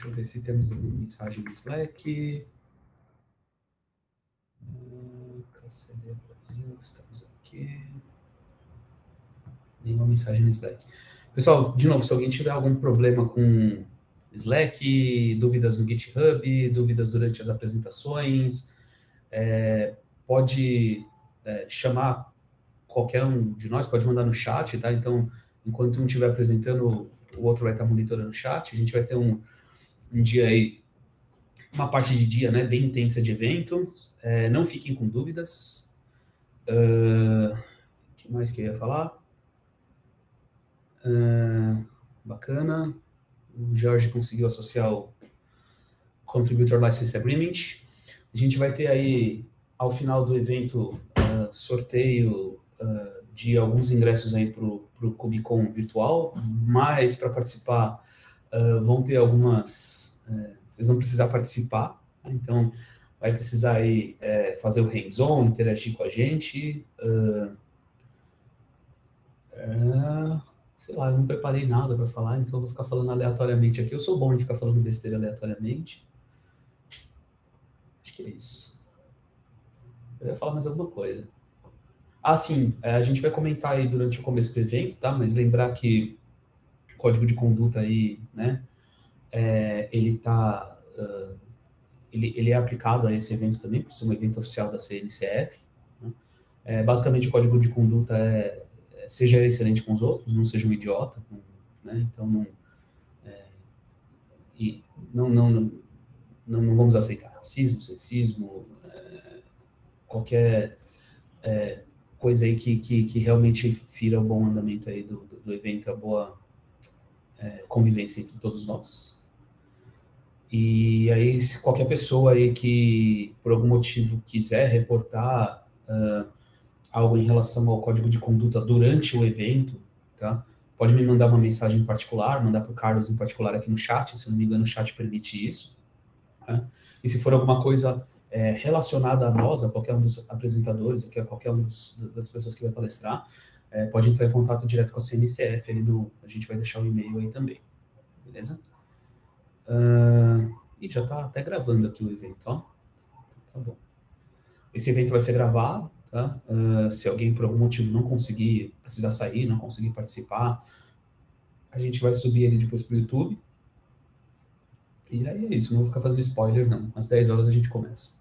Deixa eu ver se temos mensagem do Slack. Ah, Cancelei Brasil, estamos aqui. Nenhuma mensagem no Slack. Pessoal, de novo, se alguém tiver algum problema com Slack, dúvidas no GitHub, dúvidas durante as apresentações, é, pode é, chamar qualquer um de nós, pode mandar no chat, tá? Então, enquanto um estiver apresentando, o outro vai estar monitorando o chat, a gente vai ter um, um dia aí, uma parte de dia, né, bem intensa de evento. É, não fiquem com dúvidas. O uh, ah, que mais que eu ia falar? Uh, bacana. O Jorge conseguiu associar o Contributor License Agreement. A gente vai ter aí, ao final do evento, uh, sorteio uh, de alguns ingressos aí para o Cubicon virtual, uhum. mas para participar ah, vão ter algumas. Eh, vocês vão precisar participar, tá? então vai precisar aí é, fazer o hands-on, interagir com a gente. Uh, é, sei lá, eu não preparei nada para falar, então eu vou ficar falando aleatoriamente aqui. Eu sou bom em ficar falando besteira aleatoriamente. Acho que é isso. Eu ia falar mais alguma coisa. Ah, sim, a gente vai comentar aí durante o começo do evento, tá? Mas lembrar que código de conduta aí, né? É, ele tá, uh, ele, ele é aplicado a esse evento também, por ser um evento oficial da CNCF. Né? É, basicamente, o código de conduta é, é, seja excelente com os outros, não seja um idiota, né? Então não, é, e não, não, não, não, vamos aceitar racismo, sexismo, é, qualquer coisa aí que, que, que, realmente fira o bom andamento aí do, do, do evento, a boa é, convivência entre todos nós. E aí, se qualquer pessoa aí que, por algum motivo, quiser reportar uh, algo em relação ao código de conduta durante o evento, tá? Pode me mandar uma mensagem em particular, mandar para o Carlos em particular aqui no chat, se não me engano, o chat permite isso. Né? E se for alguma coisa é, relacionada a nós, a qualquer um dos apresentadores, a qualquer um dos, das pessoas que vai palestrar, é, pode entrar em contato direto com a CNCF ali A gente vai deixar o um e-mail aí também. Beleza? Uh, e já tá até gravando aqui o evento, ó. Tá bom. Esse evento vai ser gravado, tá? Uh, se alguém por algum motivo não conseguir, precisar sair, não conseguir participar, a gente vai subir ele depois pro YouTube. E aí é isso, não vou ficar fazendo spoiler, não. Às 10 horas a gente começa.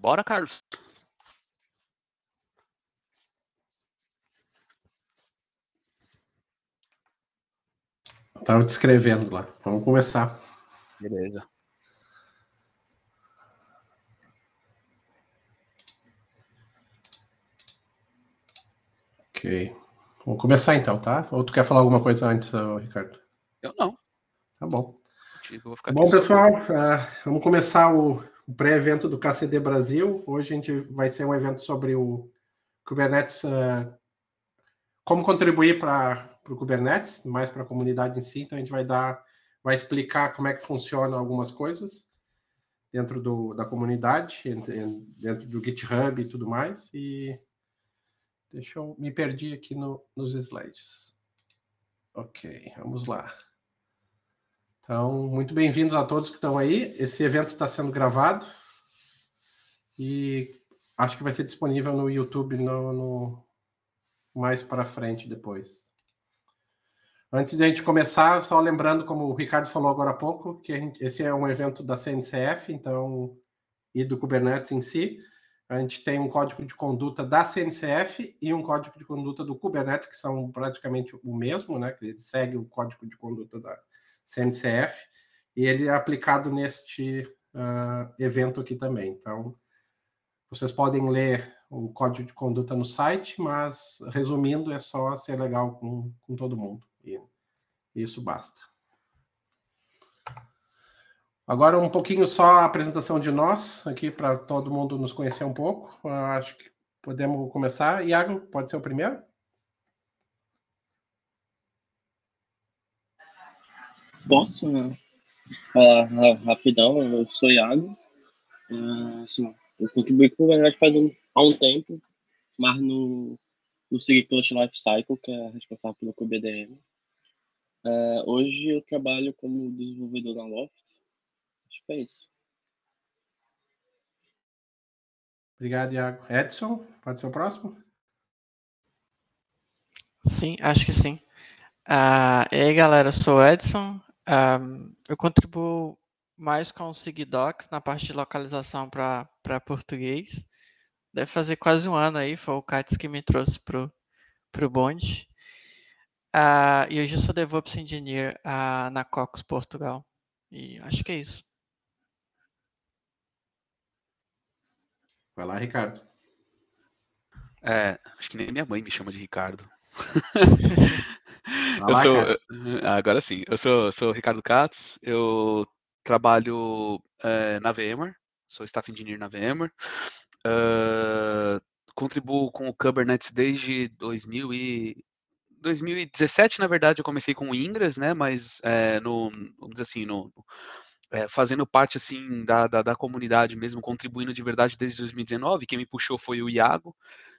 Bora, Carlos. Estava te escrevendo lá. Vamos começar. Beleza. Ok. Vou começar então, tá? Ou tu quer falar alguma coisa antes, Ricardo? Eu não. Tá bom. Bom, pessoal, uh, vamos começar o, o pré-evento do KCD Brasil. Hoje a gente vai ser um evento sobre o Kubernetes, uh, como contribuir para o Kubernetes, mais para a comunidade em si. Então a gente vai dar, vai explicar como é que funciona algumas coisas dentro do, da comunidade, dentro do GitHub e tudo mais. E deixa eu me perdi aqui no, nos slides. Ok, vamos lá. Então, muito bem-vindos a todos que estão aí. Esse evento está sendo gravado e acho que vai ser disponível no YouTube no, no, mais para frente depois. Antes de a gente começar, só lembrando, como o Ricardo falou agora há pouco, que gente, esse é um evento da CNCF, então, e do Kubernetes em si. A gente tem um código de conduta da CNCF e um código de conduta do Kubernetes, que são praticamente o mesmo, né? Que segue o código de conduta da, CNCF, e ele é aplicado neste uh, evento aqui também. Então, vocês podem ler o código de conduta no site, mas resumindo, é só ser legal com, com todo mundo. E isso basta. Agora, um pouquinho só a apresentação de nós, aqui para todo mundo nos conhecer um pouco. Uh, acho que podemos começar. Iago, pode ser o primeiro? Posso falar né? ah, rapidão, eu sou Iago. Ah, assim, eu contribuí com o Verdade faz um, há um tempo, mas no, no Ciclot Life Cycle, que é responsável pelo QBDM. Uh, ah, hoje eu trabalho como desenvolvedor na Loft. Acho que é isso. Obrigado, Iago. Edson, pode ser o próximo? Sim, acho que sim. Uh, e aí, galera, eu sou o Edson. Um, eu contribuo mais com o SIGDocs na parte de localização para português. Deve fazer quase um ano aí, foi o Cats que me trouxe pro, pro bonde. Uh, e hoje eu sou DevOps Engineer uh, na Cox Portugal. E acho que é isso. Vai lá, Ricardo. É, acho que nem minha mãe me chama de Ricardo. Lá, eu sou, Uhum. Ah, agora sim. Eu sou, sou Ricardo Katz, eu trabalho é, na VMware, sou staff engineer na VMware. Uh, contribuo com o Kubernetes desde 2000 e 2017, na verdade, eu comecei com o Ingress, né? Mas é, no, vamos dizer assim, no, é, fazendo parte assim da, da, da, comunidade mesmo, contribuindo de verdade desde 2019. Quem me puxou foi o Iago,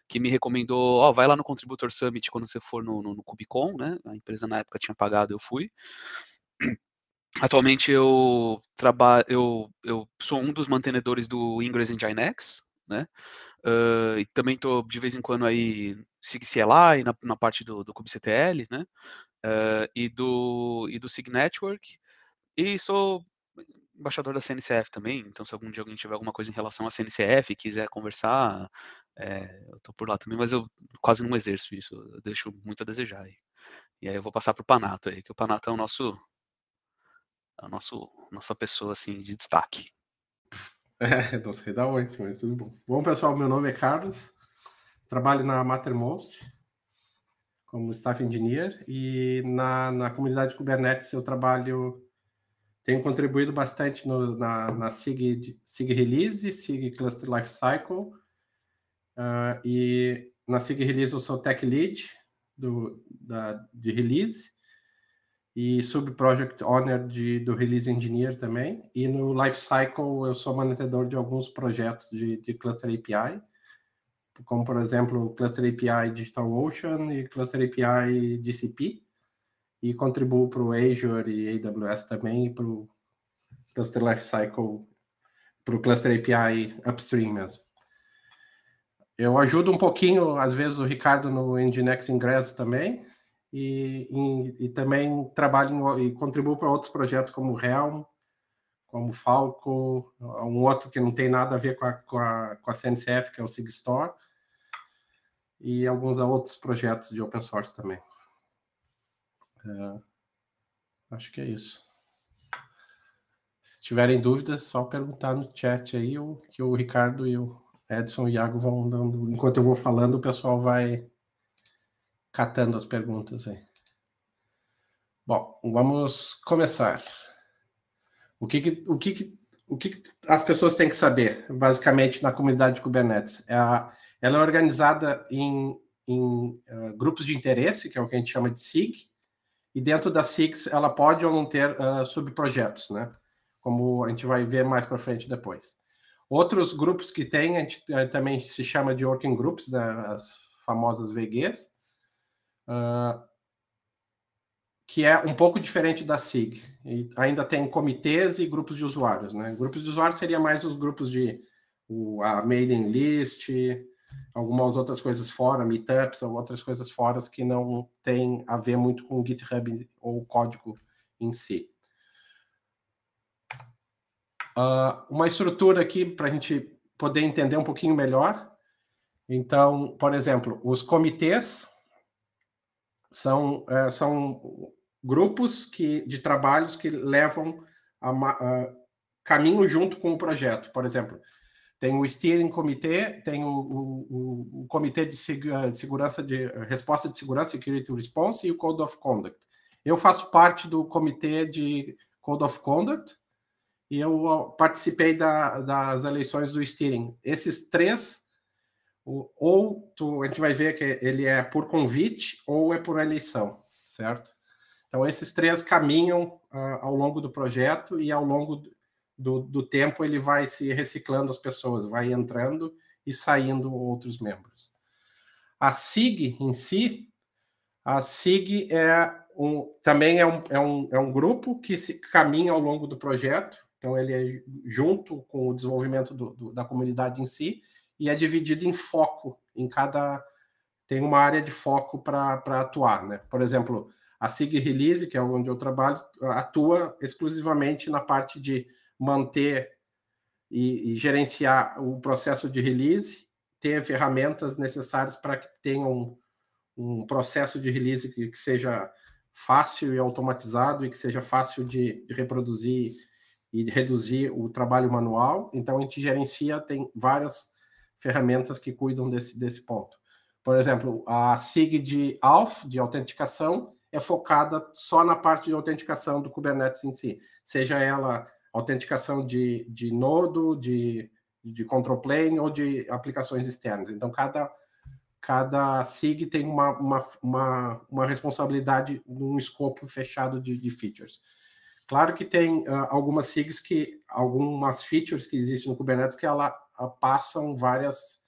que me recomendou, ó, oh, vai lá no Contributor Summit quando você for no, no, no Cubicon, né? A empresa na época tinha pagado, eu fui. Atualmente eu trabalho, eu, eu sou um dos mantenedores do Ingress Nginx, né? Uh, e também estou de vez em quando aí SigCLI na, na parte do, do kubectl, né? Uh, e do e do Sig Network. E sou embaixador da CNCF também, então se algum dia alguém tiver alguma coisa em relação à CNCF e quiser conversar, é, eu tô por lá também, mas eu quase não exerço isso, eu deixo muito a desejar. E aí eu vou passar pro Panato aí, que o Panato é o nosso, é o nosso nossa pessoa assim de destaque. É, não sei da onde, mas tudo bom. Bom, pessoal, meu nome é Carlos, trabalho na Mattermost como staff engineer e na, na comunidade Kubernetes eu trabalho tenho contribuído bastante no, na, na SIG, SIG Release, SIG Cluster Lifecycle, uh, e na SIG Release eu sou Tech Lead do, da, de Release, e Subproject Owner de, do Release Engineer também, e no Lifecycle eu sou mantenedor de alguns projetos de, de Cluster API, como por exemplo Cluster API DigitalOcean e Cluster API GCP, e contribuo para o Azure e AWS também e para o Cluster Lifecycle, para o Cluster API upstream mesmo. Eu ajudo um pouquinho, às vezes, o Ricardo no Nginx Ingresso também, e, e, e também trabalho em, e contribuo para outros projetos como o Realm, como Falco, um outro que não tem nada a ver com a, com a, com a CNCF, que é o SigStore, e alguns outros projetos de open source também. É, acho que é isso. Se tiverem dúvidas, só perguntar no chat aí o que o Ricardo e o Edson e o Iago vão dando. Enquanto eu vou falando, o pessoal vai catando as perguntas aí. Bom, vamos começar. O que, que o que, que o que, que, as pessoas têm que saber, basicamente, na comunidade de Kubernetes? É a, ela é organizada em, em uh, grupos de interesse, que é o que a gente chama de SIG, e dentro da Six ela pode ou não ter uh, subprojetos, né? Como a gente vai ver mais para frente depois. Outros grupos que tem, a gente uh, também se chama de working groups, né? as famosas VGs, uh, ah, que é um pouco diferente da SIG. E ainda tem comitês e grupos de usuários, né? Grupos de usuários seria mais os grupos de o, a mailing list, algumas outras coisas fora, meetups ou outras coisas fora que não tem a ver muito com o GitHub ou o código em si. Uh, uma estrutura aqui para a gente poder entender um pouquinho melhor. Então, por exemplo, os comitês são, eh, são grupos que, de trabalhos que levam a, a, caminho junto com o projeto. Por exemplo, tem o steering committee, tem o, o, o comitê de segurança de resposta de segurança, security response e o code of conduct. Eu faço parte do comitê de code of conduct e eu participei da, das eleições do steering. Esses três, ou tu, a gente vai ver que ele é por convite ou é por eleição, certo? Então, esses três caminham uh, ao longo do projeto e ao longo do, do tempo ele vai se reciclando as pessoas, vai entrando e saindo outros membros. A SIG em si, a SIG é um, também é um, é, um, é um grupo que se caminha ao longo do projeto, então ele é junto com o desenvolvimento do, do, da comunidade em si e é dividido em foco, em cada tem uma área de foco para atuar, né? Por exemplo, a SIG Release, que é onde eu trabalho, atua exclusivamente na parte de manter e, e gerenciar o processo de release, ter ferramentas necessárias para que tenha um, um processo de release que, que, seja fácil e automatizado e que seja fácil de, reproduzir e de reduzir o trabalho manual. Então, a gente gerencia, tem várias ferramentas que cuidam desse, desse ponto. Por exemplo, a SIG de ALF, de autenticação, é focada só na parte de autenticação do Kubernetes em si, seja ela autenticação de, de nodo, de, de control plane ou de aplicações externas. Então, cada, cada SIG tem uma, uma, uma, uma responsabilidade num escopo fechado de, de features. Claro que tem uh, algumas SIGs que, algumas features que existem no Kubernetes que ela uh, passam várias,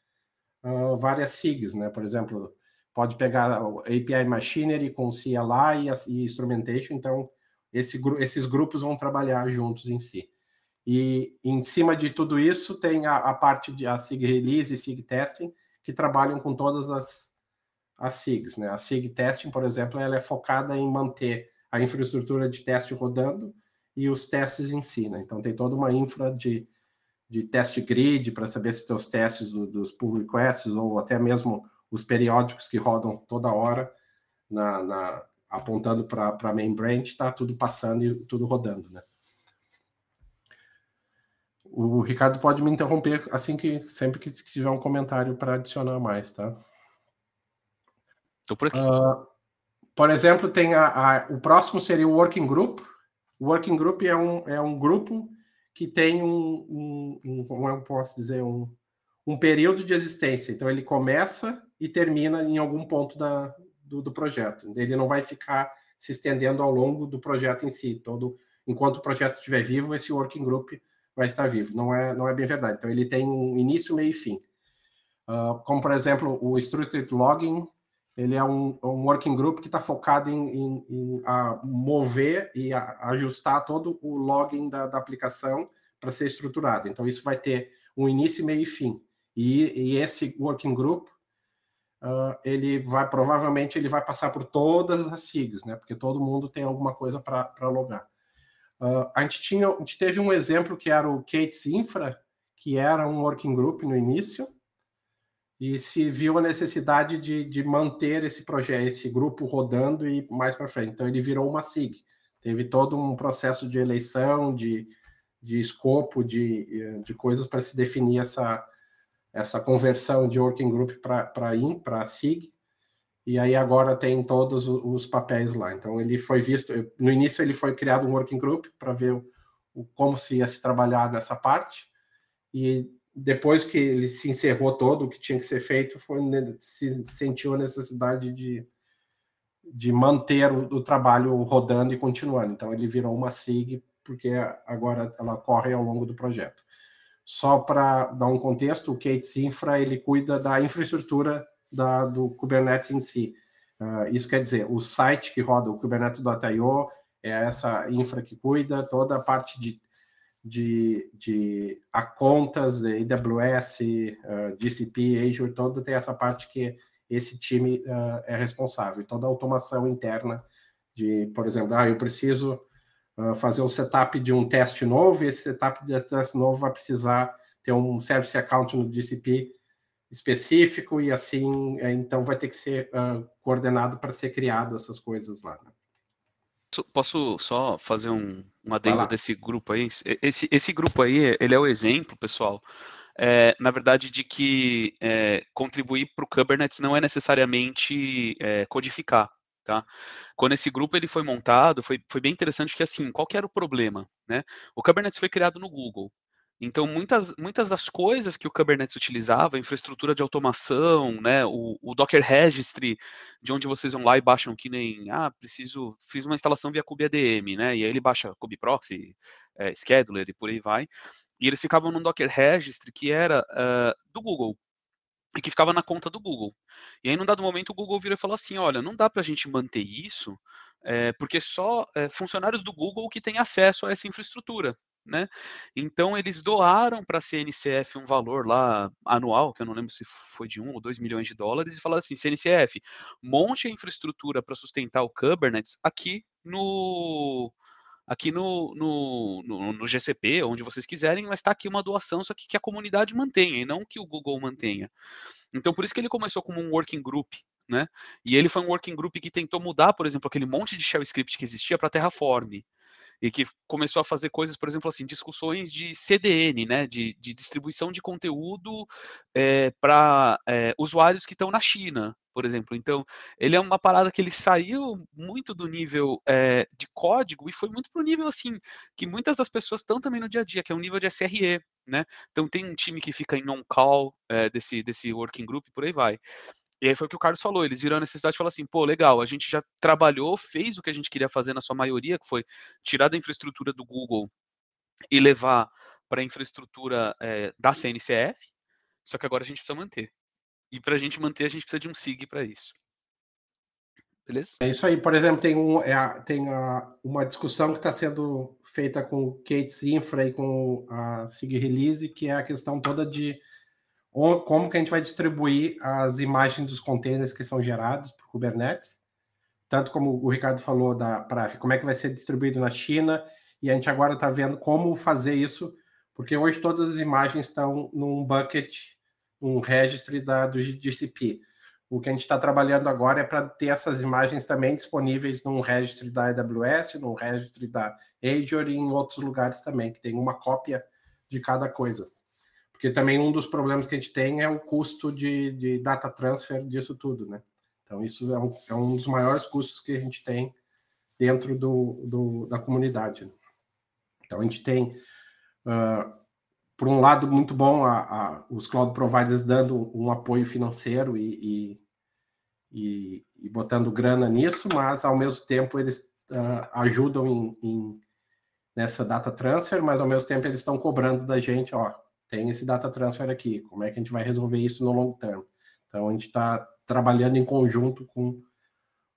uh, várias SIGs, né? Por exemplo, pode pegar API Machinery com CLI e, e Instrumentation, então esse, esses grupos vão trabalhar juntos em si. E em cima de tudo isso tem a, a parte de a SIG release e SIG testing que trabalham com todas as, as SIGs, né? A SIG testing, por exemplo, ela é focada em manter a infraestrutura de teste rodando e os testes em si, né? Então tem toda uma infra de, de teste grid para saber se teus testes do, dos pull requests ou até mesmo os periódicos que rodam toda hora na, na apontando para a main branch, está tudo passando e tudo rodando, né? O Ricardo pode me interromper assim que sempre que tiver um comentário para adicionar mais, tá? Estou por aqui. Uh, por exemplo, tem a, a, o próximo seria o Working Group. O Working Group é um, é um grupo que tem um, um, um como eu posso dizer, um, um período de existência. Então, ele começa e termina em algum ponto da, do, do projeto. Ele não vai ficar se estendendo ao longo do projeto em si. Todo, enquanto o projeto estiver vivo, esse working group vai estar vivo. Não é, não é bem verdade. Então, ele tem um início, meio e fim. Uh, como, por exemplo, o Structured Logging, ele é um, é um working group que está focado em, em, em mover e ajustar todo o login da, da aplicação para ser estruturado. Então, isso vai ter um início, meio e fim. E, e esse working group uh, ele vai provavelmente ele vai passar por todas as SIGs, né? Porque todo mundo tem alguma coisa para logar. Uh, a, gente tinha, a gente teve um exemplo que era o Kates Infra, que era um working group no início, e se viu a necessidade de, de manter esse projeto, esse grupo rodando e mais para frente. Então ele virou uma SIG. Teve todo um processo de eleição, de, de escopo, de, eh, de coisas para se definir essa, essa conversão de working group para IN, para SIG, e aí agora tem todos os papéis lá. Então ele foi visto, no início ele foi criado um working group para ver o, como se ia se trabalhar nessa parte, e depois que ele se encerrou todo o que tinha que ser feito, foi, se sentiu a necessidade de, de manter o, o trabalho rodando e continuando. Então ele virou uma SIG, porque agora ela corre ao longo do projeto. Só para dar um contexto, o Gates Infra ele cuida da infraestrutura da, do Kubernetes em si. Uh, isso quer dizer, o site que roda o Kubernetes.io é essa infra que cuida, toda a parte de, de, de a contas, AWS, uh, ah, GCP, Azure, toda tem essa parte que esse time uh, é responsável. Toda a automação interna de, por exemplo, ah, eu preciso ah, fazer o setup de um teste novo, e esse setup de teste novo vai precisar ter um service account no DCP específico, e assim, é, então vai ter que ser uh, coordenado para ser criado essas coisas lá. Né? Posso só fazer um, um adendo desse grupo aí? Esse, esse grupo aí, ele é o exemplo, pessoal, é, na verdade, de que é, contribuir para o Kubernetes não é necessariamente é, codificar. Tá? Quando esse grupo ele foi montado, foi, foi bem interessante que assim, qual que era o problema? Né? O Kubernetes foi criado no Google. Então, muitas, muitas das coisas que o Kubernetes utilizava, infraestrutura de automação, né, o, o, Docker Registry, de onde vocês vão lá e baixam que nem, ah, preciso, fiz uma instalação via KubeADM, né, e aí ele baixa kubeproxy, é, scheduler e por aí vai, e eles ficavam no Docker Registry que era uh, do Google, e que ficava na conta do Google. E aí, num dado momento, o Google virou e falou assim: olha, não dá para a gente manter isso, é, porque só é, funcionários do Google que têm acesso a essa infraestrutura. Né? Então, eles doaram para a CNCF um valor lá anual, que eu não lembro se foi de um ou dois milhões de dólares, e falaram assim: CNCF, monte a infraestrutura para sustentar o Kubernetes aqui no, aqui no, no, no, no GCP, onde vocês quiserem, mas está aqui uma doação, só que que a comunidade mantenha e não que o Google mantenha. Então, por isso que ele começou como um working group, né? E ele foi um working group que tentou mudar, por exemplo, aquele monte de shell script que existia para Terraform e que começou a fazer coisas, por exemplo, assim, discussões de CDN, né, de, de distribuição de conteúdo é, eh, para é, eh, usuários que estão na China por exemplo. Então, ele é uma parada que ele saiu muito do nível é, de código e foi muito para o nível, assim, que muitas das pessoas estão também no dia a dia, que é um nível de SRE, né? Então, tem um time que fica em non-call é, eh, desse, desse working group e por aí vai. E aí foi o que o Carlos falou, eles viram a necessidade e falaram assim, pô, legal, a gente já trabalhou, fez o que a gente queria fazer na sua maioria, que foi tirar da infraestrutura do Google e levar para a infraestrutura é, da CNCF, só que agora a gente precisa manter. E para a gente manter, a gente precisa de um SIG para isso. Beleza? É isso aí. Por exemplo, tem, um, é, tem a, uma discussão que está sendo feita com o Kate Infra e com a SIG Release, que é a questão toda de como que a gente vai distribuir as imagens dos containers que são gerados por Kubernetes, tanto como o Ricardo falou da como é que vai ser distribuído na China e a gente agora está vendo como fazer isso, porque hoje todas as imagens estão num bucket um registro dados do GCP. O que a gente está trabalhando agora é para ter essas imagens também disponíveis num registro da AWS, num registro da Azure e em outros lugares também, que tem uma cópia de cada coisa. Porque também um dos problemas que a gente tem é o custo de, de data transfer disso tudo, né? Então, isso é um, é um, dos maiores custos que a gente tem dentro do, do da comunidade. Né? Então, a gente tem uh, por um lado, muito bom a, a, os cloud providers dando um apoio financeiro e, e, e, botando grana nisso, mas ao mesmo tempo eles uh, ajudam em, em, nessa data transfer, mas ao mesmo tempo eles estão cobrando da gente, ó, tem esse data transfer aqui, como é que a gente vai resolver isso no longo termo? Então a gente está trabalhando em conjunto com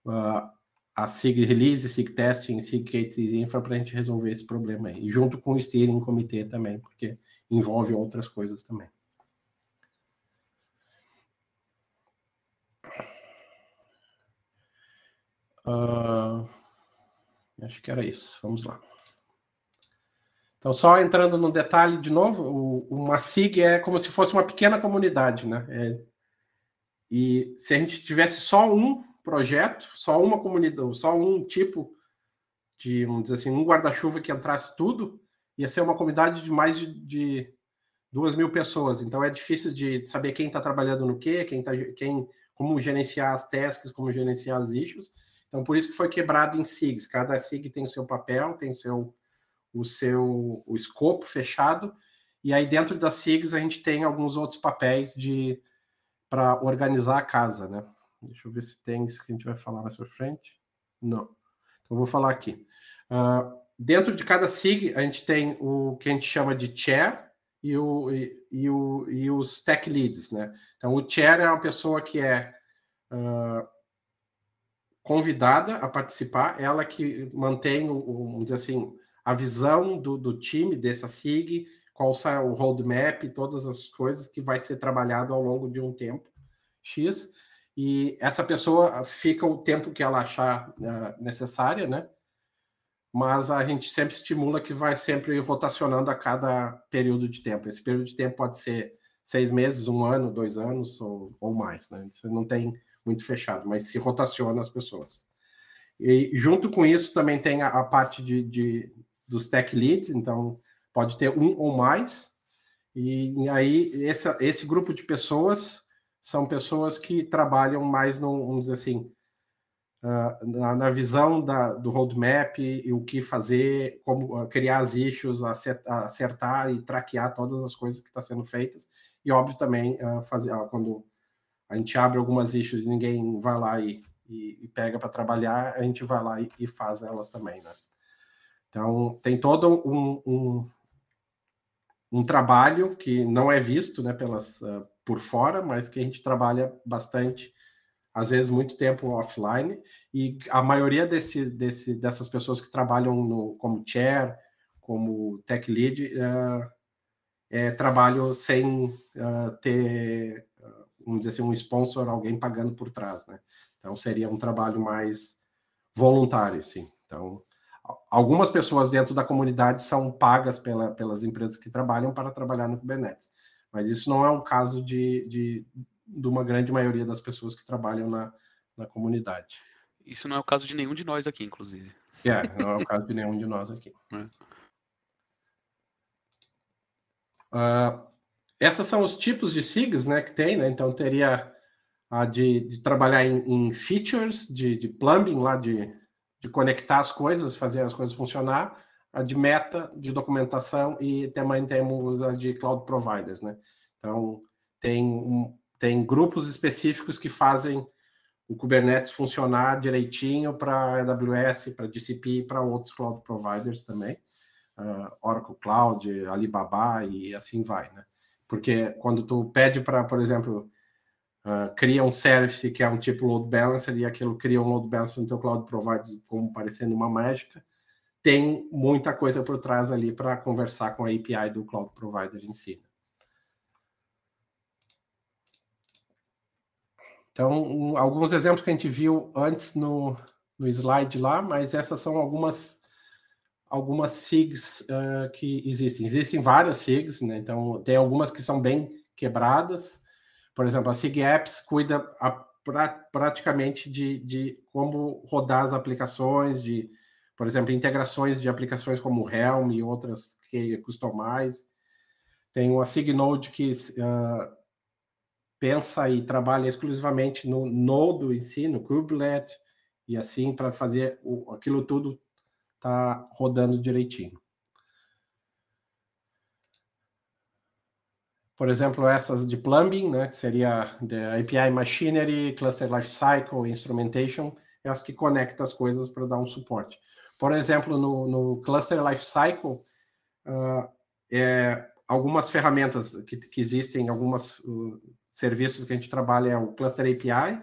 uh, a SIG Release, SIG Testing, SIG Case Infra para a gente resolver esse problema aí, e junto com o Steering Comitê também, porque envolve outras coisas também. Uh, acho que era isso. Vamos lá. Então, só entrando no detalhe de novo, o, uma SIG é como se fosse uma pequena comunidade, né? É, e se a gente tivesse só um projeto, só uma comunidade, só um tipo de, vamos dizer assim, um guarda-chuva que entrasse tudo, ia ser uma comunidade de mais de, de duas mil pessoas, então é difícil de saber quem está trabalhando no quê, quem tá, quem, como gerenciar as tasks, como gerenciar as issues. Então, por isso que foi quebrado em SIGs. Cada SIG tem o seu papel, tem o seu, o seu o escopo fechado, e aí dentro das SIGs a gente tem alguns outros papéis de para organizar a casa, né? Deixa eu ver se tem isso que a gente vai falar mais para frente. Não. Então, eu vou falar aqui. Uh, dentro de cada SIG, a gente tem o que a gente chama de chair e, o, e, e, o, e os tech leads, né? Então, o chair é uma pessoa que é uh, convidada a participar, ela que mantém, o, o, vamos dizer assim, a visão do, do time dessa SIG, qual o roadmap, todas as coisas que vai ser trabalhado ao longo de um tempo X. E essa pessoa fica o tempo que ela achar uh, necessária, né? mas a gente sempre estimula que vai sempre rotacionando a cada período de tempo. Esse período de tempo pode ser seis meses, um ano, dois anos ou, ou mais, né? Isso não tem muito fechado, mas se rotaciona as pessoas. E junto com isso também tem a, a parte de, de, dos tech leads, então pode ter um ou mais. E aí esse, esse grupo de pessoas são pessoas que trabalham mais no, vamos dizer assim, ah, na, na, visão da, do roadmap e o que fazer, como ah, criar as issues, acertar, acertar e traquear todas as coisas que estão tá sendo feitas. E, óbvio, também, uh, fazer, uh, quando a gente abre algumas issues e ninguém vai lá e, e, e pega para trabalhar, a gente vai lá e, e, faz elas também, né? Então, tem todo um, um, um trabalho que não é visto né, pelas, por fora, mas que a gente trabalha bastante às vezes muito tempo offline, e a maioria desse, desse, dessas pessoas que trabalham no, como chair, como tech lead, uh, é, sem uh, ter, vamos dizer assim, um sponsor, alguém pagando por trás, né? Então seria um trabalho mais voluntário, sim. Então, algumas pessoas dentro da comunidade são pagas pela, pelas empresas que trabalham para trabalhar no Kubernetes, mas isso não é um caso de, de de uma grande maioria das pessoas que trabalham na, na comunidade. Isso não é o caso de nenhum de nós aqui, inclusive. É, não é o caso de nenhum de nós aqui. É. Uh, essas são os tipos de SIGs né, que tem, né? Então teria a de, de trabalhar em, em features, de, de, plumbing lá, de, de conectar as coisas, fazer as coisas funcionar, a de meta, de documentação, e também temos as de cloud providers, né? Então tem um, tem grupos específicos que fazem o Kubernetes funcionar direitinho para AWS, para GCP e para outros cloud providers também, uh, Oracle Cloud, Alibaba e assim vai, né? Porque quando tu pede para, por exemplo, uh, cria um service que é um tipo load balancer e aquilo cria um load balancer no teu cloud provider como parecendo uma mágica, tem muita coisa por trás ali para conversar com a API do cloud provider em si. Então, um, alguns exemplos que a gente viu antes no, no slide lá, mas essas são algumas algumas SIGs uh, que existem. Existem várias SIGs, né? Então, tem algumas que são bem quebradas. Por exemplo, a SIG Apps cuida a, pra, praticamente de, de como rodar as aplicações, de, por exemplo, integrações de aplicações como Helm e outras que customais. Tem uma SIG Node que uh, pensa e trabalha exclusivamente no Node em si, no kubelet, e assim para fazer o, aquilo tudo tá rodando direitinho. Por exemplo, essas de plumbing, né, que seria the API Machinery, Cluster Lifecycle, Instrumentation, é as que conectam as coisas para dar um suporte. Por exemplo, no, no Cluster Lifecycle, uh, é, algumas ferramentas que, que existem, algumas uh, serviços que a gente trabalha é o Cluster API,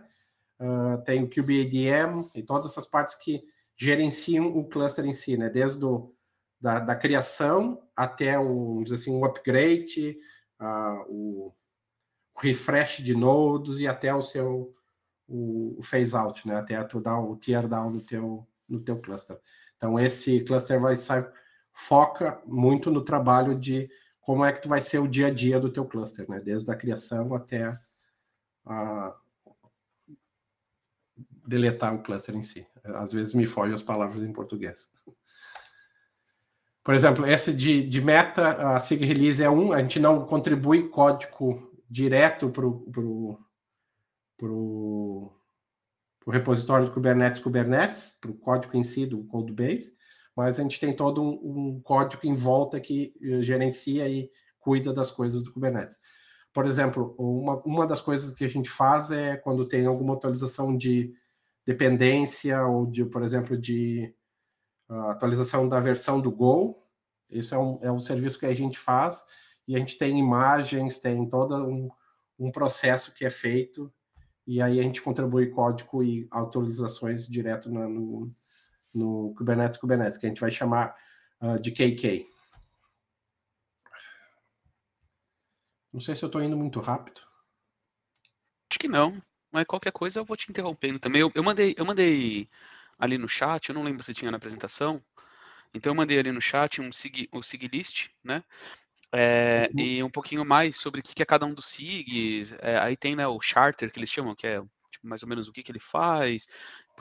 uh, ah, tem o QBADM e todas essas partes que gerenciam o cluster em si, né? Desde o, da, da criação até o, assim, o upgrade, uh, o, refresh de nodes e até o seu o, o phase out, né? Até tu dar o tear down no teu no teu cluster. Então esse cluster vai foca muito no trabalho de como é que tu vai ser o dia a dia do teu cluster, né? Desde a criação até a... deletar o cluster em si. Às vezes me fogem as palavras em português. Por exemplo, esse de, de meta, a SIG release é um, a gente não contribui código direto para o pro, pro repositório de Kubernetes Kubernetes, para o código em si do Codebase mas a gente tem todo um, um código em volta que eh, gerencia e cuida das coisas do Kubernetes. Por exemplo, uma, uma das coisas que a gente faz é quando tem alguma atualização de dependência ou de, por exemplo, de uh, atualização da versão do Go. Isso é um, é um serviço que a gente faz e a gente tem imagens, tem todo um, um processo que é feito e aí a gente contribui código e autorizações direto na, no, no Kubernetes Kubernetes, que a gente vai chamar uh, de KK. Não sei se eu estou indo muito rápido. Acho que não, mas qualquer coisa eu vou te interrompendo também. Eu, eu, mandei, eu mandei ali no chat, eu não lembro se tinha na apresentação. Então eu mandei ali no chat um sig, um sig list, né? É, uhum. E um pouquinho mais sobre o que é cada um dos SIGs. É, aí tem né, o charter que eles chamam, que é tipo, mais ou menos o que, que ele faz,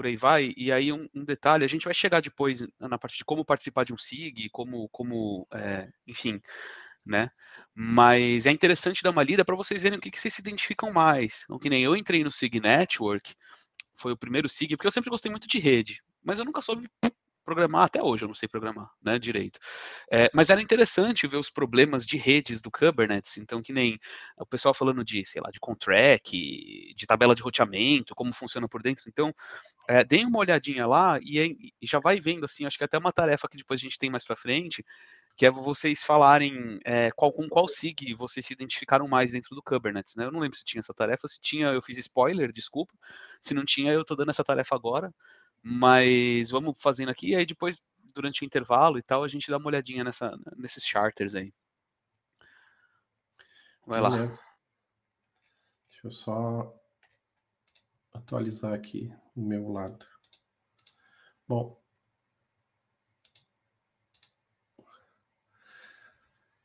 por aí vai. E aí um, um, detalhe, a gente vai chegar depois na parte de como participar de um SIG, como, como é, enfim, né? Mas é interessante dar uma lida para vocês verem o que, que, vocês se identificam mais. Então, que nem eu entrei no SIG Network, foi o primeiro SIG, porque eu sempre gostei muito de rede, mas eu nunca soube programar até hoje, eu não sei programar né, direito. É, mas era interessante ver os problemas de redes do Kubernetes, então que nem o pessoal falando de, sei lá, de contract, de tabela de roteamento, como funciona por dentro. Então, é, deem uma olhadinha lá e, e, já vai vendo, assim, acho que é até uma tarefa que depois a gente tem mais para frente, que é vocês falarem é, qual, com qual SIG vocês se identificaram mais dentro do Kubernetes, né? Eu não lembro se tinha essa tarefa, se tinha, eu fiz spoiler, desculpa, se não tinha, eu estou dando essa tarefa agora, mas vamos fazendo aqui, e aí depois, durante o intervalo e tal, a gente dá uma olhadinha nessa, nesses charters aí. Vai Beleza. lá. Deixa eu só atualizar aqui o meu lado. Bom.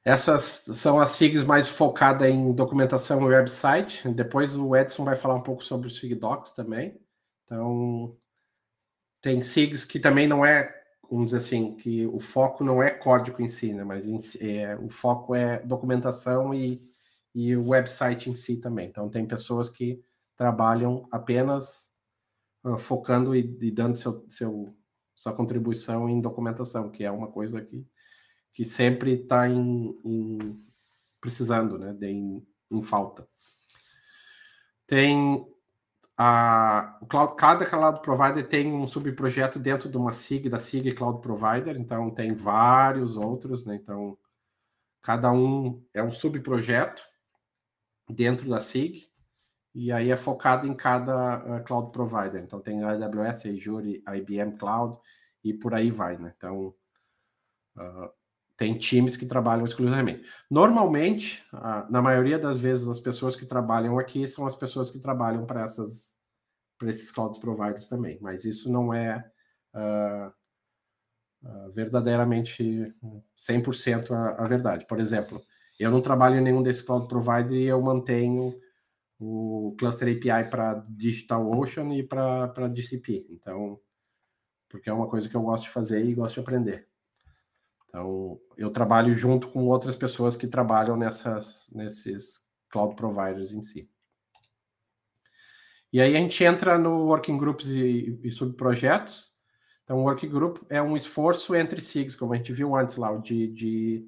Essas são as SIGs mais focadas em documentação e website. Depois o Edson vai falar um pouco sobre os SIG Docs também. Então, tem SIGs que também não é, vamos dizer assim, que o foco não é código em si, né? mas em, é, o foco é documentação e, e o website em si também. Então, tem pessoas que trabalham apenas uh, focando e, e, dando seu, seu, sua contribuição em documentação, que é uma coisa que, que sempre está em, em, precisando, né? De, em, em falta. Tem a, o cloud, cada cloud provider tem um subprojeto dentro de uma SIG, da SIG Cloud Provider, então tem vários outros, né? Então, cada um é um subprojeto dentro da SIG, e aí é focado em cada uh, cloud provider. Então, tem a AWS, a Azure, a IBM Cloud, e por aí vai, né? Então, uh, tem times que trabalham exclusivamente. Normalmente, a, na maioria das vezes, as pessoas que trabalham aqui são as pessoas que trabalham para essas para esses cloud providers também, mas isso não é uh, uh, verdadeiramente 100% a, a verdade. Por exemplo, eu não trabalho em nenhum desses cloud provider e eu mantenho o Cluster API para DigitalOcean e para DCP. Então, porque é uma coisa que eu gosto de fazer e gosto de aprender. Então, eu trabalho junto com outras pessoas que trabalham nessas, nesses cloud providers em si. E aí a gente entra no working groups e, e subprojetos. Então, o working group é um esforço entre SIGs, como a gente viu antes lá, de, de,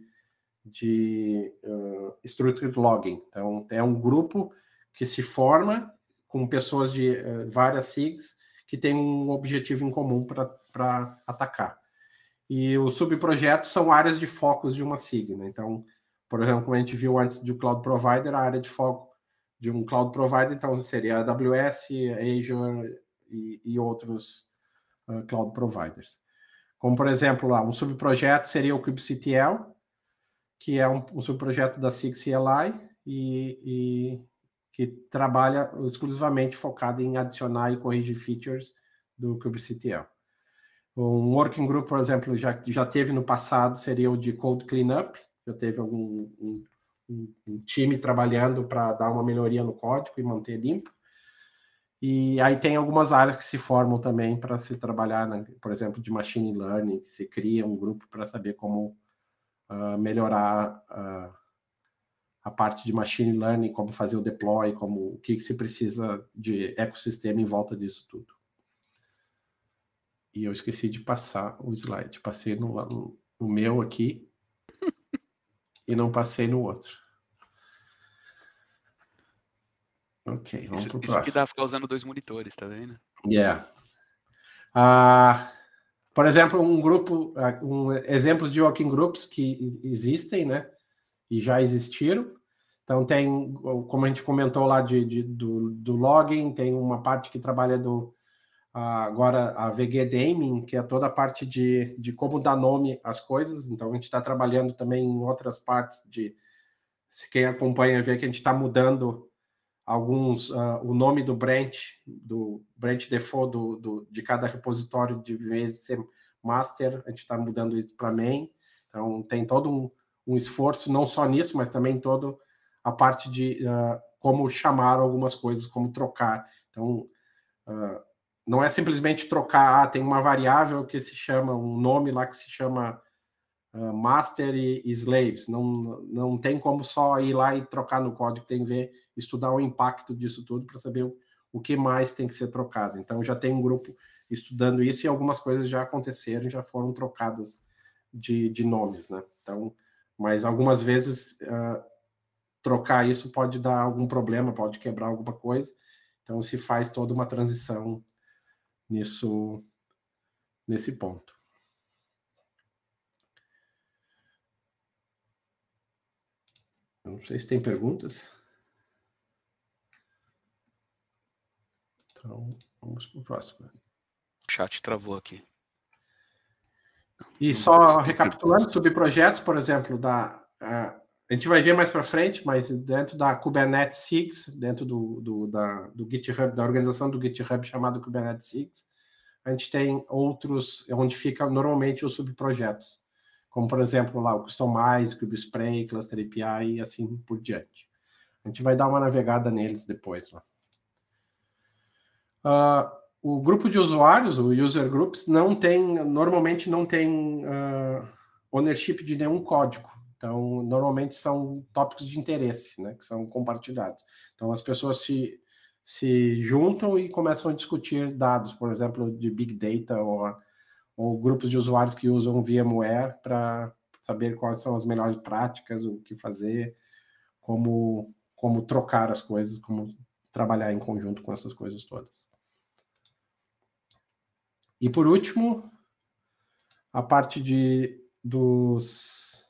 de uh, structured logging. Então, é um grupo que se forma com pessoas de uh, várias SIGs que tem um objetivo em comum para atacar. E os subprojetos são áreas de focos de uma SIG. Né? Então, por exemplo, como a gente viu antes de cloud provider, a área de foco de um cloud provider, então seria AWS, Azure e, e outros uh, cloud providers. Como, por exemplo, lá, um subprojeto seria o kubectl, que é um, um subprojeto da SIG CLI e, e que trabalha exclusivamente focado em adicionar e corrigir features do kubectl. Um working group, por exemplo, já, já teve no passado, seria o de code cleanup, já teve algum um, um time trabalhando para dar uma melhoria no código e manter limpo. E aí tem algumas áreas que se formam também para se trabalhar, né? por exemplo, de machine learning, que se cria um grupo para saber como uh, melhorar uh, a parte de machine learning, como fazer o deploy, como o que, que se precisa de ecossistema em volta disso tudo. E eu esqueci de passar o slide. Passei no, no, meu aqui e não passei no outro. Ok, vamos isso, pro próximo. Isso que dá ficar usando dois monitores, tá vendo? Yeah. Ah, por exemplo, um grupo, ah, um, exemplos de working groups que existem, né? E já existiram. Então tem, como a gente comentou lá de, de do, do, login, tem uma parte que trabalha do agora a VG Gaming, que é toda a parte de, de como dar nome às coisas. Então, a gente está trabalhando também em outras partes de... Se quem acompanha vê que a gente está mudando alguns... Uh, o nome do branch, do branch default do, do de cada repositório, de vez master, a gente está mudando isso para main. Então, tem todo um, um, esforço, não só nisso, mas também todo a parte de uh, como chamar algumas coisas, como trocar. Então... Uh, não é simplesmente trocar, ah, tem uma variável que se chama, um nome lá que se chama uh, master e, slaves, não, não tem como só ir lá e trocar no código, tem que ver, estudar o impacto disso tudo para saber o, o que mais tem que ser trocado. Então já tem um grupo estudando isso e algumas coisas já aconteceram, já foram trocadas de, de nomes, né? Então, mas algumas vezes uh, trocar isso pode dar algum problema, pode quebrar alguma coisa, então se faz toda uma transição nisso, nesse ponto. Eu não sei se tem perguntas. Então, vamos para o próximo. O chat travou aqui. E só recapitulando subprojetos por exemplo, da a gente vai ver mais para frente, mas dentro da Kubernetes SIGs, dentro do, do, da, do GitHub, da organização do GitHub chamado Kubernetes SIGs, a gente tem outros, onde fica normalmente os subprojetos, como por exemplo lá o Customize, CubeSpray, Cluster API e assim por diante. A gente vai dar uma navegada neles depois lá. Uh, o grupo de usuários, o user groups, não tem, normalmente não tem uh, ownership de nenhum código. Então, normalmente são tópicos de interesse, né, que são compartilhados. Então, as pessoas se, se juntam e começam a discutir dados, por exemplo, de Big Data ou, ou grupos de usuários que usam VMware para saber quais são as melhores práticas, o que fazer, como, como trocar as coisas, como trabalhar em conjunto com essas coisas todas. E por último, a parte de, dos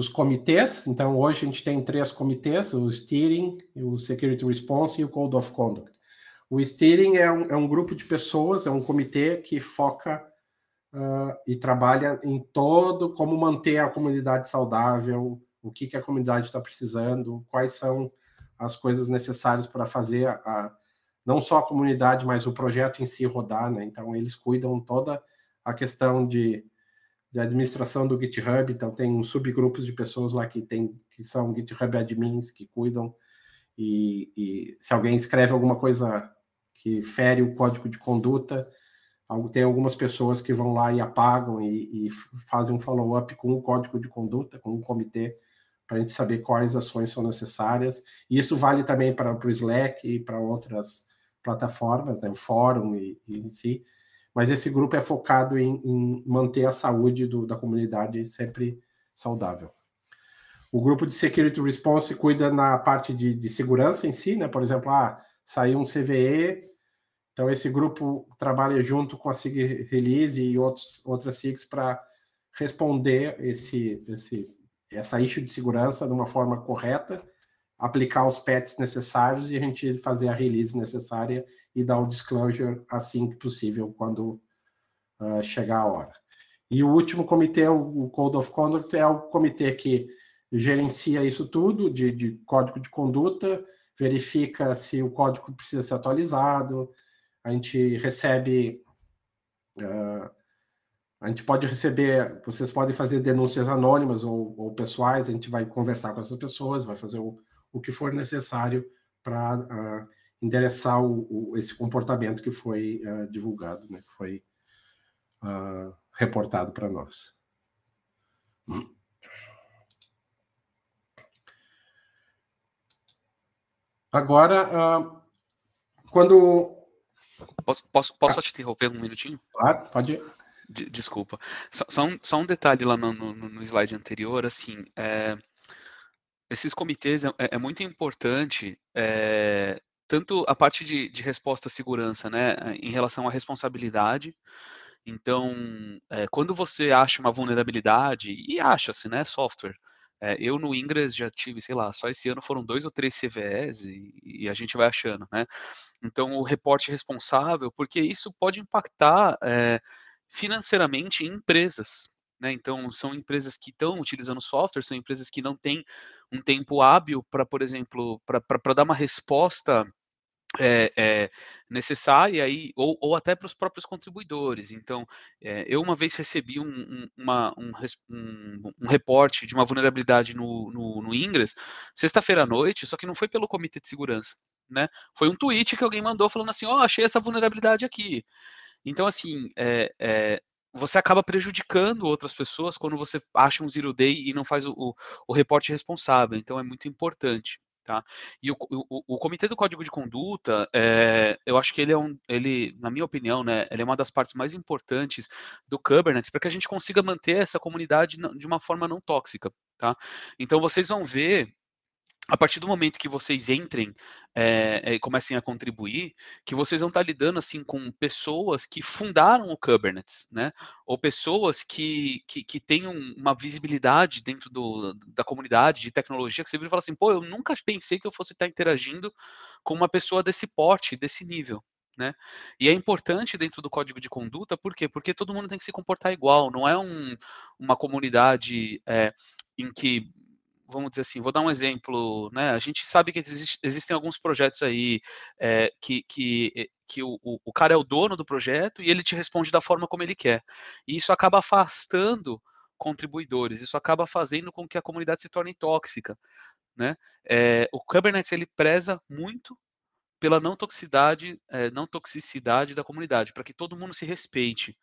dos comitês. Então, hoje a gente tem três comitês: o Steering, o Security Response e o Code of Conduct. O Steering é um, é um grupo de pessoas, é um comitê que foca uh, e trabalha em todo como manter a comunidade saudável, o que, que a comunidade está precisando, quais são as coisas necessárias para fazer a, a, não só a comunidade, mas o projeto em si rodar. Né? Então, eles cuidam toda a questão de de administração do GitHub, então tem um subgrupos de pessoas lá que tem que são GitHub admins que cuidam e, e se alguém escreve alguma coisa que fere o código de conduta, tem algumas pessoas que vão lá e apagam e, e fazem um follow-up com o código de conduta, com o comitê, para a gente saber quais ações são necessárias. E isso vale também para o Slack e para outras plataformas, né, o fórum e, e em si mas esse grupo é focado em, em manter a saúde do, da comunidade sempre saudável. O grupo de Security Response cuida na parte de, de segurança em si, né? Por exemplo, ah, saiu um CVE, então esse grupo trabalha junto com a SIG Release e outros, outras SIGs para responder esse, esse, essa issue de segurança de uma forma correta aplicar os patches necessários e a gente fazer a release necessária e dar o disclosure assim que possível quando uh, chegar a hora. E o último comitê, o Code of Conduct, é o comitê que gerencia isso tudo, de, de código de conduta, verifica se o código precisa ser atualizado, a gente recebe. Uh, a gente pode receber, vocês podem fazer denúncias anônimas ou, ou, pessoais, a gente vai conversar com essas pessoas, vai fazer o, o que for necessário para uh, ah, endereçar o, o, esse comportamento que foi uh, divulgado, né, que foi uh, reportado para nós. Agora, quando. Posso, posso, posso ah. te interromper um minutinho? Claro, pode ir. De, desculpa. Só, só, um, só, um, detalhe lá no, no, no slide anterior, assim, é, esses comitês é, é, é muito importante, é, tanto a parte de, de resposta à segurança, né, eh, em relação à responsabilidade. Então, é, quando você acha uma vulnerabilidade, e acha-se, né, software. eu no Ingress já tive, sei lá, só esse ano foram dois ou três CVEs e, e a gente vai achando, né? Então, o reporte responsável, porque isso pode impactar financeiramente em empresas, né, então, são empresas que estão utilizando software, são empresas que não têm um tempo hábil para, por exemplo, para dar uma resposta é, é, necessária e, ou, ou até para os próprios contribuidores. Então, é, eu uma vez recebi um, um, uma, um, um, reporte de uma vulnerabilidade no, no, no Ingress, sexta-feira à noite, só que não foi pelo Comitê de Segurança. Né? Foi um tweet que alguém mandou falando assim, ó, oh, achei essa vulnerabilidade aqui. Então, assim, é, é, você acaba prejudicando outras pessoas quando você acha um zero day e não faz o, o, o reporte responsável. Então é muito importante. Tá? E o, o, o Comitê do Código de Conduta, é, eu acho que ele é um, ele, na minha opinião, né, ele é uma das partes mais importantes do Kubernetes para que a gente consiga manter essa comunidade de uma forma não tóxica, tá? Então vocês vão ver a partir do momento que vocês entrem é, eh, e eh, comecem a contribuir, que vocês vão estar tá lidando assim com pessoas que fundaram o Kubernetes, né? Ou pessoas que, que, que têm uma visibilidade dentro do, da comunidade de tecnologia, que você vira e fala assim, pô, eu nunca pensei que eu fosse estar tá interagindo com uma pessoa desse porte, desse nível. Né? E é importante dentro do código de conduta, por quê? Porque todo mundo tem que se comportar igual, não é um, uma comunidade é, em que vamos dizer assim, vou dar um exemplo, né? A gente sabe que existe, existem alguns projetos aí é, que, que, eh, que o, o cara é o dono do projeto e ele te responde da forma como ele quer. E isso acaba afastando contribuidores, isso acaba fazendo com que a comunidade se torne tóxica. Né? É, o Kubernetes ele preza muito pela não toxicidade, é, não toxicidade da comunidade, para que todo mundo se respeite,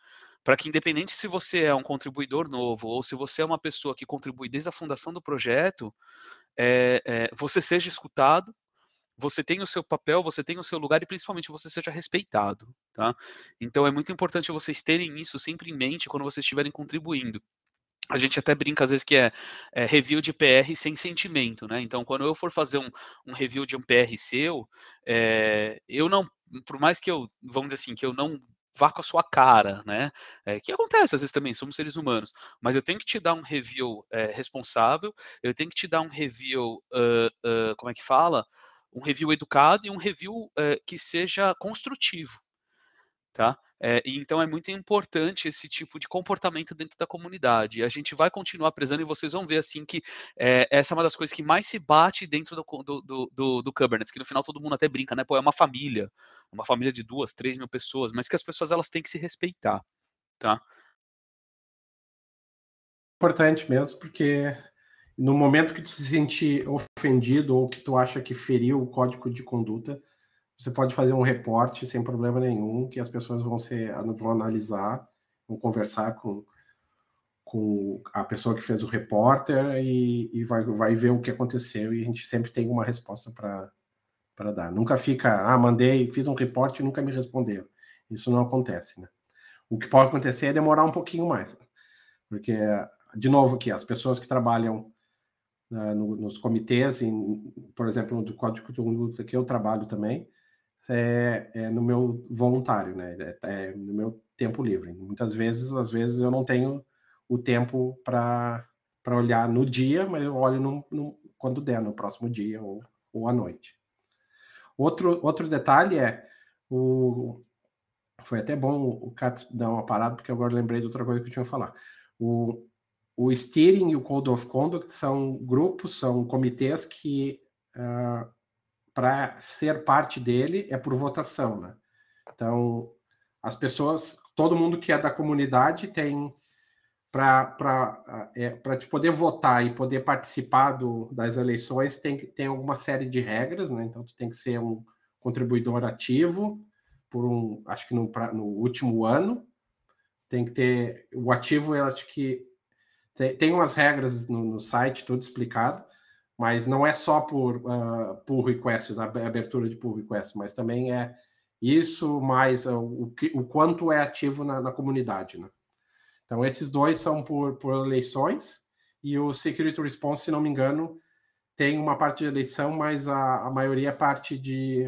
para que, independente se você é um contribuidor novo ou se você é uma pessoa que contribui desde a fundação do projeto, é, é, você seja escutado, você tenha o seu papel, você tenha o seu lugar e principalmente você seja respeitado, tá? Então é muito importante vocês terem isso sempre em mente quando vocês estiverem contribuindo. A gente até brinca às vezes que é, é review de PR sem sentimento, né? Então, quando eu for fazer um, um review de um PR seu, é, eu não, por mais que eu, vamos dizer assim, que eu não vá com a sua cara, né? É, que acontece às vezes também, somos seres humanos. Mas eu tenho que te dar um review é, responsável, eu tenho que te dar um review, uh, uh, como é que fala? Um review educado e um review uh, que seja construtivo, tá? É, então é muito importante esse tipo de comportamento dentro da comunidade. A gente vai continuar prezando e vocês vão ver assim que é, essa é uma das coisas que mais se bate dentro do, do, do, do, Kubernetes, que no final todo mundo até brinca, né? Pô, é uma família, uma família de duas, três mil pessoas, mas que as pessoas elas têm que se respeitar, tá? Importante mesmo, porque no momento que tu se sente ofendido ou que tu acha que feriu o código de conduta, você pode fazer um reporte sem problema nenhum, que as pessoas vão, ser, ah, vão analisar, vão conversar com, com a pessoa que fez o repórter e, e vai, vai ver o que aconteceu e a gente sempre tem uma resposta para dar. Nunca fica, ah, mandei, fiz um reporte e nunca me responderam. Isso não acontece, né? O que pode acontecer é demorar um pouquinho mais, porque, de novo aqui, as pessoas que trabalham uh, no, nos comitês, em, por exemplo, do Código de Conduta, que eu trabalho também, é, é no meu voluntário, né? É, é, no meu tempo livre. Muitas vezes, às vezes eu não tenho o tempo para olhar no dia, mas eu olho no, no, quando der, no próximo dia ou, ou à noite. Outro, outro detalhe é o foi até bom o Katz dar uma parada, porque agora lembrei de outra coisa que eu tinha que falar. O, o Steering e o Code of Conduct são grupos, são comitês que uh, para ser parte dele é por votação, né? Então, as pessoas, todo mundo que é da comunidade tem para é, te poder votar e poder participar do, das eleições tem que tem alguma série de regras, né? Então tu tem que ser um contribuidor ativo por um, acho que no, pra, no último ano tem que ter o ativo, eu acho que tem, tem umas regras no, no site tudo explicado mas não é só por uh, pull requests, abertura de pull requests, mas também é isso mais uh, o, que, o quanto é ativo na, na comunidade, né? Então, esses dois são por, por eleições, e o Security Response, se não me engano, tem uma parte de eleição, mas a, a maioria é parte de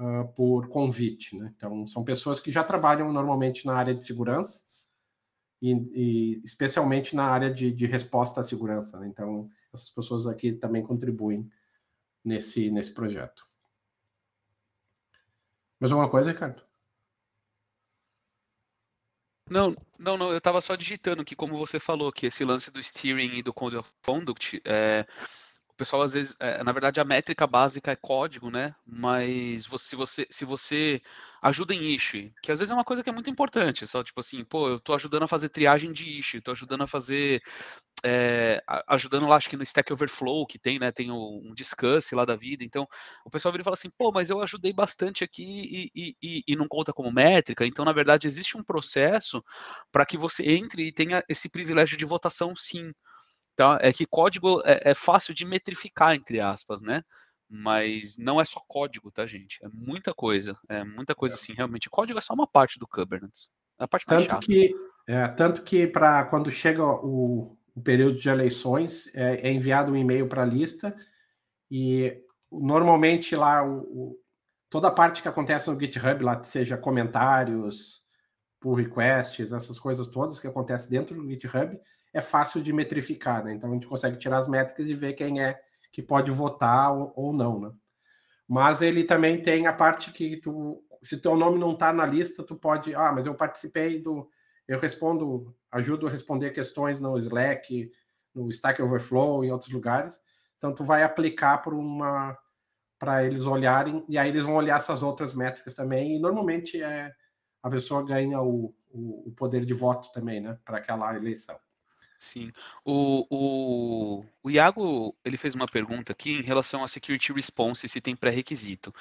uh, por convite. Né? Então, são pessoas que já trabalham normalmente na área de segurança, e, e especialmente na área de, de resposta à segurança. Né? Então, essas pessoas aqui também contribuem nesse, nesse projeto. Mais alguma coisa, Ricardo? Não, não, não, eu estava só digitando que, como você falou, que esse lance do steering e do code of conduct, é, pessoal às vezes, é, na verdade, a métrica básica é código, né? Mas você, se você, se você ajuda em ish, que às vezes é uma coisa que é muito importante, só tipo assim, pô, eu tô ajudando a fazer triagem de ish, tô ajudando a fazer é, ajudando lá, acho que no Stack Overflow que tem, né? Tem um discuss lá da vida. Então, o pessoal vira e fala assim, pô, mas eu ajudei bastante aqui e, e, e não conta como métrica. Então, na verdade, existe um processo para que você entre e tenha esse privilégio de votação, sim tá? É que código é, é fácil de metrificar, entre aspas, né? mas não é só código, tá, gente? É muita coisa. É muita coisa, é. assim, realmente. Código é só uma parte do Kubernetes. É a parte tanto chata. Que, é, tanto que, para quando chega o, o, período de eleições, é, é enviado um e-mail para a lista e normalmente lá o, o, toda a parte que acontece no GitHub, lá seja comentários, pull requests, essas coisas todas que acontecem dentro do GitHub, é fácil de metrificar, né? Então a gente consegue tirar as métricas e ver quem é que pode votar ou, ou não, né? Mas ele também tem a parte que tu, se teu nome não está na lista, tu pode, ah, mas eu participei do, eu respondo, ajudo a responder questões no Slack, no Stack Overflow, em outros lugares. Então tu vai aplicar para uma para eles olharem e aí eles vão olhar essas outras métricas também. E normalmente é a pessoa ganha o, o, o poder de voto também, né, para aquela eleição. Sim. O, o, o Iago ele fez uma pergunta aqui em relação a security response, se tem pré-requisito.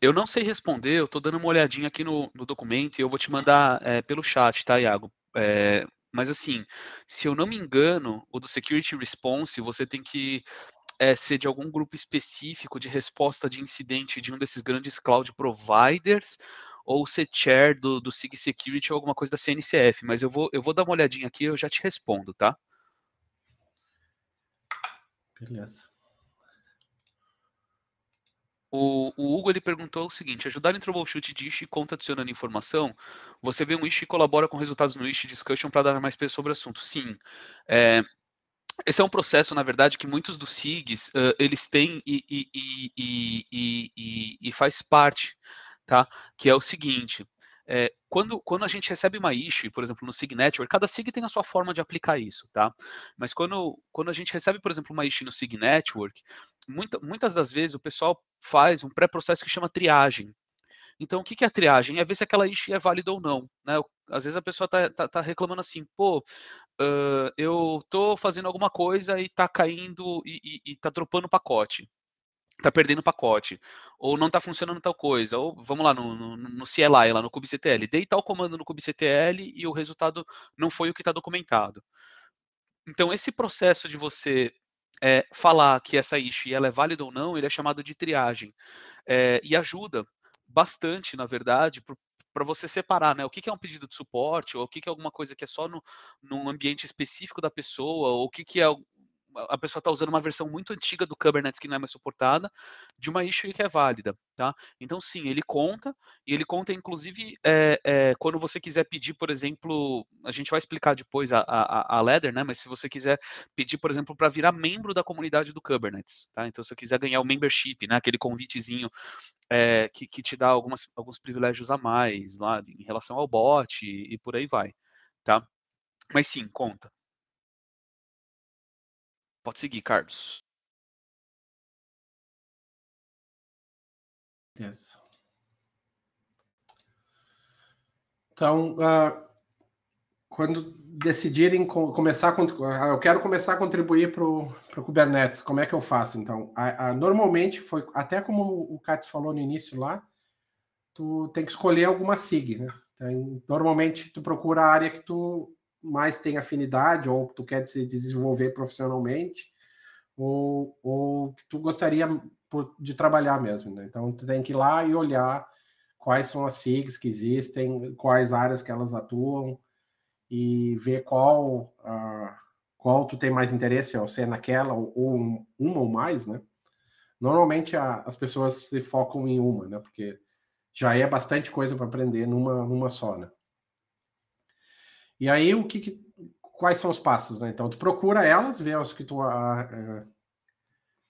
Eu não sei responder, eu estou dando uma olhadinha aqui no, no documento e eu vou te mandar é, pelo chat, tá, Iago? É, mas assim, se eu não me engano, o do security response você tem que é, ser de algum grupo específico de resposta de incidente de um desses grandes cloud providers ou ser chair do, do SIG Security ou alguma coisa da CNCF, mas eu vou, eu vou dar uma olhadinha aqui e eu já te respondo, tá? Beleza. O, o, Hugo ele perguntou o seguinte: ajudar em troubleshoot de Ishi conta adicionando informação? Você vê um Ishi e colabora com resultados no Ishi Discussion para dar mais peso sobre o assunto? Sim. É, esse é um processo, na verdade, que muitos dos SIGs uh, eles têm e, e, e, e faz parte tá? Que é o seguinte, é, quando, quando a gente recebe uma issue, por exemplo, no SIG Network, cada SIG tem a sua forma de aplicar isso, tá? Mas quando, quando a gente recebe, por exemplo, uma issue no SIG Network, muita, muitas das vezes o pessoal faz um pré-processo que chama triagem, então, o que é a triagem? É ver se aquela issue é válida ou não. Né? Às vezes a pessoa está tá, tá reclamando assim, pô, uh, eu estou fazendo alguma coisa e está caindo e está dropando o pacote tá perdendo pacote, ou não tá funcionando tal coisa, ou vamos lá no, no, no CLI, lá no kubectl, dei tal comando no kubectl e o resultado não foi o que está documentado. Então, esse processo de você é, falar que essa issue ela é válida ou não, ele é chamado de triagem. É, e ajuda bastante, na verdade, para você separar né, o que, que, é um pedido de suporte, ou o que, que, é alguma coisa que é só no, num ambiente específico da pessoa, ou o que, que é a pessoa está usando uma versão muito antiga do Kubernetes que não é mais suportada, de uma issue que é válida, tá? Então, sim, ele conta, e ele conta, inclusive, é, é, quando você quiser pedir, por exemplo, a gente vai explicar depois a, a, a ladder, né? Mas se você quiser pedir, por exemplo, para virar membro da comunidade do Kubernetes, tá? Então, se você quiser ganhar o membership, né? Aquele convitezinho é, que, que, te dá algumas, alguns privilégios a mais lá em relação ao bot e, e por aí vai, tá? Mas sim, conta. Pode seguir, Carlos. Beleza. Então, uh, quando decidirem co começar, a, ah, eu quero começar a contribuir para o Kubernetes, como é que eu faço? Então, normalmente, foi até como o Katz falou no início lá, tu tem que escolher alguma SIG, né? Então, normalmente, tu procura a área que tu mais tem afinidade, ou que tu quer se desenvolver profissionalmente, ou, ou que tu gostaria de trabalhar mesmo. Né? Então, tu tem que ir lá e olhar quais são as SIGs que existem, quais áreas que elas atuam, e ver qual, uh, qual tu tem mais interesse, ou seja, naquela, ou, ou uma ou mais, né? Normalmente a, as pessoas se focam em uma, né? Porque já é bastante coisa para aprender numa, numa só, né? E aí, o que, que quais são os passos? Né? Então, tu procura elas, vê as que tu a, ah, a, é,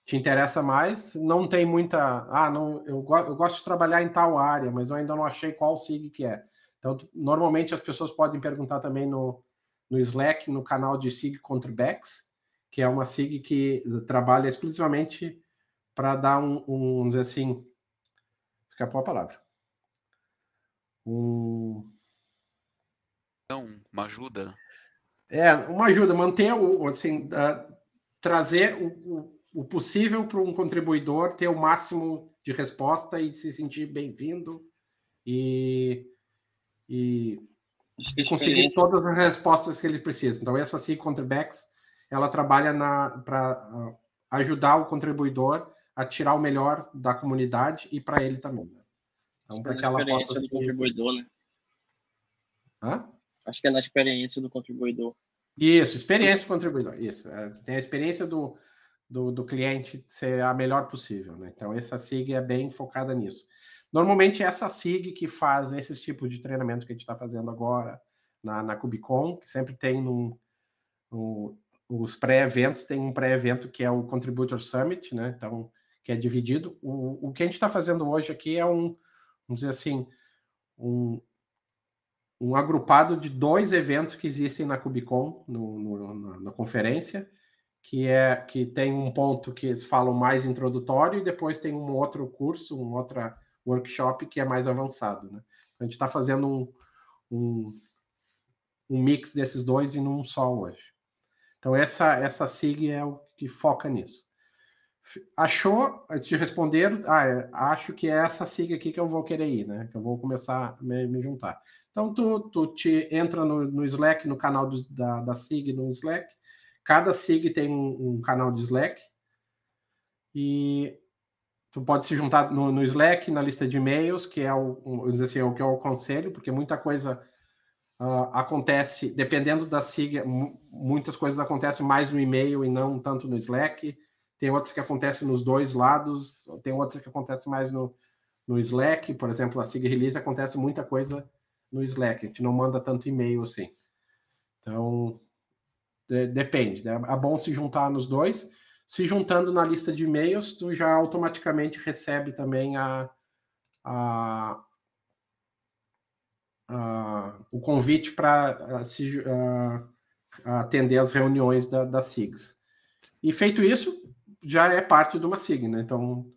te interessa mais. Não tem muita. Ah, não, eu, eu, gosto de trabalhar em tal área, mas eu ainda não achei qual SIG que é. Então, tu, normalmente as pessoas podem perguntar também no, no Slack, no canal de SIG Contribacks, que é uma SIG que trabalha exclusivamente para dar um, um, vamos dizer assim, escapou a palavra. Um, então, uma ajuda? É, uma ajuda, manter o, assim, uh, trazer o, o, o possível para um contribuidor ter o máximo de resposta e se sentir bem-vindo e, e, e, conseguir todas as respostas que ele precisa. Então, essa C Contribacks, ela trabalha para uh, ajudar o contribuidor a tirar o melhor da comunidade e para ele também. Né? Então, para que ela possa... Do contribuidor, né? Hã? Acho que é na experiência do contribuidor. Isso, experiência do contribuidor. Isso. É, tem a experiência do, do, do, cliente ser a melhor possível. Né? Então, essa SIG é bem focada nisso. Normalmente, é essa SIG que faz esses tipos de treinamento que a gente está fazendo agora na, na Cubicon, que sempre tem um, os pré-eventos, tem um pré-evento que é o Contributor Summit, né? então, que é dividido. O, o que a gente está fazendo hoje aqui é um, vamos dizer assim, um, um agrupado de dois eventos que existem na Cubicon, no, no, na, na, conferência, que é que tem um ponto que eles falam mais introdutório e depois tem um outro curso, um outro workshop que é mais avançado. Né? A gente está fazendo um, um, um, mix desses dois e num só hoje. Então essa essa SIG é o que foca nisso. Achou, antes de responder, ah, é, acho que é essa SIG aqui que eu vou querer ir, né? Que eu vou começar a me, me juntar. Então, tu, tu te entra no, no Slack, no canal do, da, da SIG, no Slack. Cada SIG tem um, um, canal de Slack. E tu pode se juntar no, no Slack, na lista de e-mails, que é o, um, assim, é o que eu aconselho, porque muita coisa uh, acontece, dependendo da SIG, é muitas coisas acontecem mais no e-mail e não tanto no Slack. Tem outras que acontecem nos dois lados, tem outras que acontecem mais no, no Slack, por exemplo, a SIG Release acontece muita coisa no Slack, a gente não manda tanto e-mail assim. Então, de, depende, né? É bom se juntar nos dois. Se juntando na lista de e-mails, tu já automaticamente recebe também a, a, a o convite para se atender as reuniões da, da SIGs. E feito isso, já é parte de uma SIG, né? Então,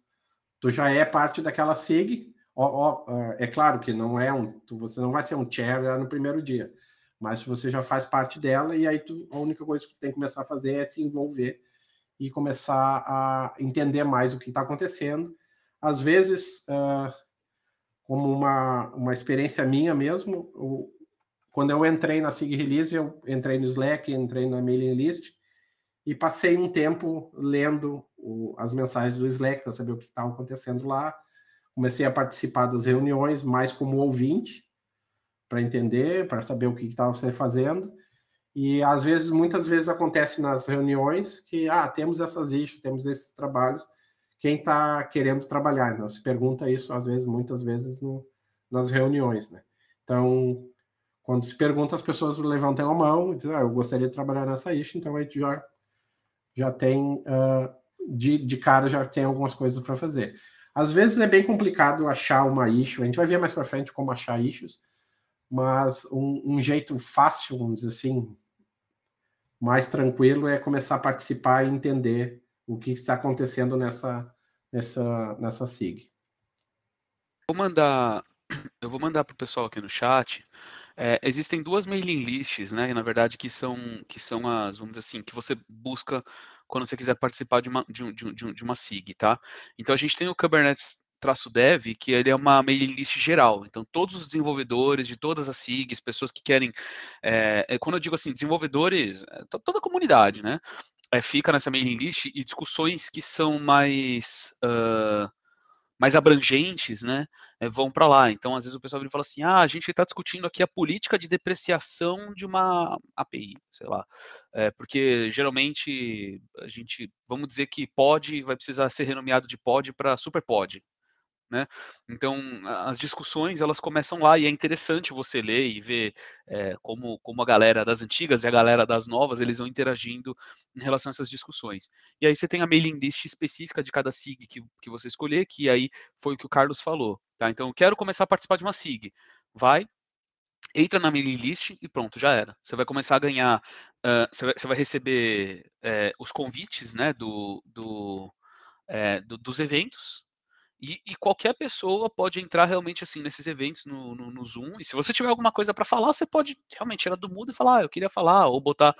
tu já é parte daquela SIG, ó, ó, é claro que não é um, tu, você não vai ser um chair no primeiro dia, mas você já faz parte dela e aí tu, a única coisa que tu tem que começar a fazer é se envolver e começar a entender mais o que está acontecendo. Às vezes, uh, como uma, uma experiência minha mesmo, eu, quando eu entrei na SIG Release, eu entrei no Slack, entrei na mailing list e passei um tempo lendo o, as mensagens do Slack para saber o que estava acontecendo lá, comecei a participar das reuniões mais como ouvinte, para entender, para saber o que estava você fazendo. E às vezes, muitas vezes acontece nas reuniões que, ah, temos essas issues, temos esses trabalhos, quem está querendo trabalhar? Não se pergunta isso, às vezes, muitas vezes no, nas reuniões, né? Então, quando se pergunta, as pessoas levantam a mão e dizem, ah, eu gostaria de trabalhar nessa issue, então aí já, já tem, uh, de, de cara, já tem algumas coisas para fazer. Às vezes é bem complicado achar uma issue, a gente vai ver mais para frente como achar issues, mas um, um, jeito fácil, vamos dizer assim, mais tranquilo é começar a participar e entender o que está acontecendo nessa nessa nessa SIG. Vou mandar eu vou mandar para o pessoal aqui no chat. É, existem duas mailing lists, né? Na verdade, que são que são as, vamos dizer assim, que você busca quando você quiser participar de uma, de, um, de, um, de uma SIG, tá? Então a gente tem o Kubernetes traço dev, que ele é uma mailing list geral. Então, todos os desenvolvedores de todas as SIGs, pessoas que querem, é, quando eu digo assim, desenvolvedores, eh, toda a comunidade, né? É, fica nessa mailing list e discussões que são mais uh, mais abrangentes, né, eh, vão para lá. Então, às vezes o pessoal vem e fala assim: ah, a gente está discutindo aqui a política de depreciação de uma API, sei lá. É, porque geralmente a gente, vamos dizer que pode, vai precisar ser renomeado de pod para super pod, né? Então, as discussões elas começam lá e é interessante você ler e ver é, como, como a galera das antigas e a galera das novas eles vão interagindo em relação a essas discussões. E aí você tem a mailing list específica de cada SIG que, que você escolher, que aí foi o que o Carlos falou. Tá? Então, quero começar a participar de uma SIG. Vai, entra na mailing list e pronto, já era. Você vai começar a ganhar, uh, você, vai, você, vai, receber eh, os convites né, do, do, é, do, dos eventos, e, e, qualquer pessoa pode entrar realmente assim nesses eventos no, no, no Zoom. E se você tiver alguma coisa para falar, você pode realmente tirar do mudo e falar, ah, eu queria falar, ou botar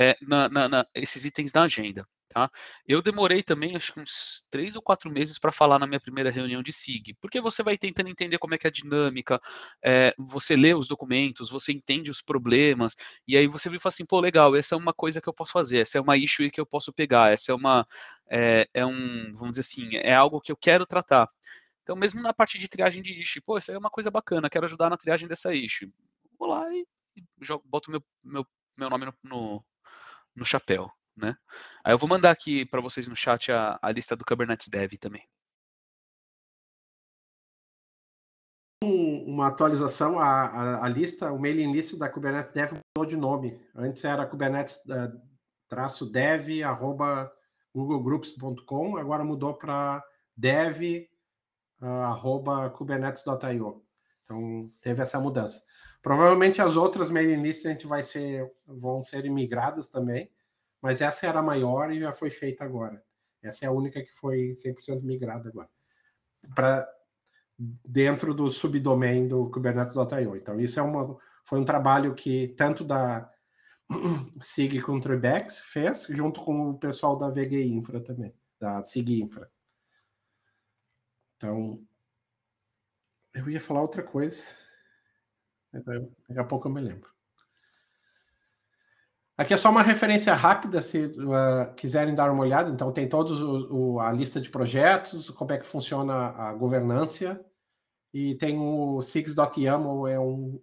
é, na, na, na, esses itens na agenda. Tá? Eu demorei também, acho que uns três ou quatro meses para falar na minha primeira reunião de SIG, porque você vai tentando entender como é que é a dinâmica, é, você lê os documentos, você entende os problemas, e aí você vê e fala assim, pô, legal, essa é uma coisa que eu posso fazer, essa é uma issue que eu posso pegar, essa é uma, é, é um, vamos dizer assim, é algo que eu quero tratar. Então, mesmo na parte de triagem de issue, pô, essa é uma coisa bacana, quero ajudar na triagem dessa issue. Vou lá e, e jogo, boto meu, meu, meu nome no, no, no chapéu né? Aí eu vou mandar aqui para vocês no chat a, a lista do Kubernetes Dev também. uma atualização, a, a, a, lista, o mailing list da Kubernetes Dev mudou de nome. Antes era Kubernetes uh, dev arroba googlegroups.com, agora mudou para dev ah, arroba kubernetes.io. Então teve essa mudança. Provavelmente as outras mailing lists a gente vai ser, vão ser imigradas também, mas essa era a maior e já foi feita agora. Essa é a única que foi 100% migrada agora. Para dentro do subdomínio do Kubernetes.io. Então, isso é uma, foi um trabalho que tanto da SIG com Trebex fez, junto com o pessoal da VG Infra também, da SIG Infra. Então, eu ia falar outra coisa, mas daqui a pouco eu me lembro. Aqui é só uma referência rápida, se uh, quiserem dar uma olhada. Então, tem toda a lista de projetos, como é que funciona a governança. E tem o sigs.yaml, é um,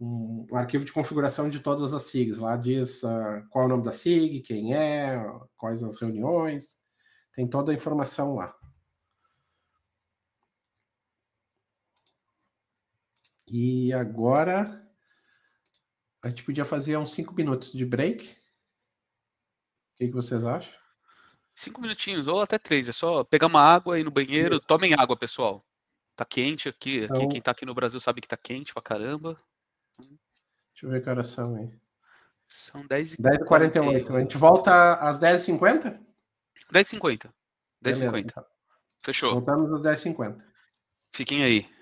um, arquivo de configuração de todas as SIGs. Lá diz uh, qual é o nome da SIG, quem é, quais as reuniões. Tem toda a informação lá. E agora a gente podia fazer uns 5 minutos de break. O que, que vocês acham? Cinco minutinhos, ou até três. É só pegar uma água, aí no banheiro. Tomem água, pessoal. Tá quente aqui. Então... aqui. Quem tá aqui no Brasil sabe que tá quente pra caramba. Deixa eu ver que horas são aí. São 10h48. 10 A gente volta às 10h50? 10h50. 10h50. Fechou. Voltamos às 10h50. Fiquem aí.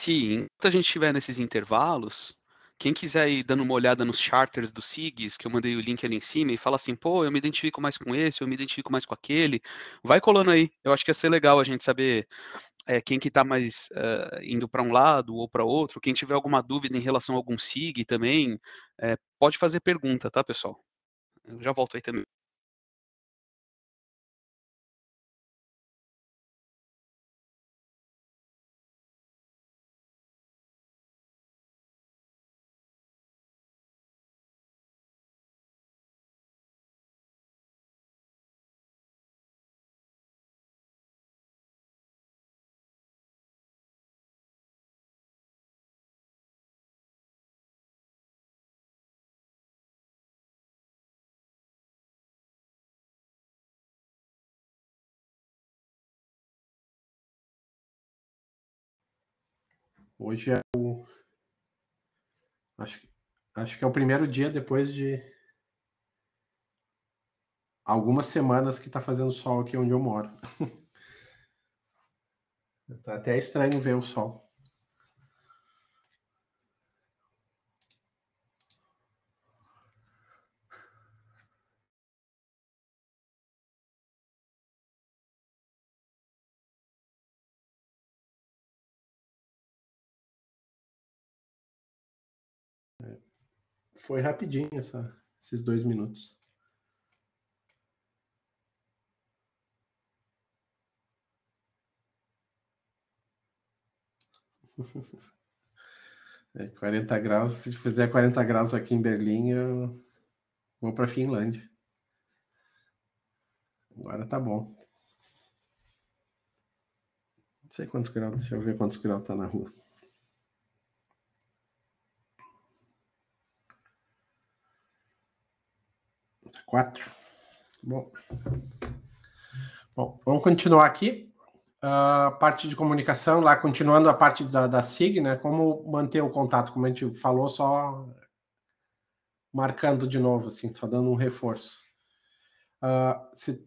se, enquanto a gente estiver nesses intervalos, quem quiser ir dando uma olhada nos charters do SIGs, que eu mandei o link ali em cima, e fala assim, pô, eu me identifico mais com esse, eu me identifico mais com aquele, vai colando aí. Eu acho que ia ser legal a gente saber é, quem que está mais uh, indo para um lado ou para outro. Quem tiver alguma dúvida em relação a algum SIG também, é, pode fazer pergunta, tá, pessoal? Eu já volto aí também. Hoje é o. Acho, acho que é o primeiro dia depois de algumas semanas que está fazendo sol aqui onde eu moro. tá até estranho ver o sol. Foi rapidinho essa, esses dois minutos. É, 40 graus, se fizer 40 graus aqui em Berlim, eu vou para Finlândia. Agora tá bom. Não sei quantos graus, deixa eu ver quantos graus tá na rua. Quatro. Bom. Bom, vamos continuar aqui. A uh, parte de comunicação, lá continuando a parte da, da SIG, né? Como manter o contato, como a gente falou, só marcando de novo, assim, só dando um reforço. Uh, se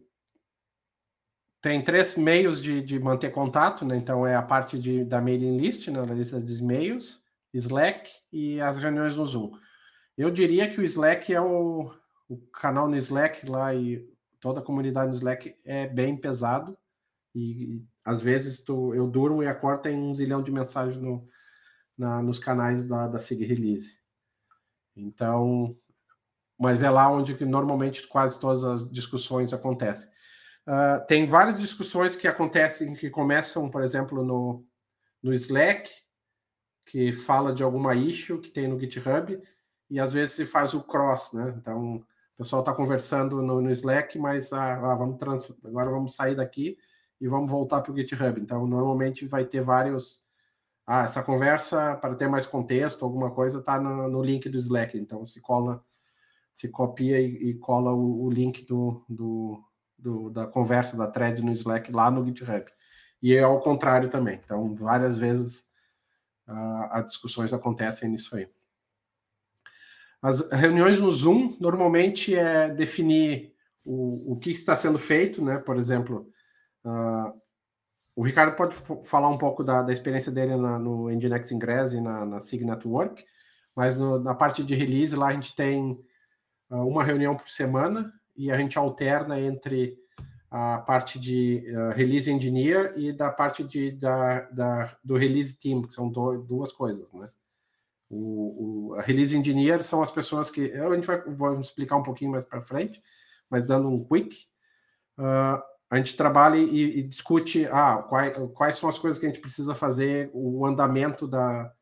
tem três meios de, de, manter contato, né? Então é a parte de, da mailing list, né? da lista de e-mails, Slack e as reuniões no Zoom. Eu diria que o Slack é o, o canal no Slack lá e toda a comunidade no Slack é bem pesado e, e às vezes tu, eu durmo e acordo tem um zilhão de mensagens no, na, nos canais da, da SIG Release. Então, mas é lá onde normalmente quase todas as discussões acontecem. Uh, tem várias discussões que acontecem, que começam, por exemplo, no, no Slack, que fala de alguma issue que tem no GitHub, e às vezes se faz o cross, né? Então, o pessoal está conversando no, no, Slack, mas ah, ah, vamos trans... agora vamos sair daqui e vamos voltar para o GitHub. Então, normalmente vai ter vários. Ah, essa conversa, para ter mais contexto, alguma coisa, está no, no, link do Slack. Então, se cola, se copia e, e cola o, o link do, do, do, da conversa, da thread no Slack lá no GitHub. E é ao contrário também. Então, várias vezes ah, as discussões acontecem nisso aí. As reuniões no Zoom normalmente é definir o, o que está sendo feito, né? Por exemplo, uh, o Ricardo pode falar um pouco da, da experiência dele na, no Nginx Ingress e na, na SIG mas no, na parte de release lá a gente tem uh, uma reunião por semana e a gente alterna entre a parte de uh, release engineer e da parte de, da, da, do release team, que são do, duas coisas, né? O, o, a release engineer são as pessoas que. A gente vai vamos explicar um pouquinho mais para frente, mas dando um quick. Uh, a gente trabalha e, e discute ah, quais, quais são as coisas que a gente precisa fazer, o andamento da,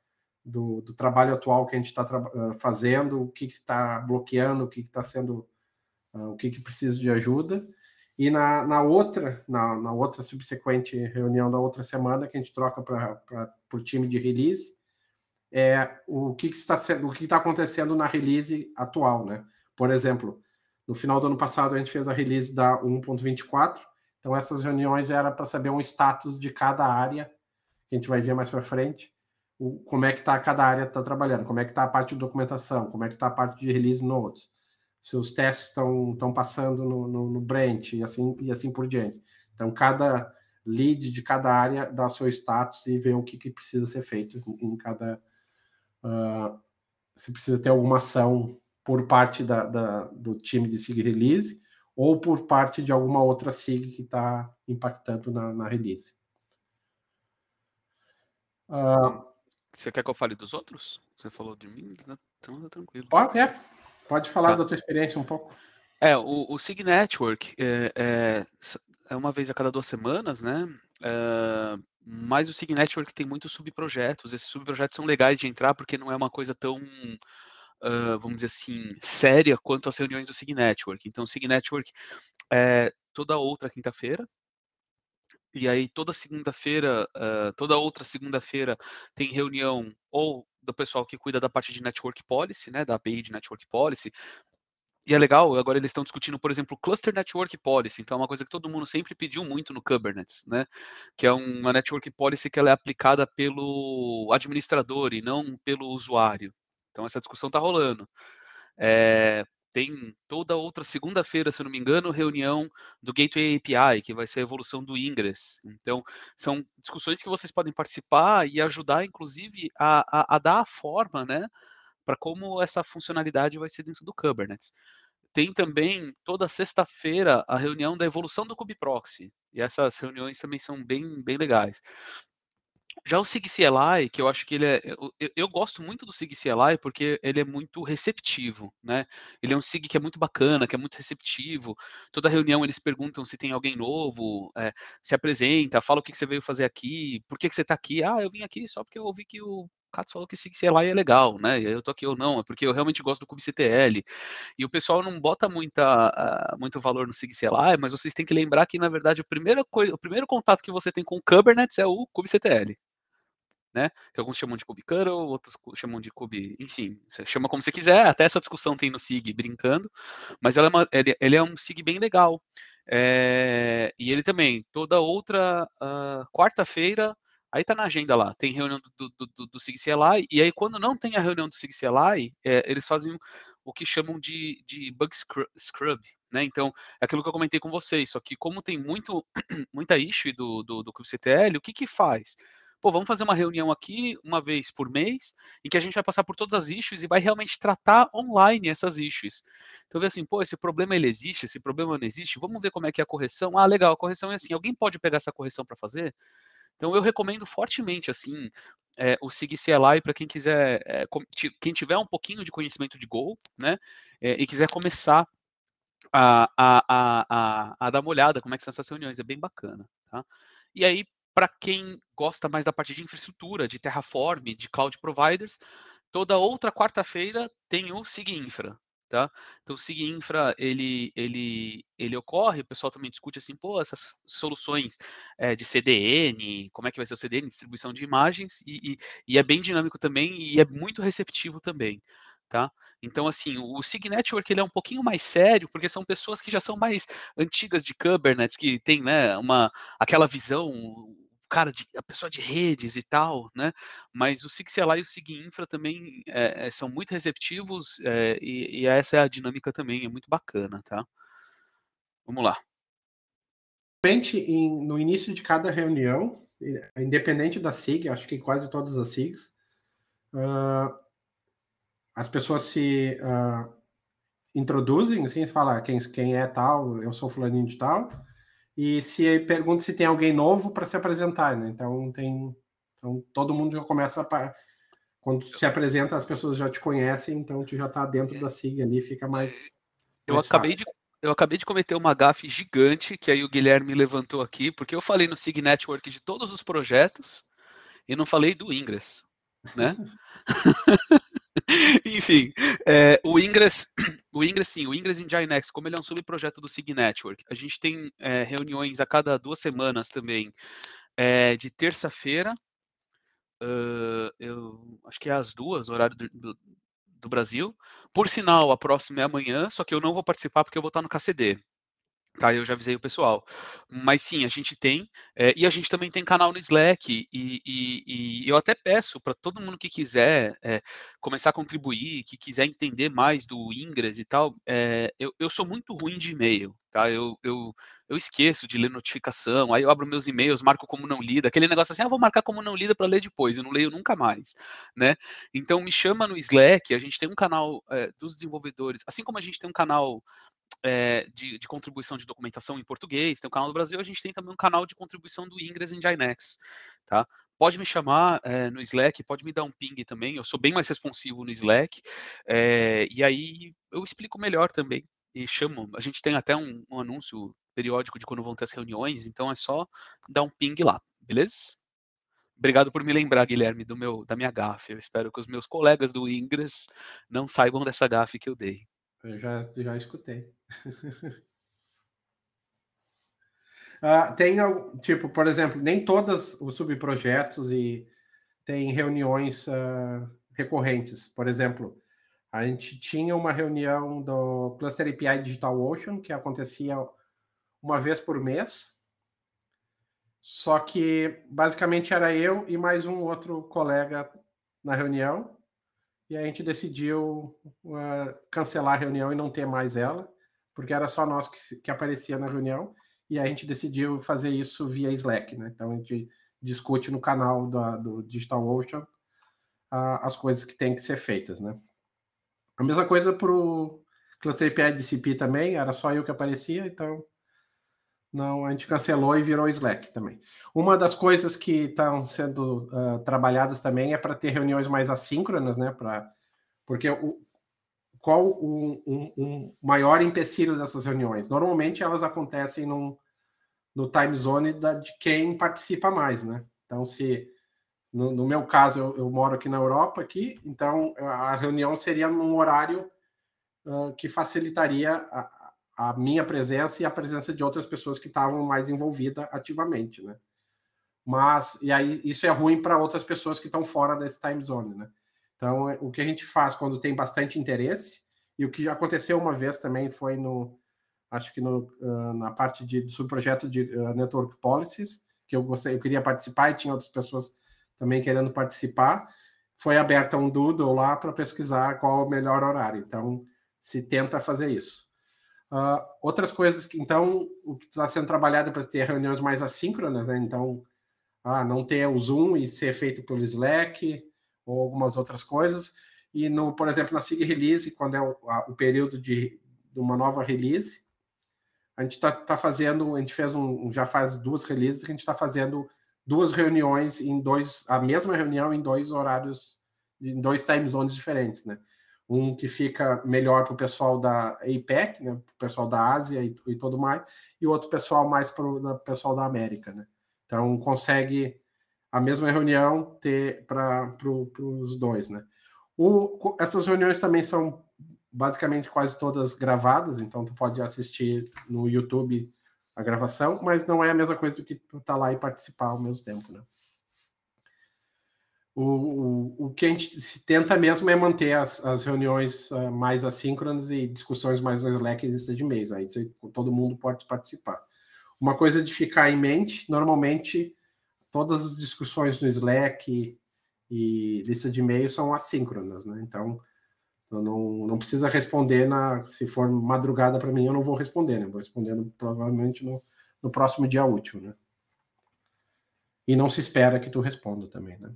do, do trabalho atual que a gente está ah, fazendo, o que está bloqueando, o que está sendo. Uh, o que, que precisa de ajuda. E na, na outra, na, na outra subsequente reunião da outra semana, que a gente troca para o time de release é, o que, está sendo, o que está acontecendo na release atual, né? Por exemplo, no final do ano passado a gente fez a release da 1.24, então essas reuniões era para saber um status de cada área, que a gente vai ver mais para frente, o, como é que está cada área está trabalhando, como é que está a parte de documentação, como é que está a parte de release notes, se os testes estão estão passando no, no, no branch e assim e assim por diante. Então cada lead de cada área dá o seu status e vê o que, que precisa ser feito em, em cada se ah, precisa ter alguma ação por parte da, da, do time de SIG release ou por parte de alguma outra SIG que está impactando na, na release. Uh, Você quer que eu fale dos outros? Você falou de mim, né? então tá tranquilo. Pode, é. pode falar tá. da tua experiência um pouco. É, o, o SIG Network é, é, é uma vez a cada duas semanas, né? É, mas o SIG Network tem muitos subprojetos. Esses subprojetos são legais de entrar porque não é uma coisa tão, uh, vamos dizer assim, séria quanto as reuniões do SIG Network. Então, o SIG Network é toda outra quinta-feira, e aí toda segunda-feira, uh, toda outra segunda-feira tem reunião ou do pessoal que cuida da parte de network policy, né, da API de network policy, e é legal, agora eles estão discutindo, por exemplo, Cluster Network Policy, então é uma coisa que todo mundo sempre pediu muito no Kubernetes, né? Que é uma Network Policy que ela é aplicada pelo administrador e não pelo usuário. Então essa discussão está rolando. É, tem toda outra segunda-feira, se não me engano, reunião do Gateway API, que vai ser a evolução do Ingress. Então, são discussões que vocês podem participar e ajudar, inclusive, a, a, a dar a forma, né? para como essa funcionalidade vai ser dentro do Kubernetes. Tem também toda sexta-feira a reunião da evolução do Kubeproxy, e essas reuniões também são bem, bem legais. Já o SigCLI, que eu acho que ele é. Eu, eu, gosto muito do SigCLI porque ele é muito receptivo, né? Ele é um Sig que é muito bacana, que é muito receptivo. Toda reunião eles perguntam se tem alguém novo, é, se apresenta, fala o que, que você veio fazer aqui, por que, que você está aqui. Ah, eu vim aqui só porque eu ouvi que o Katz falou que sim, sei lá, e é legal, né? Eu tô aqui ou não, é porque eu realmente gosto do kubectl. E o pessoal não bota muita, uh, muito valor no sig mas vocês têm que lembrar que, na verdade, a primeira coisa, o primeiro contato que você tem com o Kubernetes é o kubectl. Né? Que alguns chamam de kubectl, outros chamam de kube, enfim, você chama como você quiser. Até essa discussão tem no SIG brincando, mas é uma, ele, ele, é um SIG bem legal. É, e ele também, toda outra uh, quarta-feira, Aí tá na agenda lá, tem reunião do, do, do, do e aí quando não tem a reunião do SIGCLI, é, eles fazem o que chamam de, de bug scrub, né? Então, é aquilo que eu comentei com vocês, só que como tem muito, muita issue do, do, do CTL, o que que faz? Pô, vamos fazer uma reunião aqui, uma vez por mês, em que a gente vai passar por todas as issues e vai realmente tratar online essas issues. Então, vê assim, pô, esse problema ele existe, esse problema não existe, vamos ver como é que é a correção. Ah, legal, a correção é assim, alguém pode pegar essa correção para fazer? Então eu recomendo fortemente assim eh, é, o SIG CLI para quem quiser, é, quem tiver um pouquinho de conhecimento de Go, né, é, e quiser começar a, a, a, a, dar uma olhada como é que são essas reuniões, é bem bacana, tá? E aí, para quem gosta mais da parte de infraestrutura, de Terraform, de cloud providers, toda outra quarta-feira tem o SIG Infra, Tá? Então, o infra ele, ele, ele ocorre, o pessoal também discute assim, pô, essas soluções é, de CDN, como é que vai ser o CDN, distribuição de imagens, e, e, e é bem dinâmico também e é muito receptivo também. Tá? Então, assim, o SIG Network ele é um pouquinho mais sério, porque são pessoas que já são mais antigas de Kubernetes, que tem né, uma, aquela visão cara, de, a pessoa de redes e tal, né? Mas o SigCLI e o SigInfra também é, são muito receptivos é, e, e, essa é a dinâmica também, é muito bacana, tá? Vamos lá. No início de cada reunião, independente da SIG, acho que quase todas as SIGs, uh, as pessoas se uh, introduzem, assim, falar ah, quem, quem é tal, eu sou fulaninho de tal, e se pergunta se tem alguém novo para se apresentar, né? Então tem, então todo mundo já começa a quando se apresenta as pessoas já te conhecem, então tu já está dentro da é. SIG, ali, fica mais. Eu mais acabei fácil. de eu acabei de cometer uma gafe gigante que aí o Guilherme levantou aqui, porque eu falei no Sig Network de todos os projetos e não falei do Ingress, né? Enfim, é, o Ingress, o Ingress sim, o Ingress Nginx, como ele é um subprojeto do SIG Network, a gente tem é, reuniões a cada duas semanas também, é, de terça-feira, uh, eu acho que é às duas, horário do, do, do Brasil. Por sinal, a próxima é amanhã, só que eu não vou participar porque eu vou estar no KCD. Tá, eu já avisei o pessoal. Mas sim, a gente tem. É, e a gente também tem canal no Slack. E, e, e eu até peço para todo mundo que quiser é, começar a contribuir, que quiser entender mais do Ingress e tal. É, eu, eu sou muito ruim de e-mail. Tá? Eu, eu, eu esqueço de ler notificação, aí eu abro meus e-mails, marco como não lida, aquele negócio assim, ah, vou marcar como não lida para ler depois, eu não leio nunca mais, né? Então me chama no Slack, a gente tem um canal é, dos desenvolvedores, assim como a gente tem um canal é, de, de, contribuição de documentação em português, tem o canal do Brasil, a gente tem também um canal de contribuição do Ingress em Ginex, tá? Pode me chamar é, no Slack, pode me dar um ping também, eu sou bem mais responsivo no Slack, é, e aí eu explico melhor também, e chamo, a gente tem até um, um anúncio periódico de quando vão ter as reuniões, então é só dar um ping lá, beleza? Obrigado por me lembrar, Guilherme, do meu, da minha gafe. Eu espero que os meus colegas do Ingress não saibam dessa gafe que eu dei. Eu já, já escutei. ah, tem, tipo, por exemplo, nem todos os subprojetos e tem reuniões uh, recorrentes. Por exemplo, a gente tinha uma reunião do Cluster API Digital Ocean, que acontecia uma vez por mês. Só que basicamente era eu e mais um outro colega na reunião e a gente decidiu uh, cancelar a reunião e não ter mais ela, porque era só nós que, que aparecia na reunião, e a gente decidiu fazer isso via Slack, né? Então a gente discute no canal da, do DigitalOcean uh, ah, as coisas que têm que ser feitas, né? A mesma coisa para o Cluster API DCP também, era só eu que aparecia, então não, a gente cancelou e virou Slack também. Uma das coisas que estão sendo uh, trabalhadas também é para ter reuniões mais assíncronas, né? Pra, porque o, qual o um, um maior empecilho dessas reuniões? Normalmente elas acontecem num, no time zone da, de quem participa mais, né? Então, se no, no meu caso eu, eu, moro aqui na Europa, aqui, então a reunião seria num horário uh, que facilitaria a, a minha presença e a presença de outras pessoas que estavam mais envolvidas ativamente, né? Mas, e aí, isso é ruim para outras pessoas que estão fora desse time zone, né? Então, é, o que a gente faz quando tem bastante interesse, e o que já aconteceu uma vez também foi no, acho que no, na parte de subprojeto de Network Policies, que eu, gostei, eu queria participar e tinha outras pessoas também querendo participar, foi aberta um Doodle lá para pesquisar qual o melhor horário. Então, se tenta fazer isso. Uh, outras coisas que, então, o que está sendo trabalhado para ter reuniões mais assíncronas, né? Então, ah, não ter o Zoom e ser feito pelo Slack ou algumas outras coisas. E, no, por exemplo, na SIG Release, quando é o, a, o período de, de, uma nova release, a gente está tá fazendo, a gente fez um, já faz duas releases, a gente está fazendo duas reuniões em dois, a mesma reunião em dois horários, em dois time zones diferentes, né? um que fica melhor para o pessoal da APEC, né, o pessoal da Ásia e, e todo mais, e o outro pessoal mais para o pessoal da América. Né? Então, consegue a mesma reunião ter para pro, os dois. Né? O, essas reuniões também são basicamente quase todas gravadas, então tu pode assistir no YouTube a gravação, mas não é a mesma coisa do que tu tá lá e participar ao mesmo tempo, né? o, o, que a gente se tenta mesmo é manter as, as reuniões ah, mais assíncronas e discussões mais no Slack e lista de e-mails. Aí todo mundo pode participar. Uma coisa de ficar em mente, normalmente todas as discussões no Slack e, e lista de e-mails são assíncronas, né? Então, não, não precisa responder na. Se for madrugada para mim, eu não vou responder, né? Vou responder provavelmente no, no próximo dia útil, né? E não se espera que tu responda também, né?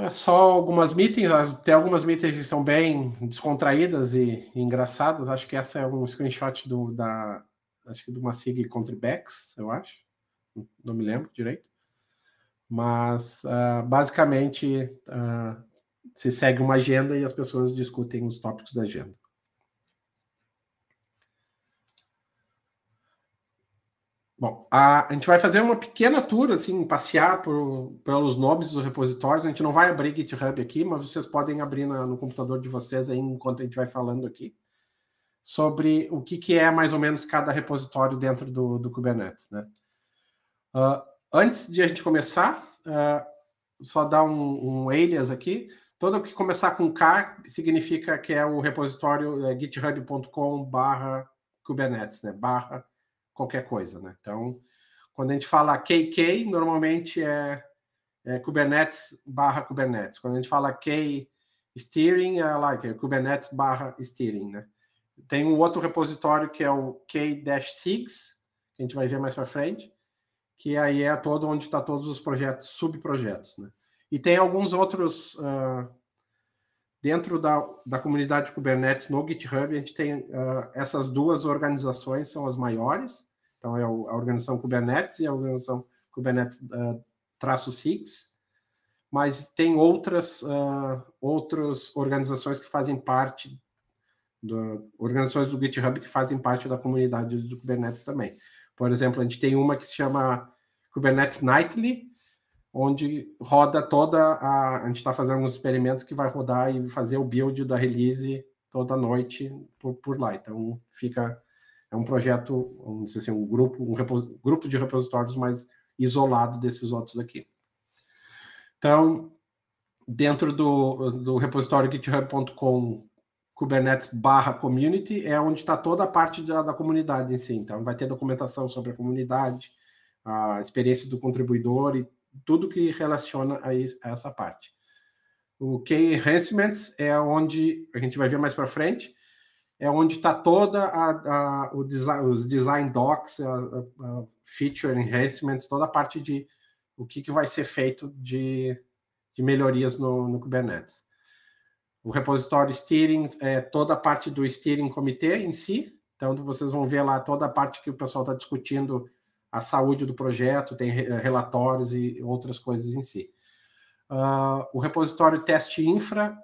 É só algumas meetings, tem algumas meetings que são bem descontraídas e, e engraçadas. Acho que essa é um screenshot do, da, acho que de uma SIG Contribacks, eu acho. Não me lembro direito. Mas, uh, basicamente, uh, se segue uma agenda e as pessoas discutem os tópicos da agenda. Bom, a, a, gente vai fazer uma pequena tour, assim, passear por, pelos nomes dos repositórios. A gente não vai abrir GitHub aqui, mas vocês podem abrir na, no computador de vocês aí enquanto a gente vai falando aqui sobre o que, que é mais ou menos cada repositório dentro do, do Kubernetes, né? Uh, antes de a gente começar, uh, só dar um, um, alias aqui. Todo que começar com K significa que é o repositório é, eh, github.com barra Kubernetes, né? Barra qualquer coisa, né? Então, quando a gente fala KK, normalmente é, é Kubernetes barra Kubernetes. Quando a gente fala K steering, é lá, que é Kubernetes barra steering, né? Tem um outro repositório que é o k 6 que a gente vai ver mais para frente, que aí é todo onde está todos os projetos, subprojetos, né? E tem alguns outros uh, dentro da, da comunidade Kubernetes no GitHub, a gente tem uh, essas duas organizações, são as maiores, então, é a organização Kubernetes e a organização Kubernetes uh, traço SIGs, mas tem outras, uh, outras organizações que fazem parte, do, organizações do GitHub que fazem parte da comunidade do Kubernetes também. Por exemplo, a gente tem uma que se chama Kubernetes Nightly, onde roda toda a. A gente está fazendo uns experimentos que vai rodar e fazer o build da release toda noite por, por lá. Então, fica é um projeto, vamos dizer assim, um grupo, um repos, grupo de repositórios mais isolado desses outros aqui. Então, dentro do, do repositório github.com Kubernetes barra community é onde está toda a parte da, da, comunidade em si. Então, vai ter documentação sobre a comunidade, a experiência do contribuidor e tudo que relaciona a, isso, a essa parte. O Key Enhancements é onde a gente vai ver mais para frente, é onde está toda a, a, o design, os design docs, a, a, feature enhancements, toda a parte de o que, que vai ser feito de, de melhorias no, no Kubernetes. O repositório steering é toda a parte do steering comitê em si, então vocês vão ver lá toda a parte que o pessoal está discutindo a saúde do projeto, tem relatórios e outras coisas em si. Uh, o repositório teste infra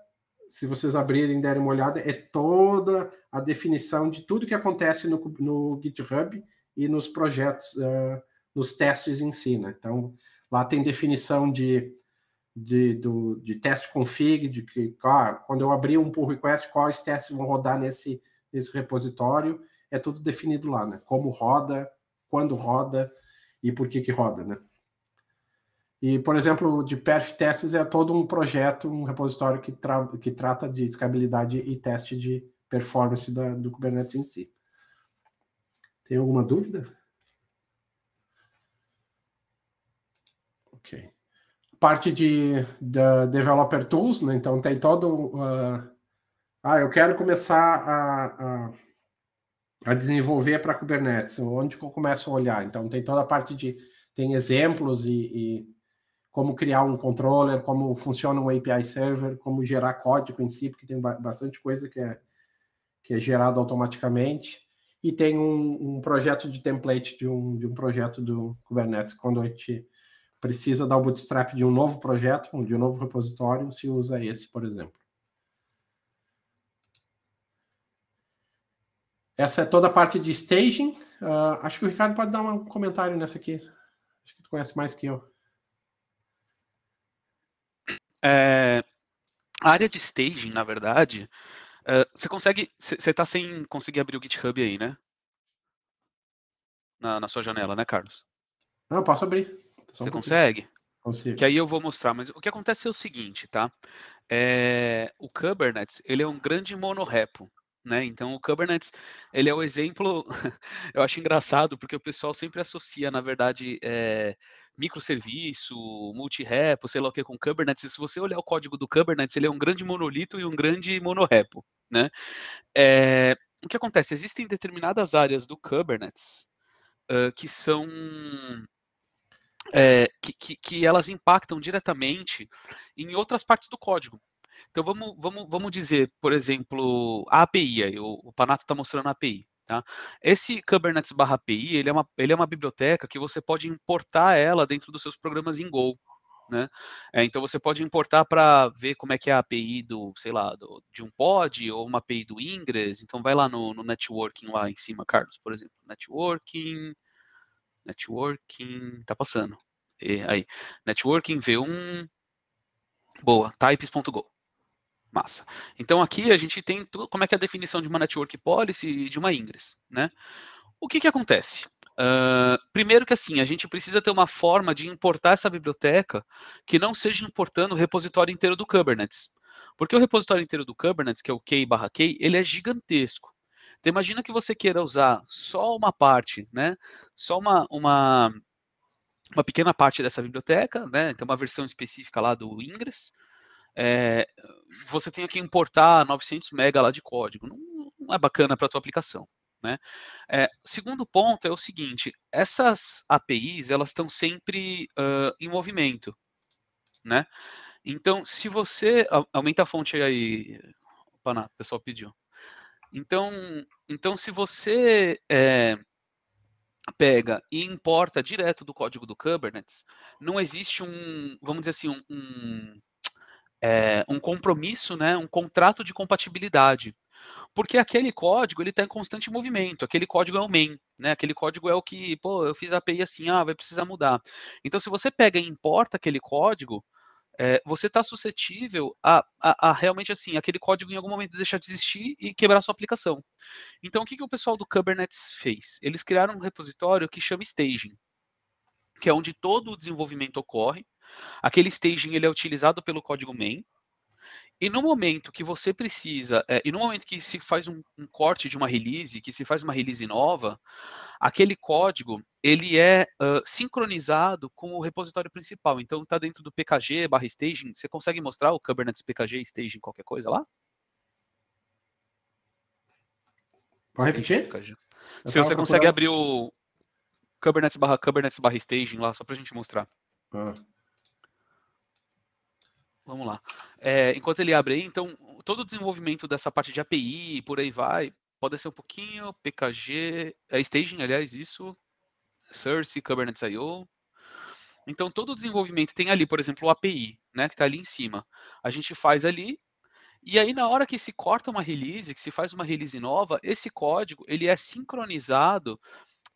se vocês abrirem e derem uma olhada, é toda a definição de tudo que acontece no, no GitHub e nos projetos, uh, nos testes em si. Né? Então, lá tem definição de, de, do, de teste config, de que ah, quando eu abrir um pull request, quais testes vão rodar nesse, nesse repositório. É tudo definido lá, né? Como roda, quando roda e por que, que roda, né? E, por exemplo, de perf tests é todo um projeto, um repositório que, tra que trata de escalabilidade e teste de performance da, do Kubernetes em si. Tem alguma dúvida? Ok. Parte de, de Developer Tools, né? então tem todo... Uh, ah, eu quero começar a, a, a desenvolver para Kubernetes. Onde que eu começo a olhar? Então tem toda a parte de tem exemplos e, e, como criar um controller, como funciona um API server, como gerar código em si, porque tem bastante coisa que é, que é gerado automaticamente. E tem um, um projeto de template de um, de um projeto do Kubernetes. Quando a gente precisa dar o bootstrap de um novo projeto, de um novo repositório, se usa esse, por exemplo. Essa é toda a parte de staging. Uh, acho que o Ricardo pode dar um comentário nessa aqui. Acho que tu conhece mais que eu. É, a área de staging, na verdade, é, você consegue. Você está sem conseguir abrir o GitHub aí, né? Na, na sua janela, né, Carlos? Não, eu posso abrir. Só você um consegue? Consigo. Que aí eu vou mostrar, mas o que acontece é o seguinte, tá? É, o Kubernetes, ele é um grande monorepo, né? Então o Kubernetes, ele é o exemplo, eu acho engraçado, porque o pessoal sempre associa, na verdade, é, microserviço, multi-repo, sei lá o que com Kubernetes. Se você olhar o código do Kubernetes, ele é um grande monolito e um grande monorepo, né? É, o que acontece? Existem determinadas áreas do Kubernetes uh, que são é, que, que, que, elas impactam diretamente em outras partes do código. Então vamos, vamos, vamos dizer, por exemplo, a API, aí, o, o Panato está mostrando a API. Tá? Esse Kubernetes barra API, ele é, uma, ele é uma biblioteca que você pode importar ela dentro dos seus programas em Go. Né? É, então você pode importar para ver como é que é a API do, sei lá, do, de um pod ou uma API do Ingress. Então vai lá no, no networking lá em cima, Carlos, por exemplo. Networking, networking, tá passando. E, aí, networking V1, boa, types.go. Massa. Então aqui a gente tem como é que é a definição de uma network policy e de uma ingress, né? O que que acontece? Uh, primeiro que assim, a gente precisa ter uma forma de importar essa biblioteca que não seja importando o repositório inteiro do Kubernetes. Porque o repositório inteiro do Kubernetes, que é o K barra K, ele é gigantesco. Então imagina que você queira usar só uma parte, né? Só uma, uma, uma pequena parte dessa biblioteca, né? Então uma versão específica lá do Ingress, é, você tenha que importar 900 mega lá de código. Não, não é bacana para a tua aplicação. Né? É, segundo ponto é o seguinte, essas APIs elas estão sempre uh, em movimento, né? Então, se você aumenta a fonte aí, Paná, o pessoal pediu. Então, então se você é, pega e importa direto do código do Kubernetes, não existe um, vamos dizer assim, um, um é, um compromisso, né, um contrato de compatibilidade. Porque aquele código ele está em constante movimento, aquele código é o main, né? Aquele código é o que, pô, eu fiz a API assim, ah, vai precisar mudar. Então, se você pega e importa aquele código, é, você está suscetível a, a, a, realmente assim, aquele código em algum momento deixar de existir e quebrar sua aplicação. Então, o que, que o pessoal do Kubernetes fez? Eles criaram um repositório que chama staging, que é onde todo o desenvolvimento ocorre. Aquele staging ele é utilizado pelo código main. E no momento que você precisa, é, e no momento que se faz um, um corte de uma release, que se faz uma release nova, aquele código ele é uh, sincronizado com o repositório principal. Então está dentro do PKG barra staging. Você consegue mostrar o Kubernetes PKG staging qualquer coisa lá? Pode repetir? Se você consegue procurando. abrir o Kubernetes barra Kubernetes barra staging lá, só para a gente mostrar. Ah. Vamos lá. É, enquanto ele abre aí, então, todo o desenvolvimento dessa parte de API e por aí vai, pode ser um pouquinho PKG, é, staging, aliás, isso, Source, Kubernetes I.O., então, todo o desenvolvimento tem ali, por exemplo, o API, né, que está ali em cima. A gente faz ali, e aí na hora que se corta uma release, que se faz uma release nova, esse código ele é sincronizado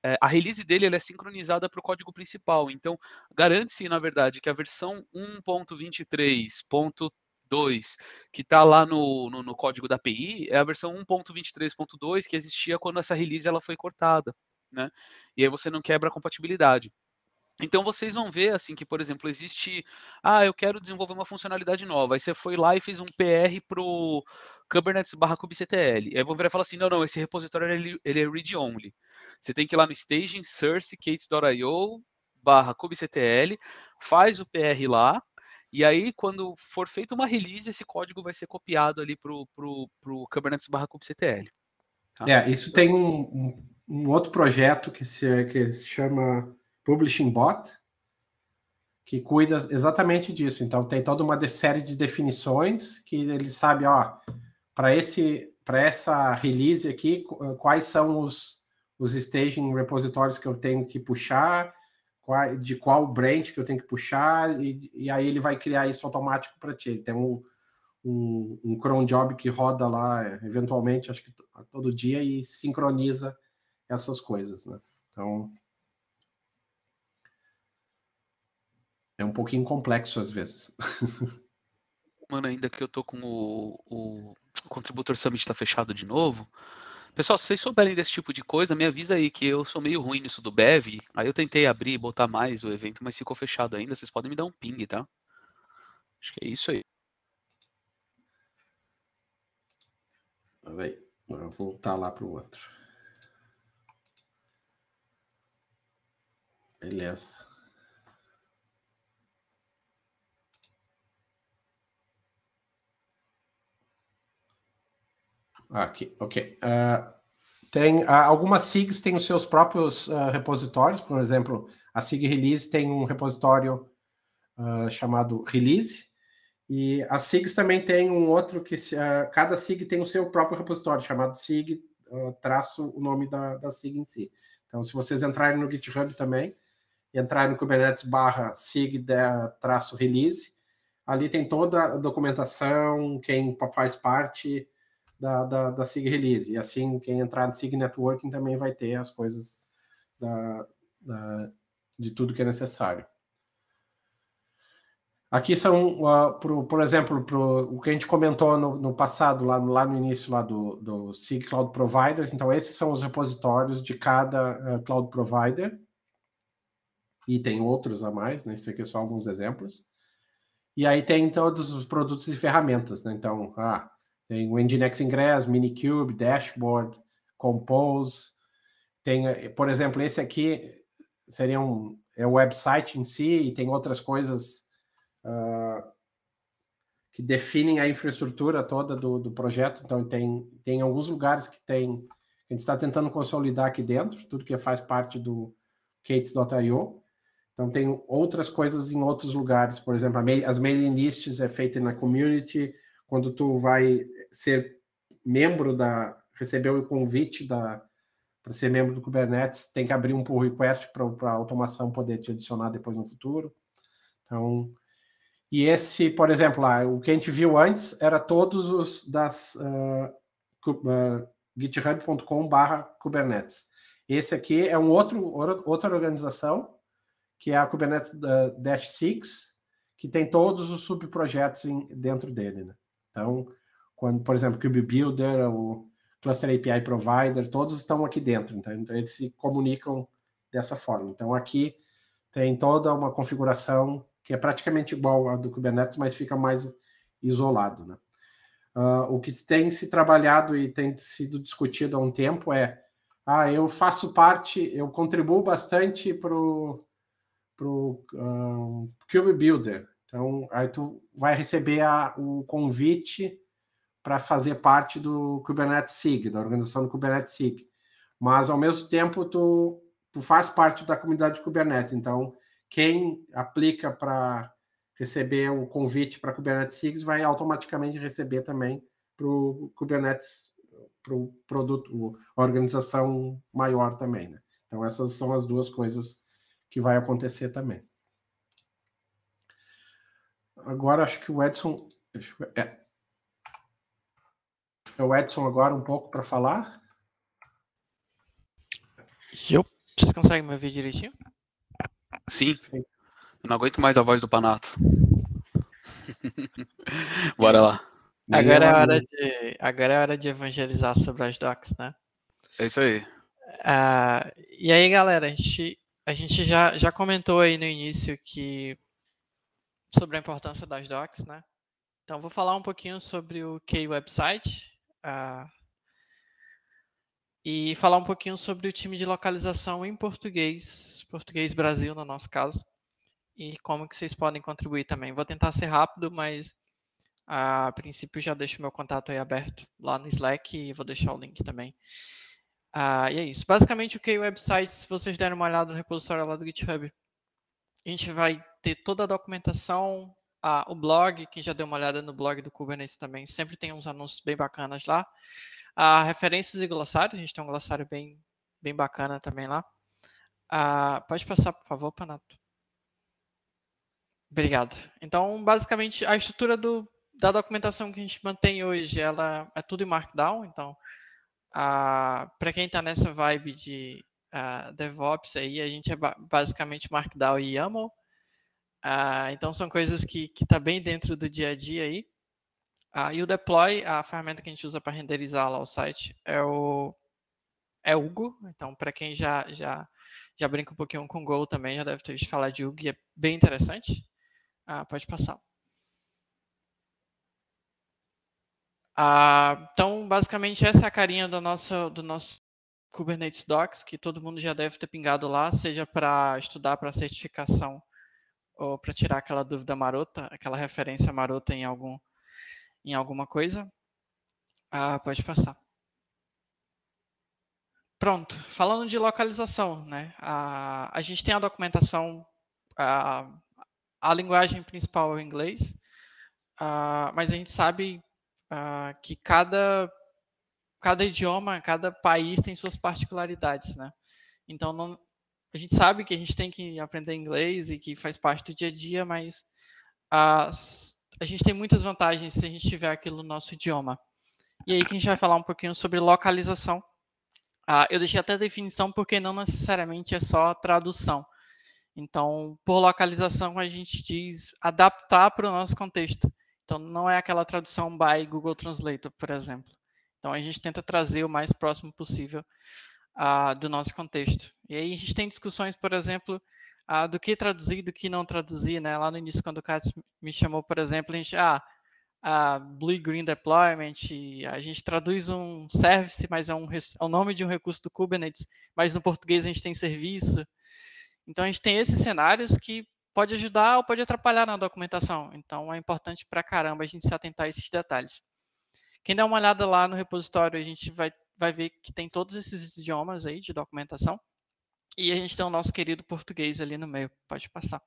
é, a release dele é sincronizada para o código principal. Então, garante-se, na verdade, que a versão 1.23.2 que está lá no, no, no, código da API, é a versão 1.23.2 que existia quando essa release ela foi cortada. Né? E aí você não quebra a compatibilidade. Então vocês vão ver assim que, por exemplo, existe, ah, eu quero desenvolver uma funcionalidade nova. Aí você foi lá e fez um PR para o Kubernetes barra kubectl. Aí vão ver e falar assim, não, não, esse repositório ele, ele é read-only. Você tem que ir lá no staging, source, gates.io, barra kubectl, faz o PR lá, e aí, quando for feita uma release, esse código vai ser copiado ali para o Kubernetes barra kubectl. Tá? É, isso tem um, um, outro projeto que se, que se chama Publishing Bot, que cuida exatamente disso. Então, tem toda uma série de definições que ele sabe, ó, para esse para essa release aqui, quais são os os staging repositórios que eu tenho que puxar, de qual branch que eu tenho que puxar, e, e aí ele vai criar isso automático para ti. Ele tem um, um, um, cron job que roda lá, eventualmente, acho que todo dia, e sincroniza essas coisas, né? Então... É um pouquinho complexo às vezes. Mano, ainda que eu tô com o, o Contributor Summit está fechado de novo, Pessoal, se vocês souberem desse tipo de coisa, me avisa aí que eu sou meio ruim nisso do Bev. Aí eu tentei abrir e botar mais o evento, mas ficou fechado ainda. Vocês podem me dar um ping, tá? Acho que é isso aí. Peraí, agora eu vou voltar lá para o outro. Beleza. Aqui, ok. Uh, tem, uh, algumas SIGs têm os seus próprios uh, repositórios, por exemplo, a SIG Release tem um repositório chamado Release, e as SIGs também tem um outro que cada SIG tem o seu próprio repositório, chamado SIG, traço o nome da, da SIG em si. Então, se vocês entrarem no GitHub também, entrarem no Kubernetes barra SIG traço release, ali tem toda a documentação, quem faz parte, da, da, da SIG Release. E assim, quem entrar no SIG Networking também vai ter as coisas da, da, de tudo que é necessário. Aqui são, uh, ah, por, por, exemplo, pro, o que a gente comentou no, no passado, lá, lá, no início lá do, do SIG Cloud Providers. Então, esses são os repositórios de cada uh, cloud provider. E tem outros a mais, né? Isso aqui é só alguns exemplos. E aí tem todos os produtos e ferramentas, né? Então, ah, tem o Nginx Ingress, Minikube, Dashboard, Compose. Tem, por exemplo, esse aqui seria um é o website em si e tem outras coisas uh, que definem a infraestrutura toda do, do projeto. Então, tem, tem alguns lugares que tem a gente está tentando consolidar aqui dentro, tudo que faz parte do Cates.io. Então, tem outras coisas em outros lugares, por exemplo, as mailing lists é feita na community, quando tu vai ser membro da. receber o convite da para ser membro do Kubernetes, tem que abrir um pull request para a automação poder te adicionar depois no futuro. Então, e esse, por exemplo, lá, o que a gente viu antes era todos os das uh, ah, uh, ah, github.com/barra Kubernetes. Esse aqui é um outro, outra organização, que é a Kubernetes uh, Dash six que tem todos os subprojetos em, dentro dele. Né? Então, quando, por exemplo, Cube Builder, o Cluster API Provider, todos estão aqui dentro, então, eles se comunicam dessa forma. Então aqui tem toda uma configuração que é praticamente igual à do Kubernetes, mas fica mais isolado, né? Uh, o que tem se trabalhado e tem sido discutido há um tempo é: ah, eu faço parte, eu contribuo bastante para o um, Cube Builder. Então, aí tu vai receber a, o convite para fazer parte do Kubernetes SIG, da organização do Kubernetes SIG. Mas, ao mesmo tempo, tu, tu faz parte da comunidade Kubernetes. Então, quem aplica para receber o convite para Kubernetes SIG vai automaticamente receber também para o Kubernetes, para o produto, a organização maior também. Né? Então, essas são as duas coisas que vai acontecer também. Agora, acho que o Edson... É, é o Edson agora um pouco para falar. Eu, vocês conseguem me ouvir direitinho? Sim. Sim. não aguento mais a voz do Panato. Bora lá. Agora é, hora de, agora é hora de evangelizar sobre as docs, né? É isso aí. Ah, e aí, galera, a gente, a gente já, já comentou aí no início que sobre a importância das docs, né? Então, vou falar um pouquinho sobre o k Website, ah, e falar um pouquinho sobre o time de localização em português, português Brasil no nosso caso, e como que vocês podem contribuir também. Vou tentar ser rápido, mas a princípio já deixo meu contato aí aberto lá no Slack e vou deixar o link também. Ah, e é isso. Basicamente o que website, se vocês derem uma olhada no repositório lá do GitHub, a gente vai ter toda a documentação, ah, o blog, quem já deu uma olhada no blog do Kubernetes também, sempre tem uns anúncios bem bacanas lá. Ah, referências e glossário, a gente tem um glossário bem, bem bacana também lá. Ah, pode passar, por favor, Panato. Obrigado. Então, basicamente, a estrutura do, da documentação que a gente mantém hoje, ela é tudo em Markdown, então, ah, para quem está nessa vibe de ah, DevOps aí, a gente é ba basicamente Markdown e YAML. Ah, então são coisas que está bem dentro do dia a dia aí. Ah, e o deploy, a ferramenta que a gente usa para renderizar lá o site é o é Hugo. Então para quem já já já brinca um pouquinho com Go também já deve ter visto falar de Hugo e é bem interessante. Ah, pode passar. Ah, então, basicamente, essa é a carinha do nosso, do nosso Kubernetes Docs, que todo mundo já deve ter pingado lá, seja para estudar para certificação ou para tirar aquela dúvida marota, aquela referência marota em algum em alguma coisa. Ah, pode passar. Pronto. Falando de localização, né? A a gente tem a documentação, a a linguagem principal é o inglês, a ah, mas a gente sabe ah, que cada cada idioma, cada país tem suas particularidades, né? Então não, a gente sabe que a gente tem que aprender inglês e que faz parte do dia a dia, mas as, a gente tem muitas vantagens se a gente tiver aquilo no nosso idioma. E aí que a gente vai falar um pouquinho sobre localização. Ah, eu deixei até a definição porque não necessariamente é só tradução. Então, por localização, a gente diz adaptar para o nosso contexto. Então, não é aquela tradução by Google Translate, por exemplo. Então, a gente tenta trazer o mais próximo possível uh, do nosso contexto. E aí a gente tem discussões, por exemplo, uh, do que traduzir e do que não traduzir, né? Lá no início, quando o Cássio me chamou, por exemplo, a gente, ah, Blue Green Deployment, a gente traduz um service, mas é, um, é o nome de um recurso do Kubernetes, mas no português a gente tem serviço. Então a gente tem esses cenários que pode ajudar ou pode atrapalhar na documentação. Então é importante pra caramba a gente se atentar a esses detalhes. Quem dá uma olhada lá no repositório, a gente vai vai ver que tem todos esses idiomas aí de documentação. E a gente tem o nosso querido português ali no meio. Pode passar.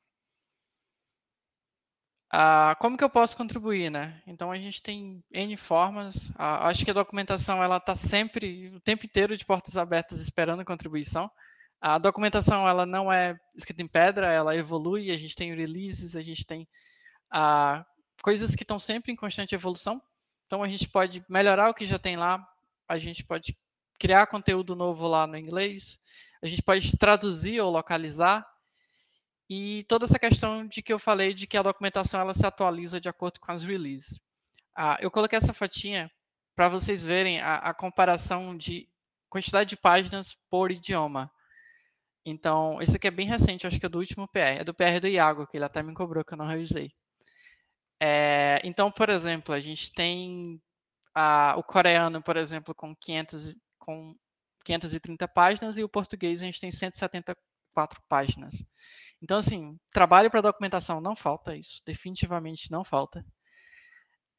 Ah, como que eu posso contribuir, né? Então a gente tem N formas. Ah, acho que a documentação ela está sempre, o tempo inteiro, de portas abertas esperando contribuição. A documentação ela não é escrita em pedra, ela evolui. A gente tem releases, a gente tem ah, coisas que estão sempre em constante evolução. Então a gente pode melhorar o que já tem lá, a gente pode criar conteúdo novo lá no inglês, a gente pode traduzir ou localizar. E toda essa questão de que eu falei de que a documentação ela se atualiza de acordo com as releases. Ah, eu coloquei essa fotinha para vocês verem a, a, comparação de quantidade de páginas por idioma. Então, esse aqui é bem recente, acho que é do último PR. É do PR do Iago, que ele até me cobrou, que eu não revisei. É, então, por exemplo, a gente tem o coreano, por exemplo, com, 500, com 530 páginas e o português a gente tem 174 páginas. Então, assim, trabalho para documentação não falta, isso definitivamente não falta.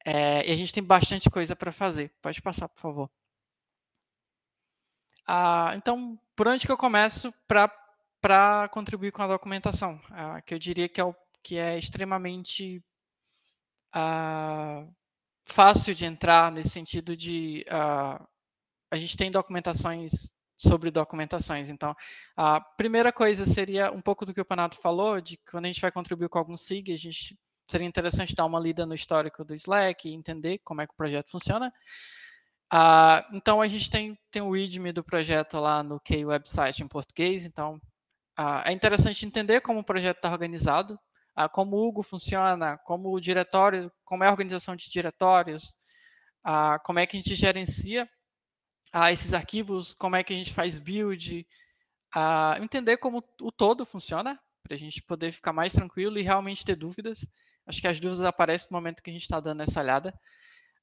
É, e a gente tem bastante coisa para fazer. Pode passar, por favor. Ah, então, por onde que eu começo para contribuir com a documentação? Ah, que eu diria que é, o, que é extremamente ah, fácil de entrar nesse sentido de uh, a gente tem documentações sobre documentações. Então, a primeira coisa seria um pouco do que o Panato falou, de quando a gente vai contribuir com algum SIG, a gente seria interessante dar uma lida no histórico do Slack e entender como é que o projeto funciona. Uh, então, a gente tem, tem o readme do projeto lá no K-Website em português, então uh, é interessante entender como o projeto está organizado, como o Hugo funciona, como o diretório, como é a organização de diretórios, como é que a gente gerencia esses arquivos, como é que a gente faz build, entender como o todo funciona, para a gente poder ficar mais tranquilo e realmente ter dúvidas. Acho que as dúvidas aparecem no momento que a gente está dando essa olhada.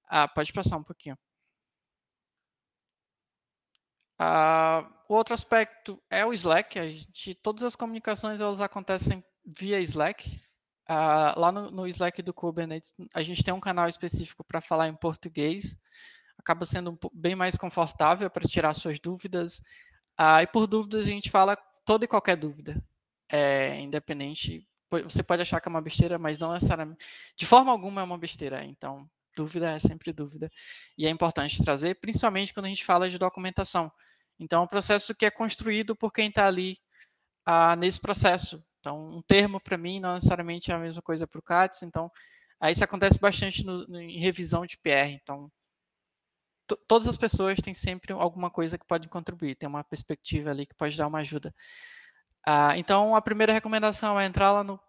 Ah, pode passar um pouquinho. Uh, o outro aspecto é o Slack. A gente, todas as comunicações elas acontecem via Slack. Uh, lá no, no, Slack do Kubernetes, a gente tem um canal específico para falar em português. Acaba sendo um, bem mais confortável para tirar suas dúvidas. Uh, e por dúvidas, a gente fala toda e qualquer dúvida, é, independente. Você pode achar que é uma besteira, mas não necessariamente. De forma alguma é uma besteira. Então, dúvida é sempre dúvida. E é importante trazer, principalmente quando a gente fala de documentação. Então, é um processo que é construído por quem está ali ah, nesse processo. Então, um termo para mim não necessariamente é a mesma coisa para o CATS, então aí isso acontece bastante no, no, em revisão de PR. Então, todas as pessoas têm sempre alguma coisa que podem contribuir, tem uma perspectiva ali que pode dar uma ajuda. Ah, então, a primeira recomendação é entrar lá no,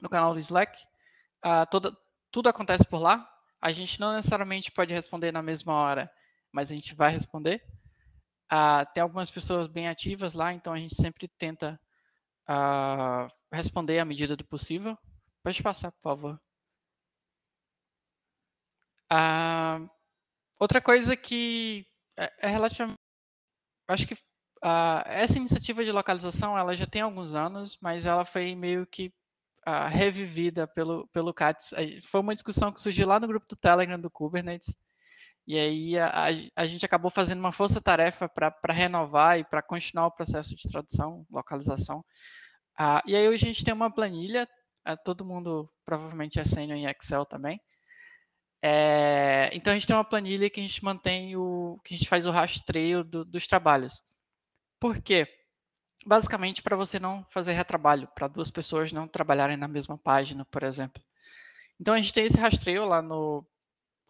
no canal do Slack. Ah, toda, tudo acontece por lá. A gente não necessariamente pode responder na mesma hora, mas a gente vai responder. Ah, tem algumas pessoas bem ativas lá, então a gente sempre tenta responder à medida do possível. Pode passar, por favor. Ah, outra coisa que é, é relativamente. Acho que ah, essa iniciativa de localização ela já tem alguns anos, mas ela foi meio que ah, revivida pelo, pelo CATS. Foi uma discussão que surgiu lá no grupo do Telegram do Kubernetes. E aí a, a gente acabou fazendo uma força-tarefa para renovar e para continuar o processo de tradução, localização. Ah, e aí hoje a gente tem uma planilha, ah, todo mundo provavelmente é sênior em Excel também. É, então a gente tem uma planilha que a gente mantém o. que a gente faz o rastreio do, dos trabalhos. Por quê? Basicamente para você não fazer retrabalho, para duas pessoas não trabalharem na mesma página, por exemplo. Então a gente tem esse rastreio lá no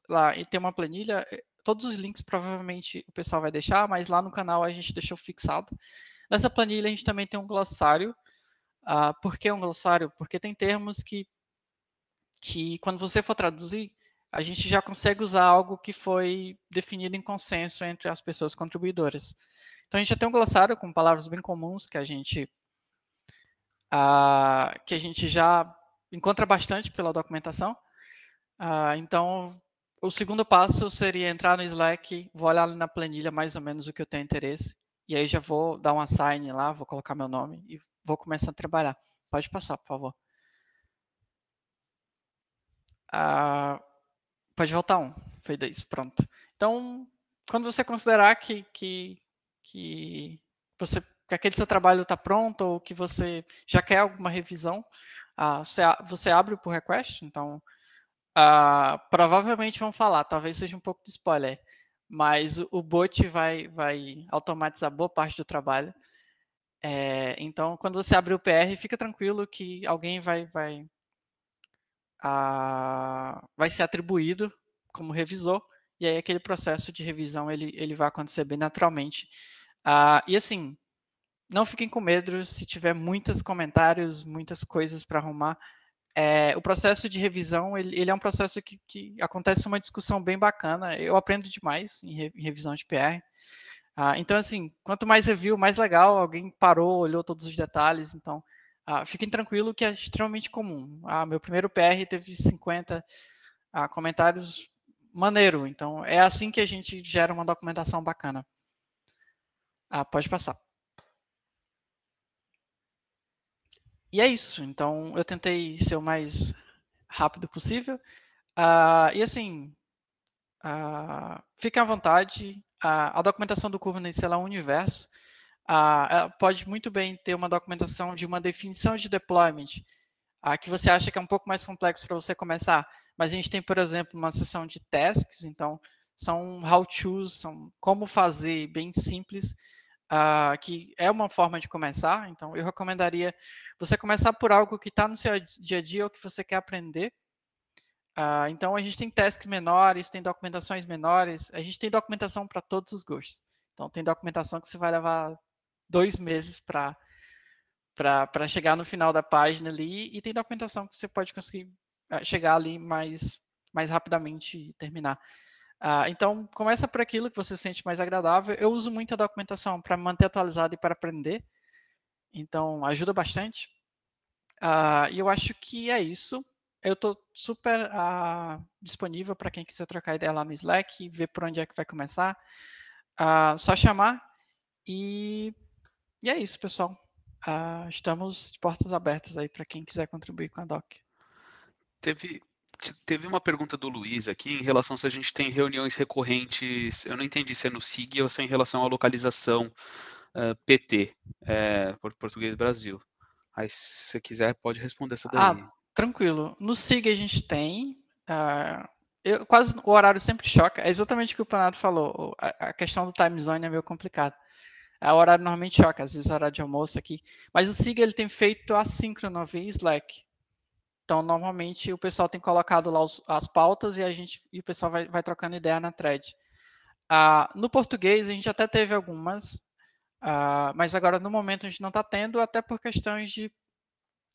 lá e tem uma planilha, eh, todos os links provavelmente o pessoal vai deixar, mas lá no canal a gente deixou fixado. Nessa planilha a gente também tem um glossário. Uh, por que um glossário? Porque tem termos que, que, quando você for traduzir, a gente já consegue usar algo que foi definido em consenso entre as pessoas contribuidoras. Então a gente já tem um glossário com palavras bem comuns que a gente, uh, que a gente já encontra bastante pela documentação. Uh, então o segundo passo seria entrar no Slack, vou olhar na planilha mais ou menos o que eu tenho interesse, e aí já vou dar um assign lá, vou colocar meu nome e vou começar a trabalhar. Pode passar, por favor. Ah, pode voltar um. Foi isso, pronto. Então, quando você considerar que, que, que, você, que aquele seu trabalho está pronto ou que você já quer alguma revisão, ah, você, você abre o pull request, então Uh, provavelmente vão falar, talvez seja um pouco de spoiler, mas o, o bot vai, vai automatizar boa parte do trabalho. É, então, quando você abrir o PR, fica tranquilo que alguém vai, vai, uh, vai ser atribuído como revisor, e aí aquele processo de revisão ele, ele vai acontecer bem naturalmente. Uh, e assim, não fiquem com medo se tiver muitos comentários, muitas coisas para arrumar é, o processo de revisão, ele, ele é um processo que, que, acontece uma discussão bem bacana, eu aprendo demais em, re, em revisão de PR. Ah, então, assim, quanto mais review, mais legal, alguém parou, olhou todos os detalhes, então, ah, fiquem tranquilo que é extremamente comum. Ah, meu primeiro PR teve 50 ah, comentários, maneiro, então é assim que a gente gera uma documentação bacana. Ah, pode passar. E é isso. Então, eu tentei ser o mais rápido possível. Uh, e assim, uh, fiquem à vontade. Uh, a documentação do Kubernetes é um universo. Uh, pode muito bem ter uma documentação de uma definição de deployment que você acha que é um pouco mais complexo para você começar. Mas a gente tem, por exemplo, uma seção de tasks. Então, são how-tos, são como fazer, bem simples. Uh, que é uma forma de começar. Então, eu recomendaria você começar por algo que está no seu dia a dia ou que você quer aprender. Uh, então, a gente tem testes menores, tem documentações menores, a gente tem documentação para todos os gostos. Então, tem documentação que você vai levar dois meses para para chegar no final da página ali, e tem documentação que você pode conseguir ah, chegar ali mais, mais rapidamente e terminar. Ah, então, começa por aquilo que você sente mais agradável. Eu uso muito a documentação para me manter atualizado e para aprender. Então, ajuda bastante. Ah, e eu acho que é isso. Eu estou super ah, disponível para quem quiser trocar ideia lá no Slack, ver por onde é que vai começar. só chamar. E, e, é isso, pessoal. estamos de portas abertas aí para quem quiser contribuir com a DOC. Teve teve uma pergunta do Luiz aqui em relação se a gente tem reuniões recorrentes. Eu não entendi se é no SIG ou se é em relação à localização uh, PT, é, Português Brasil. Aí, se você quiser, pode responder essa daí. Ah, tranquilo. No SIG a gente tem. Uh, eu, quase o horário sempre choca. É exatamente o que o Panato falou. A, a questão do time zone é meio complicada. Ah, o horário normalmente choca, às vezes horário de almoço aqui. Mas o SIG ele tem feito assíncrono via Slack. Então, normalmente, o pessoal tem colocado lá os, as pautas e a gente e o pessoal vai, vai trocando ideia na thread. Ah, no português, a gente até teve algumas, ah, mas agora, no momento, a gente não está tendo, até por questões de...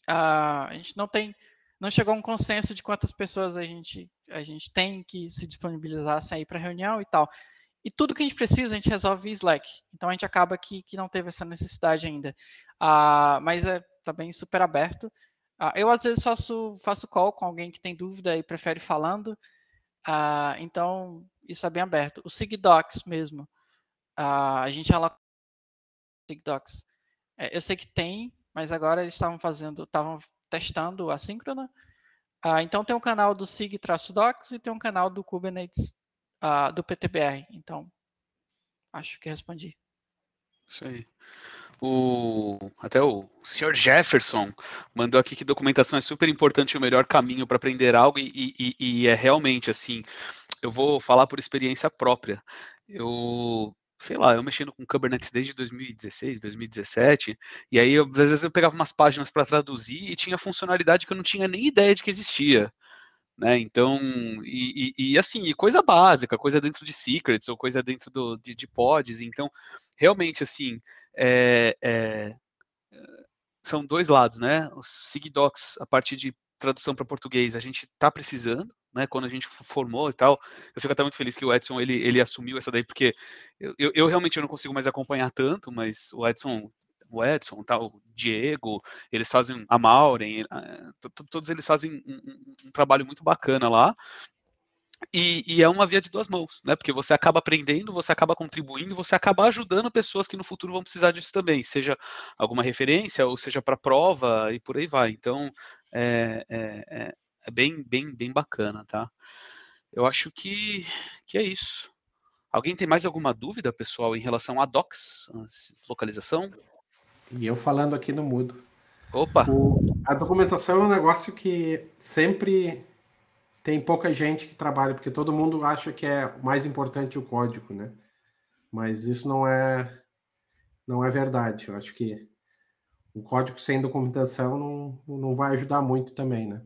Ah, a gente não tem... Não chegou a um consenso de quantas pessoas a gente, a gente tem que se disponibilizassem aí para reunião e tal. E tudo que a gente precisa, a gente resolve em Slack. Então, a gente acaba que, que não teve essa necessidade ainda. mas é também tá super aberto. Ah, eu, às vezes, faço, faço call com alguém que tem dúvida e prefere falando. Ah, então, isso é bem aberto. O SigDocs mesmo. Ah, a gente ela SigDocs. É, eu sei que tem, mas agora eles estavam fazendo, estavam testando assíncrona. Ah, então tem um canal do SIG-Docs e tem um canal do Kubernetes do PTBR. Então, acho que respondi. Isso aí o até o senhor Jefferson mandou aqui que documentação é super importante o melhor caminho para aprender algo e, e, e, é realmente assim eu vou falar por experiência própria eu sei lá eu mexendo com Kubernetes desde 2016 2017 e aí eu, às vezes eu pegava umas páginas para traduzir e tinha funcionalidade que eu não tinha nem ideia de que existia né? Então, e, e, e, assim, coisa básica, coisa dentro de secrets ou coisa dentro do, de, de pods. Então, realmente, assim, é, é, é, são dois lados, né? Os SIGDocs, a partir de tradução para português, a gente está precisando, né? Quando a gente formou e tal, eu fico até muito feliz que o Edson ele, ele assumiu essa daí, porque eu, eu, eu realmente não consigo mais acompanhar tanto, mas o Edson o Edson, tá, o Diego, eles fazem a Maureen, todos eles fazem um, um, um trabalho muito bacana lá. E, e, é uma via de duas mãos, né? Porque você acaba aprendendo, você acaba contribuindo, você acaba ajudando pessoas que no futuro vão precisar disso também, seja alguma referência, ou seja para prova e por aí vai. Então é, é, é, é, bem, bem, bem bacana, tá? Eu acho que, que é isso. Alguém tem mais alguma dúvida, pessoal, em relação a docs, localização? E eu falando aqui no mudo. Opa! O, a documentação é um negócio que sempre tem pouca gente que trabalha, porque todo mundo acha que é mais importante o código, né? Mas isso não é não é verdade. Eu acho que o código sem documentação não, não vai ajudar muito também, né?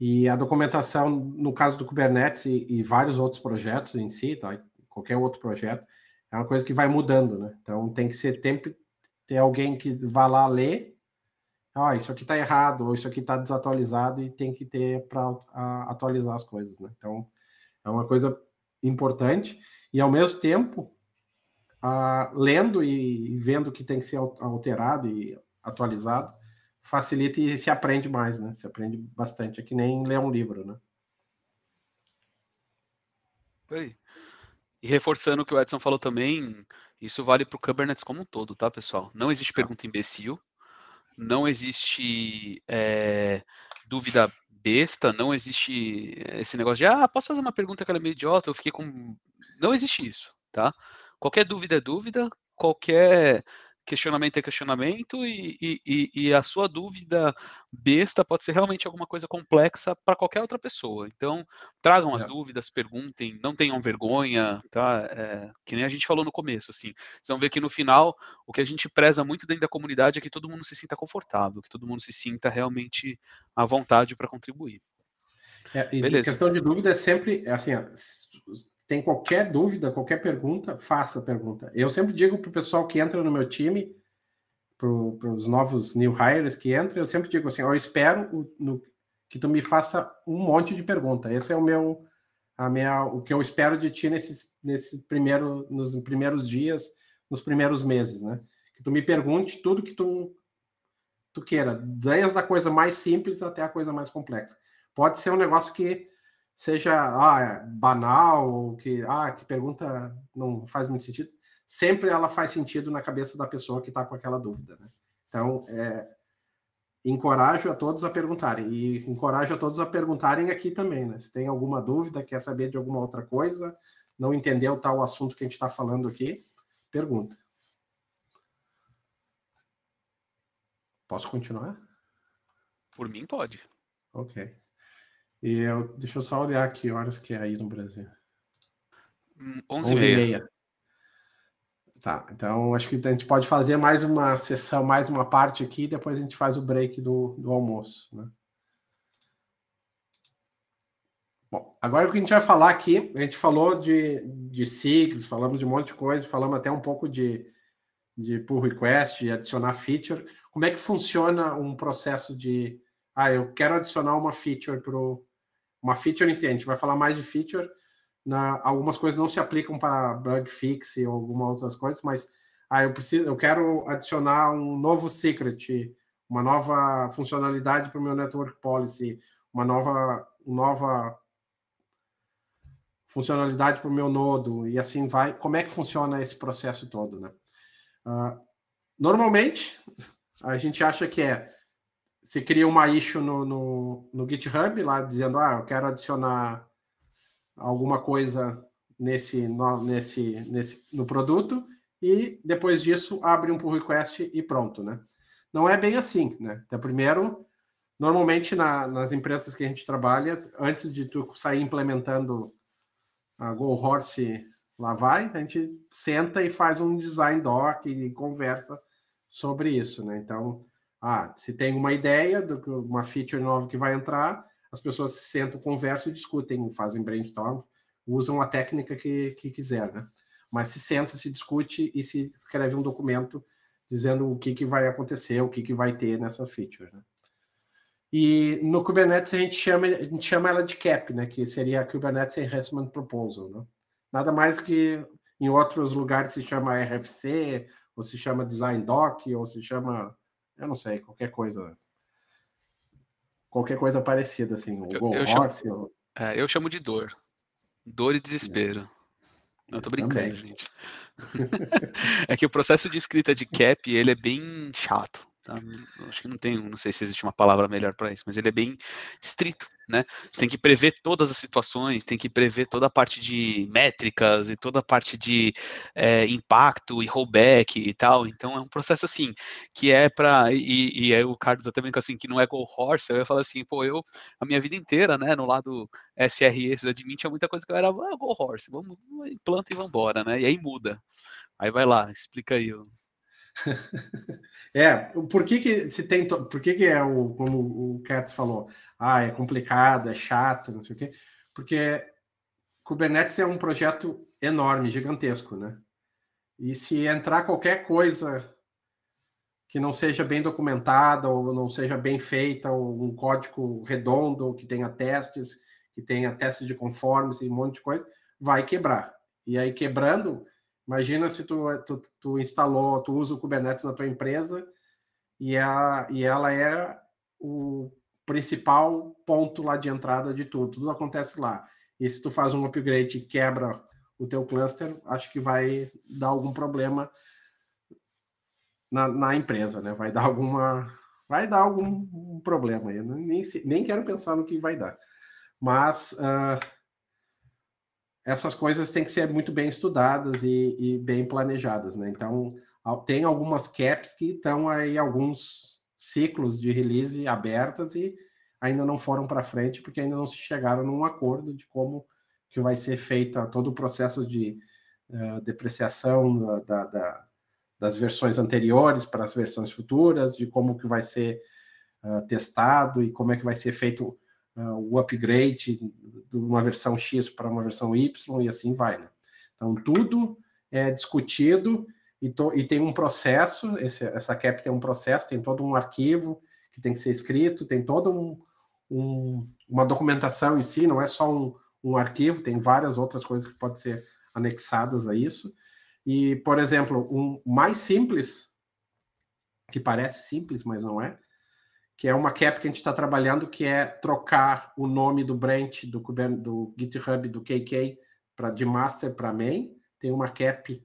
E a documentação, no caso do Kubernetes e, e vários outros projetos em si, tá? qualquer outro projeto, é uma coisa que vai mudando, né? Então tem que ser tempo ter alguém que vá lá ler ah, isso aqui está errado, ou isso aqui está desatualizado e tem que ter para atualizar as coisas, né? Então, é uma coisa importante. E, ao mesmo tempo, lendo e, vendo o que tem que ser alterado e atualizado, facilita e se aprende mais, né? Se aprende bastante. É que nem ler um livro, né? Aí. E reforçando o que o Edson falou também, isso vale para o Kubernetes como um todo, tá, pessoal? Não existe tá. pergunta imbecil não existe é, dúvida besta, não existe esse negócio de, ah, posso fazer uma pergunta que ela é meio idiota, eu fiquei com. Não existe isso, tá? Qualquer dúvida é dúvida, qualquer questionamento é questionamento e, e, e, a sua dúvida besta pode ser realmente alguma coisa complexa para qualquer outra pessoa. Então, tragam as é. dúvidas, perguntem, não tenham vergonha, tá? É, que nem a gente falou no começo, assim. Vocês vão ver que no final, o que a gente preza muito dentro da comunidade é que todo mundo se sinta confortável, que todo mundo se sinta realmente à vontade para contribuir. É, e Beleza. questão de dúvida é sempre, é assim, tem qualquer dúvida, qualquer pergunta, faça a pergunta. Eu sempre digo para o pessoal que entra no meu time, para os novos new hires que entram, eu sempre digo assim, eu espero o, no, que tu me faça um monte de pergunta. Esse é o meu, a minha, o que eu espero de ti nesses, nesse primeiro, nos primeiros dias, nos primeiros meses, né? Que tu me pergunte tudo que tu, tu queira, desde a coisa mais simples até a coisa mais complexa. Pode ser um negócio que seja ah, é banal ou que ah, que pergunta não faz muito sentido, sempre ela faz sentido na cabeça da pessoa que está com aquela dúvida. Né? Então, é, encorajo a todos a perguntarem e encorajo a todos a perguntarem aqui também, né? Se tem alguma dúvida, quer saber de alguma outra coisa, não entendeu tal assunto que a gente está falando aqui, pergunta. Posso continuar? Por mim, pode. Ok. E eu, deixa eu só olhar aqui horas que é aí no Brasil. 11h30. Hum, meia. Tá, então acho que a gente pode fazer mais uma sessão, mais uma parte aqui, depois a gente faz o break do, do almoço. Né? Bom, agora o que a gente vai falar aqui, a gente falou de, de SIGs, falamos de um monte de coisa, falamos até um pouco de, de pull request, de adicionar feature. Como é que funciona um processo de, ah, eu quero adicionar uma feature para o uma feature em si, a gente vai falar mais de feature. Na, algumas coisas não se aplicam para bug fix ou algumas outras coisas, mas ah, eu preciso, eu quero adicionar um novo secret, uma nova funcionalidade para o meu network policy, uma nova, nova funcionalidade para o meu nodo e assim vai. Como é que funciona esse processo todo, né? Uh, normalmente a gente acha que é você cria uma issue no, no, no GitHub lá dizendo, ah, eu quero adicionar alguma coisa nesse, no, nesse, nesse no produto e depois disso abre um pull request e pronto, né? Não é bem assim, né? Então, primeiro, normalmente na, nas empresas que a gente trabalha, antes de tu sair implementando a Go Horse lá vai, a gente senta e faz um design doc e conversa sobre isso, né? Então, ah, se tem uma ideia, uma feature nova que vai entrar, as pessoas se sentam, conversam e discutem, fazem brainstorm, usam a técnica que, que quiser, né? Mas se senta, se discute e se escreve um documento dizendo o que, que vai acontecer, o que, que vai ter nessa feature, né? E no Kubernetes a gente chama, a gente chama ela de CAP, né? Que seria a Kubernetes Enhancement Proposal, né? Nada mais que em outros lugares se chama RFC, ou se chama Design Doc, ou se chama eu não sei, qualquer coisa. Qualquer coisa parecida, assim. O eu, Go eu, chamo, é, eu chamo de dor. Dor e desespero. É. Eu tô brincando, Também. gente. é que o processo de escrita de cap, ele é bem chato. Tá? Acho que não tem, não sei se existe uma palavra melhor para isso, mas ele é bem estrito, né? Você tem que prever todas as situações, tem que prever toda a parte de métricas e toda a parte de é, impacto e rollback e tal. Então é um processo assim que é para e, e aí o Carlos até brinca assim que não é go horse. Eu falo assim, pô, eu a minha vida inteira, né, no lado SRE, esses admin, tinha muita coisa que eu era ah, go horse, vamos, implanta e vamos embora, né? E aí muda. Aí vai lá, explica aí o é, por que, que se tem. To... Por que, que é o, como o Katz falou, ah, é complicado, é chato, não sei o quê. Porque Kubernetes é um projeto enorme, gigantesco, né? E se entrar qualquer coisa que não seja bem documentada ou não seja bem feita, ou um código redondo que tenha testes, que tenha testes de conformes e um monte de coisa, vai quebrar. E aí quebrando, Imagina se tu, tu, tu instalou, tu usa o Kubernetes na tua empresa e, é a, e ela é o principal ponto lá de entrada de tudo. Tudo acontece lá. E se tu faz um upgrade e quebra o teu cluster, acho que vai dar algum problema na, na empresa, né? Vai dar alguma, vai dar algum problema aí. Né? Nem, nem quero pensar no que vai dar. Mas uh, essas coisas têm que ser muito bem estudadas e, e bem planejadas, né? Então, tem algumas caps que estão aí alguns ciclos de release abertas e ainda não foram para frente porque ainda não se chegaram num acordo de como que vai ser feita todo o processo de uh, depreciação da, da, das versões anteriores para as versões futuras, de como que vai ser uh, testado e como é que vai ser feito é, o upgrade de uma versão X para uma versão Y e assim vai. Né? Então, tudo é discutido e, to, e tem um processo, esse, essa CAP tem um processo, tem todo um arquivo que tem que ser escrito, tem toda um, um, uma documentação em si, não é só um, um arquivo, tem várias outras coisas que podem ser anexadas a isso. E, por exemplo, um mais simples, que parece simples, mas não é, que é uma cap que a gente está trabalhando, que é trocar o nome do branch do, do GitHub do KK para de master para main. Tem uma cap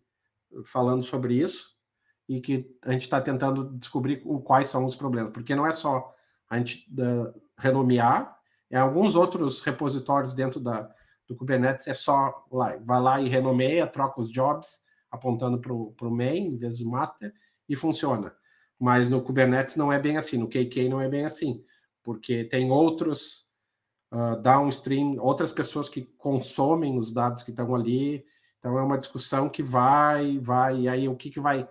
uh, falando sobre isso e que a gente está tentando descobrir quais são os problemas, porque não é só a gente da, uh, renomear, é alguns outros repositórios dentro da, do Kubernetes, é só lá, vai lá e renomeia, troca os jobs, apontando para o main em vez do master, e funciona. Mas no Kubernetes não é bem assim, no KK não é bem assim, porque tem outros uh, downstream, outras pessoas que consomem os dados que estão ali. Então é uma discussão que vai, vai, e aí o que, que vai,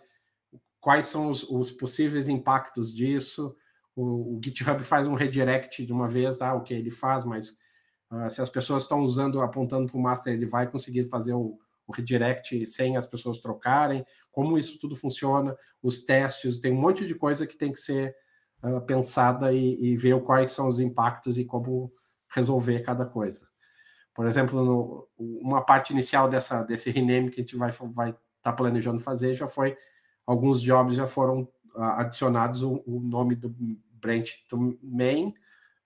quais são os, os possíveis impactos disso? O, o, GitHub faz um redirect de uma vez, tá? O que ele faz, mas uh, se as pessoas estão usando, apontando para o master, ele vai conseguir fazer o, o redirect sem as pessoas trocarem, como isso tudo funciona, os testes, tem um monte de coisa que tem que ser uh, pensada e, e, ver quais são os impactos e como resolver cada coisa. Por exemplo, no, uma parte inicial dessa, desse rename que a gente vai estar vai tá planejando fazer já foi, alguns jobs já foram ah, adicionados o, o, nome do branch do main,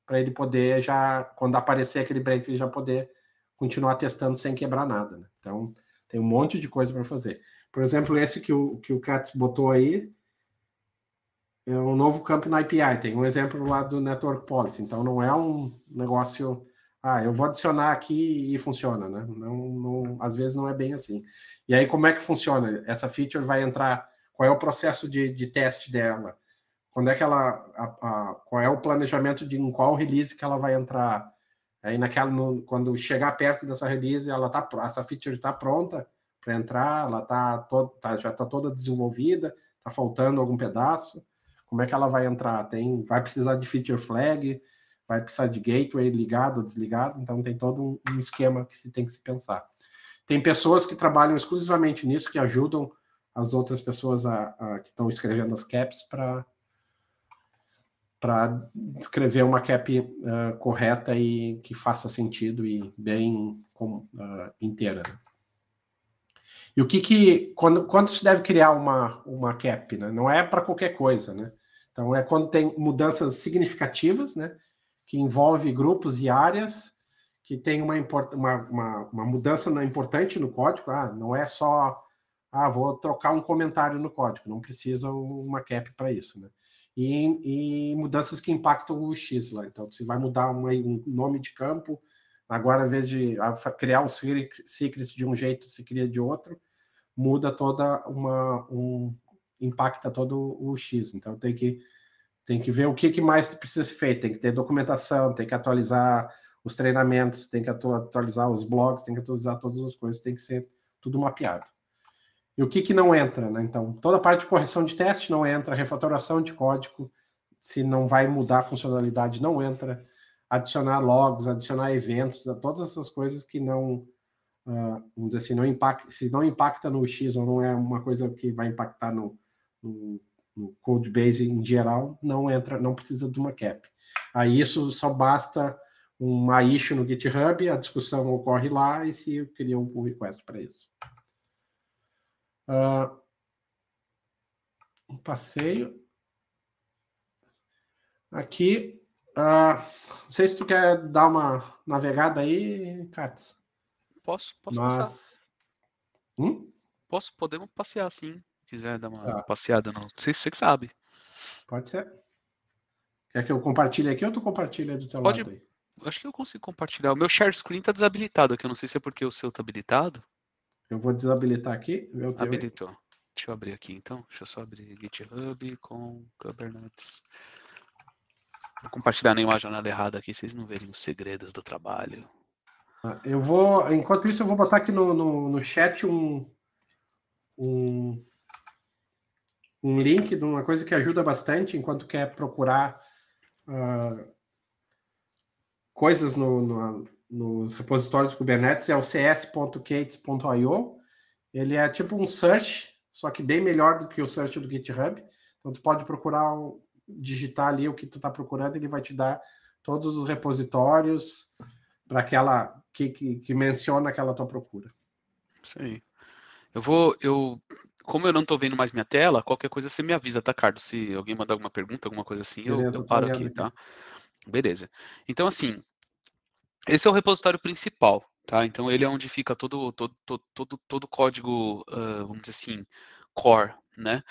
para ele poder já, quando aparecer aquele branch, ele já poder continuar testando sem quebrar nada. Né? Então, tem um monte de coisa para fazer. Por exemplo, esse que o, que o Katz botou aí é um novo campo na API. Tem um exemplo lá do Network Policy. Então, não é um negócio... Ah, eu vou adicionar aqui e funciona, né? Não, não, às vezes não é bem assim. E aí, como é que funciona? Essa feature vai entrar... Qual é o processo de, de teste dela? Quando é que ela... A, a, qual é o planejamento de em qual release que ela vai entrar? Aí naquela, no, quando chegar perto dessa release, ela tá, essa feature está pronta para entrar, ela tá, todo, tá já está toda desenvolvida, está faltando algum pedaço. Como é que ela vai entrar? Tem, vai precisar de feature flag, vai precisar de gateway ligado ou desligado, então tem todo um, um esquema que se tem que se pensar. Tem pessoas que trabalham exclusivamente nisso, que ajudam as outras pessoas a, a que estão escrevendo as caps para para descrever uma cap uh, correta e que faça sentido e bem com, uh, inteira. Né? E o que que quando, quando se deve criar uma uma cap, né? Não é para qualquer coisa, né? Então é quando tem mudanças significativas, né? Que envolve grupos e áreas que tem uma, uma, uma, uma mudança importante no código. Ah, não é só ah vou trocar um comentário no código, não precisa uma cap para isso, né? e, e, mudanças que impactam o X lá. Então, você vai mudar uma, um nome de campo, agora, em vez de criar o secret de um jeito, se cria de outro, muda toda uma. Um, impacta todo o X. Então, tem que, tem que ver o que, que mais precisa ser feito. Tem que ter documentação, tem que atualizar os treinamentos, tem que atualizar os blogs, tem que atualizar todas as coisas, tem que ser tudo mapeado. E o que, que não entra, né? Então, toda a parte de correção de teste não entra, refatoração de código, se não vai mudar a funcionalidade, não entra. Adicionar logs, adicionar eventos, todas essas coisas que não, uh, vamos dizer assim, não impacta, se não impacta no X ou não é uma coisa que vai impactar no, no, no code base em geral, não entra, não precisa de uma cap. Aí isso só basta uma issue no GitHub, a discussão ocorre lá e se eu cria um pull request para isso. Uh, um passeio. Aqui. Uh, não sei se tu quer dar uma navegada aí, Katz. Posso, posso Mas... passar. Hum? Posso, podemos passear sim. Se quiser dar uma tá. passeada, não. sei se você que sabe. Pode ser. Quer que eu compartilhe aqui ou tu compartilha do teu Pode... lado aí? Acho que eu consigo compartilhar. O meu share screen está desabilitado aqui. Eu não sei se é porque o seu está habilitado. Eu vou desabilitar aqui. meu o Habilitou. Aí. Deixa eu abrir aqui então. Deixa eu só abrir GitHub com Kubernetes. Vou compartilhar nenhuma janela errada aqui, vocês não verem os segredos do trabalho. Ah, eu vou, enquanto isso, eu vou botar aqui no, no, no chat um, um, um link de uma coisa que ajuda bastante enquanto quer procurar uh, coisas no, no, nos repositórios do Kubernetes é o cs.kates.io. Ele é tipo um search, só que bem melhor do que o search do GitHub. Então tu pode procurar, digitar ali o que tu está procurando, ele vai te dar todos os repositórios para aquela que, que, que, menciona aquela tua procura. Sim. Eu vou, eu, como eu não estou vendo mais minha tela, qualquer coisa você me avisa, tá, Carlos? Se alguém mandar alguma pergunta, alguma coisa assim, Beleza, eu, eu paro aqui, aqui, tá? Beleza. Então, assim, esse é o repositório principal, tá? Então ele é onde fica todo todo todo todo, todo código, uh, vamos dizer assim, core, né?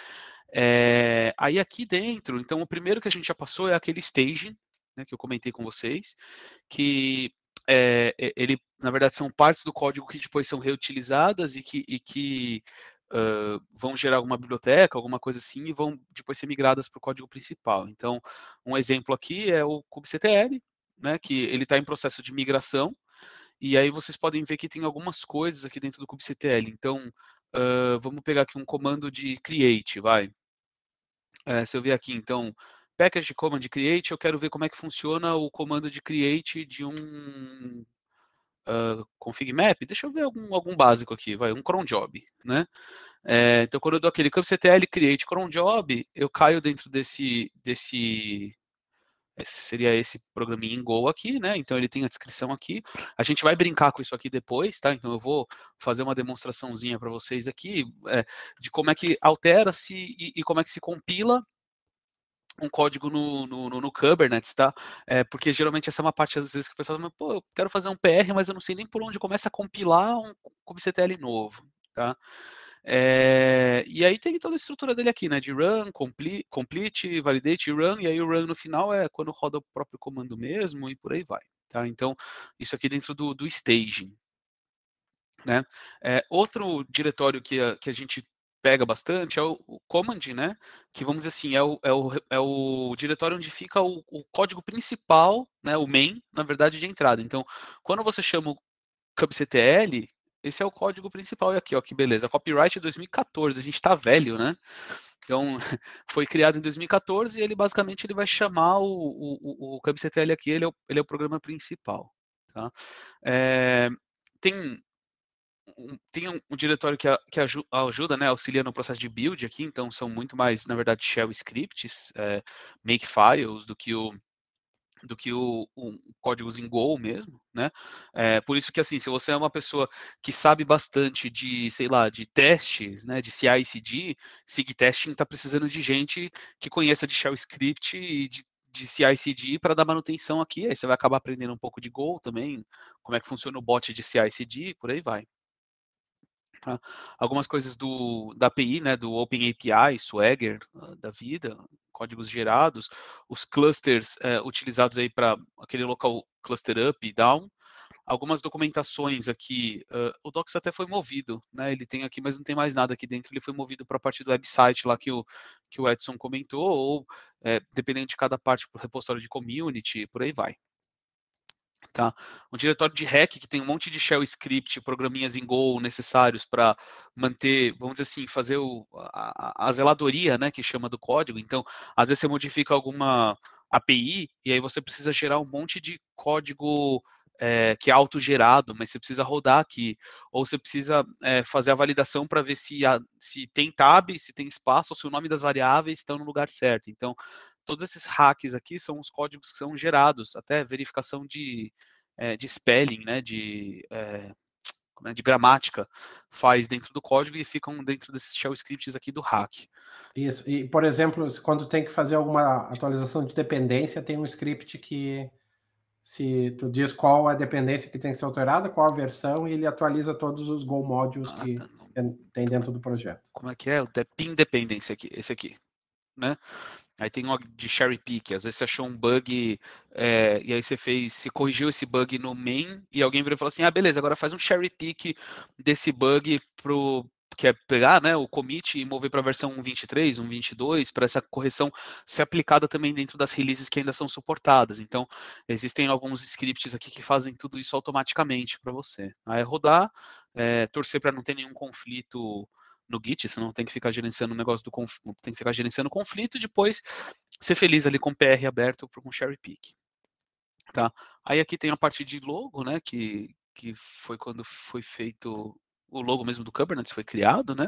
É, aí aqui dentro, então o primeiro que a gente já passou é aquele staging, né, que eu comentei com vocês, que é, ele, na verdade, são partes do código que depois são reutilizadas e que, e que uh, vão gerar alguma biblioteca, alguma coisa assim, e vão depois ser migradas para o código principal. Então, um exemplo aqui é o kubectl, né, que ele está em processo de migração, e aí vocês podem ver que tem algumas coisas aqui dentro do kubectl. Então, uh, vamos pegar aqui um comando de create, vai. É, se eu vier aqui, então, package command create, eu quero ver como é que funciona o comando de create de um uh, config map. Deixa eu ver algum, algum básico aqui, vai, um cron job, né? É, então, quando eu dou aquele kubectl create cron job, eu caio dentro desse, desse é, seria esse programinha em Go aqui, né? Então ele tem a descrição aqui. A gente vai brincar com isso aqui depois, tá? Então eu vou fazer uma demonstraçãozinha para vocês aqui é, de como é que altera-se e, e como é que se compila um código no, no, no, no Kubernetes, tá? É, porque geralmente essa é uma parte, às vezes, que o pessoal fala, pô, eu quero fazer um PR, mas eu não sei nem por onde começa a compilar um kubectl novo, tá? É, e aí tem toda a estrutura dele aqui, né? De run, complete, complete, validate, run, e aí o run no final é quando roda o próprio comando mesmo e por aí vai. Tá? Então, isso aqui dentro do, do staging. Né? É, outro diretório que a, que a gente pega bastante é o, o command, né? Que vamos dizer assim, é o, é o, é o diretório onde fica o, o código principal, né? o main, na verdade, de entrada. Então, quando você chama o kubectl, esse é o código principal e aqui, ó, que beleza. Copyright 2014, a gente está velho, né? Então, foi criado em 2014 e ele basicamente ele vai chamar o, o, o KubeCTL aqui, ele é o, ele é o programa principal. Tá? É, tem tem um, um, diretório que, que ajuda, né, auxilia no processo de build aqui, então são muito mais, na verdade, shell scripts, é, make files, do que o, do que o, o códigos em Go mesmo, né? É, por isso que assim, se você é uma pessoa que sabe bastante de, sei lá, de testes, né, de CI CD, SIG testing está precisando de gente que conheça de shell script e de de CI/CD para dar manutenção aqui. Aí você vai acabar aprendendo um pouco de Go também, como é que funciona o bot de CI/CD, por aí vai. Tá? Algumas coisas do da API, né, do OpenAPI, Swagger ah, da vida, códigos gerados, os clusters é, utilizados aí para aquele local cluster up e down, algumas documentações aqui. Uh, o Docs até foi movido, né? Ele tem aqui, mas não tem mais nada aqui dentro. Ele foi movido para a parte do website lá que o, que o Edson comentou, ou é, dependendo de cada parte, para o repositório de community, por aí vai. Tá? Um diretório de REC que tem um monte de shell script, programinhas em Go necessários para manter, vamos dizer assim, fazer o, a, a, zeladoria, né, que chama do código. Então, às vezes você modifica alguma API e aí você precisa gerar um monte de código é, que é autogerado, mas você precisa rodar aqui. Ou você precisa é, fazer a validação para ver se, a, se tem tab, se tem espaço, ou se o nome das variáveis estão no lugar certo. Então, todos esses hacks aqui são os códigos que são gerados, até verificação de, é, de spelling, né, de, eh, é, de gramática, faz dentro do código e ficam dentro desses shell scripts aqui do hack. Isso, e por exemplo, quando tem que fazer alguma atualização de dependência, tem um script que se tu diz qual é a dependência que tem que ser alterada, qual a versão, e ele atualiza todos os Go modules ah, que tá, não. tem dentro do projeto. Como é que é? O pin dependência aqui, esse aqui. Né? Aí tem log de cherry pick, às vezes você achou um bug é, e aí você fez, se corrigiu esse bug no main e alguém virou e falou assim, ah, beleza, agora faz um cherry pick desse bug pro que é pegar né, o commit e mover para a versão 1.23, 1.22, para essa correção ser aplicada também dentro das releases que ainda são suportadas. Então, existem alguns scripts aqui que fazem tudo isso automaticamente para você. Aí é rodar, é, torcer para não ter nenhum conflito no Git, você não tem que ficar gerenciando o negócio do conflito, tem que ficar gerenciando o conflito e depois ser feliz ali com o PR aberto com cherry pick. Tá? Aí aqui tem a parte de logo, né, que, que foi quando foi feito o logo mesmo do Kubernetes foi criado, né?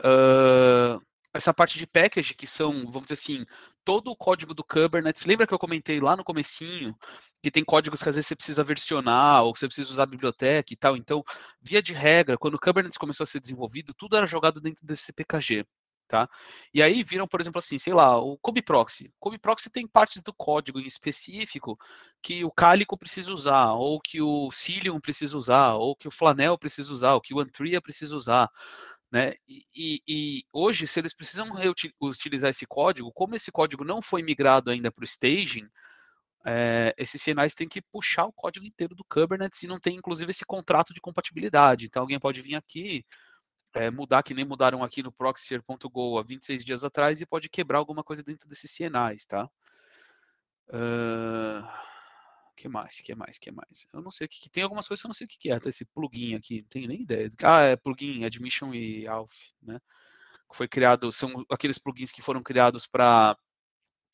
Uh, essa parte de package, que são, vamos dizer assim, todo o código do Kubernetes. Lembra que eu comentei lá no comecinho que tem códigos que às vezes você precisa versionar ou que você precisa usar a biblioteca e tal. Então, via de regra, quando o Kubernetes começou a ser desenvolvido, tudo era jogado dentro desse PKG. Tá? E aí viram, por exemplo, assim, sei lá, o kubeproxy. O kubeproxy tem partes do código em específico que o Calico precisa usar, ou que o Cilium precisa usar, ou que o Flanel precisa usar, ou que o Antria precisa usar. Né? E, e, hoje, se eles precisam utilizar esse código, como esse código não foi migrado ainda para o staging, é, esses sinais têm que puxar o código inteiro do Kubernetes e não tem, inclusive, esse contrato de compatibilidade. Então, alguém pode vir aqui, é, mudar, que nem mudaram aqui no proxyer.go há 26 dias atrás, e pode quebrar alguma coisa dentro desses sinais, tá? Uh que mais? que mais? que mais? Eu não sei o que, que tem algumas coisas que eu não sei o que, que é, tá? Esse plugin aqui, não tenho nem ideia. Ah, é plugin Admission e Alf, né? Foi criado, são aqueles plugins que foram criados para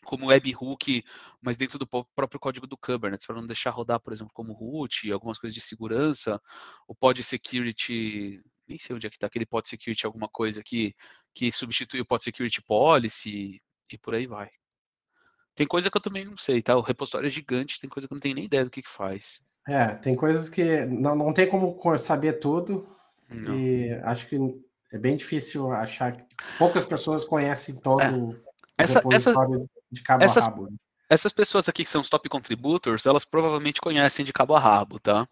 como webhook, mas dentro do próprio código do Kubernetes, para não deixar rodar, por exemplo, como root, algumas coisas de segurança, o pod security, nem sei onde é que está aquele pod security, alguma coisa que, que substitui o pod security policy e por aí vai. Tem coisa que eu também não sei, tá? O repositório é gigante, tem coisa que eu não tenho nem ideia do que, que faz. É, tem coisas que não, não tem como saber tudo. Não. E acho que é bem difícil achar. Poucas pessoas conhecem todo é. o repositório de cabo essas, a rabo. Né? Essas pessoas aqui que são os top contributors, elas provavelmente conhecem de cabo a rabo, tá?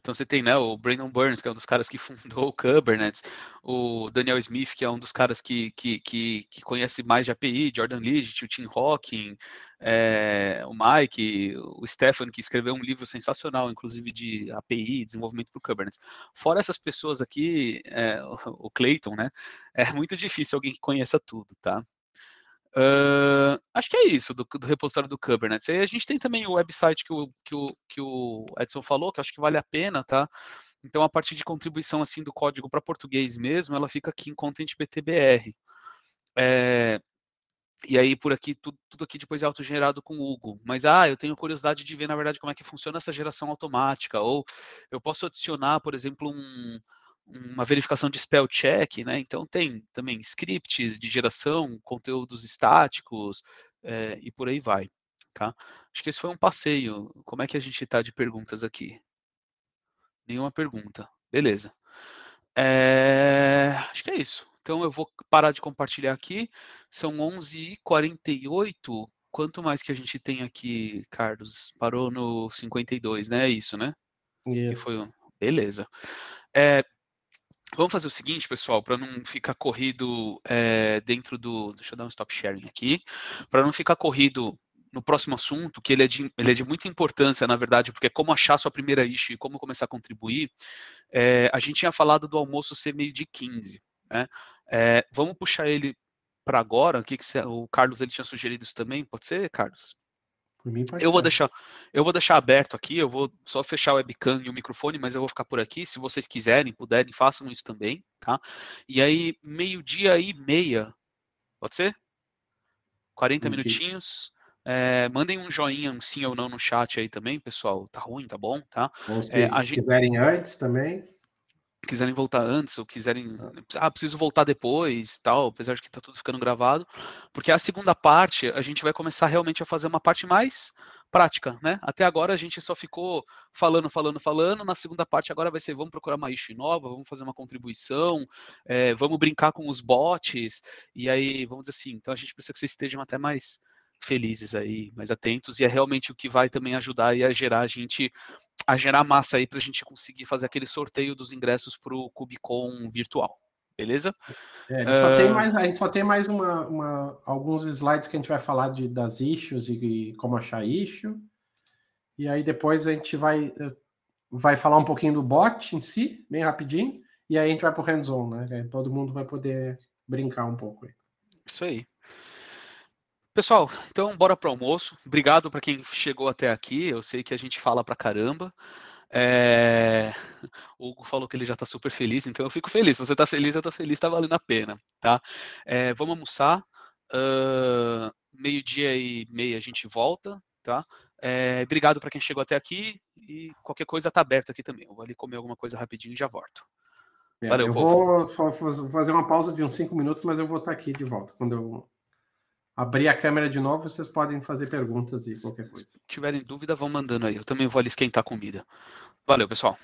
Então você tem né, o Brandon Burns, que é um dos caras que fundou o Kubernetes, o Daniel Smith, que é um dos caras que, que, que, que conhece mais de API, Jordan Lidge, o Tim Hawking, é, o Mike, o Stefan, que escreveu um livro sensacional, inclusive de API, desenvolvimento para o Kubernetes. Fora essas pessoas aqui, é, o Clayton, né? É muito difícil alguém que conheça tudo, tá? Uh, acho que é isso do, do repositório do Kubernetes. a gente tem também o website que o, que, o, que o Edson falou, que acho que vale a pena, tá? Então a parte de contribuição assim do código para português mesmo, ela fica aqui em Content PTBR. É, eh, e aí por aqui tudo, tudo aqui depois é autogenerado com o Hugo. Mas ah, eu tenho curiosidade de ver na verdade como é que funciona essa geração automática ou eu posso adicionar, por exemplo, um uma verificação de spell check, né? Então tem também scripts de geração, conteúdos estáticos é, e por aí vai, tá? Acho que esse foi um passeio. Como é que a gente está de perguntas aqui? Nenhuma pergunta. Beleza. É, acho que é isso. Então eu vou parar de compartilhar aqui. São 11h48. Quanto mais que a gente tem aqui, Carlos? Parou no 52, né? É isso, né? Yes. Que foi um... Beleza. É, Vamos fazer o seguinte, pessoal, para não ficar corrido é, dentro do. Deixa eu dar um stop sharing aqui. Para não ficar corrido no próximo assunto, que ele é, de, ele é de muita importância, na verdade, porque é como achar sua primeira issue e como começar a contribuir, é, a gente tinha falado do almoço ser meio de 15. Né? É, vamos puxar ele para agora, o que, que você, o Carlos ele tinha sugerido isso também, pode ser, Carlos? Por mim, pode eu ser. vou deixar, eu vou deixar aberto aqui, eu vou só fechar o webcam e o microfone, mas eu vou ficar por aqui. Se vocês quiserem, puderem, façam isso também, tá? E aí, meio-dia e meia, pode ser? 40 okay. minutinhos. É, mandem um joinha, um sim ou não no chat aí também, pessoal. Tá ruim, tá bom, tá? Ou é, se é, quiserem gente... antes também quiserem voltar antes ou quiserem, ah. ah, preciso voltar depois, tal, apesar de que está tudo ficando gravado, porque a segunda parte a gente vai começar realmente a fazer uma parte mais prática, né? Até agora a gente só ficou falando, falando, falando. Na segunda parte agora vai ser vamos procurar uma issue nova, vamos fazer uma contribuição, é, vamos brincar com os bots e aí vamos dizer assim. Então a gente precisa que vocês estejam até mais felizes aí, mais atentos, e é realmente o que vai também ajudar e a gerar a gente a gerar massa aí para a gente conseguir fazer aquele sorteio dos ingressos para o Cubicon virtual. Beleza? É, a, gente uh... mais, a, gente só tem mais, uma, uma, alguns slides que a gente vai falar de, das issues e, e como achar issue. E aí depois a gente vai, vai falar um pouquinho do bot em si, bem rapidinho. E aí a gente vai para o hands-on, né? Todo mundo vai poder brincar um pouco. Aí. Isso aí. Pessoal, então bora para o almoço. Obrigado para quem chegou até aqui. Eu sei que a gente fala para caramba. É... O Hugo falou que ele já está super feliz, então eu fico feliz. Se você está feliz, eu estou feliz, está valendo a pena, tá? É, vamos almoçar. Uh, Meio-dia e meia a gente volta, tá? É, obrigado para quem chegou até aqui e qualquer coisa está aberto aqui também. Eu vou ali comer alguma coisa rapidinho e já volto. É, Valeu, eu povo. vou fazer uma pausa de uns cinco minutos, mas eu vou estar aqui de volta quando eu abrir a câmera de novo, vocês podem fazer perguntas e qualquer coisa. Se tiverem dúvida, vão mandando aí. Eu também vou ali esquentar a comida. Valeu, pessoal.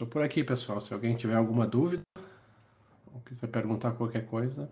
Estou por aqui, pessoal. Se alguém tiver alguma dúvida ou quiser perguntar qualquer coisa.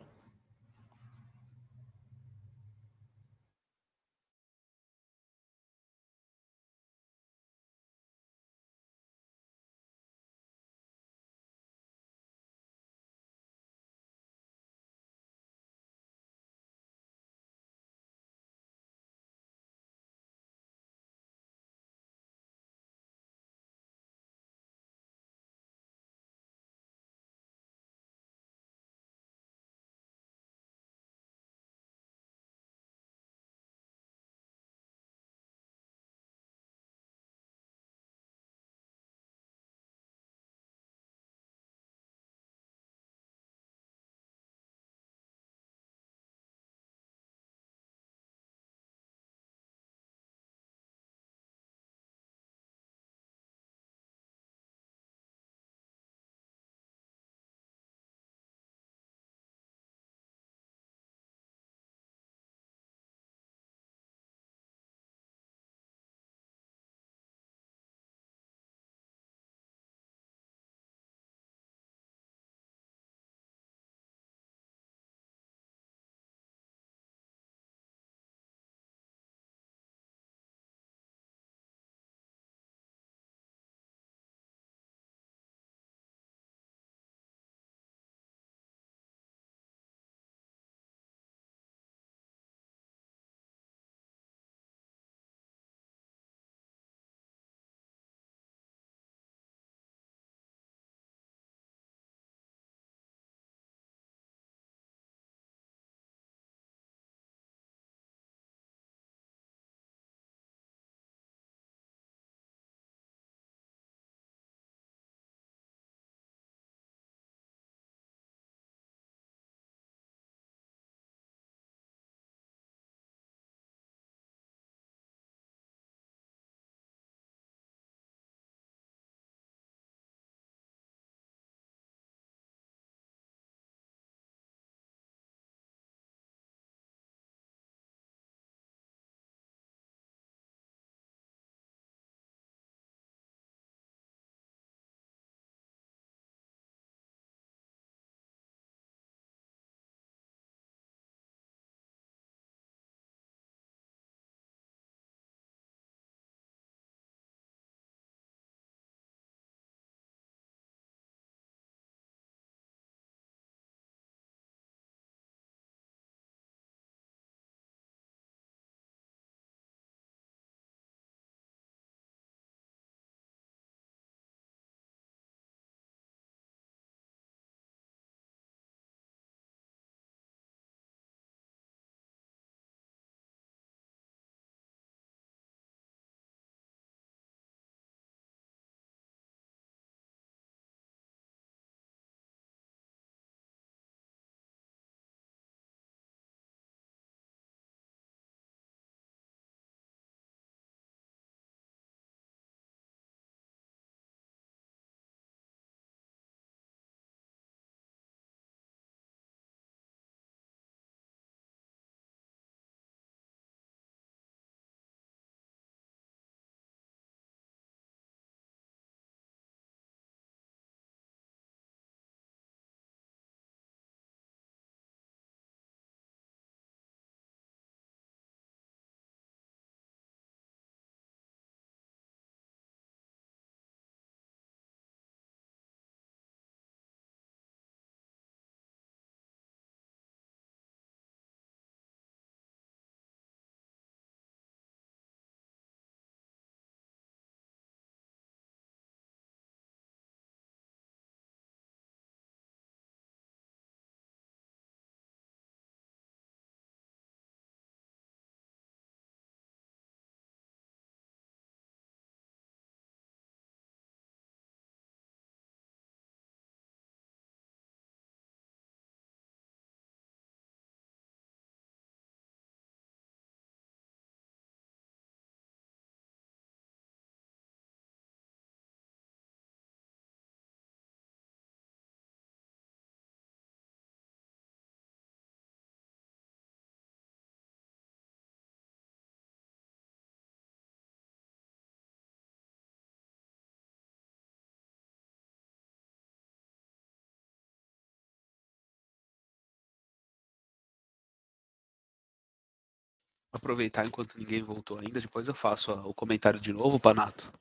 aproveitar enquanto ninguém voltou ainda, depois eu faço o comentário de novo, Panato.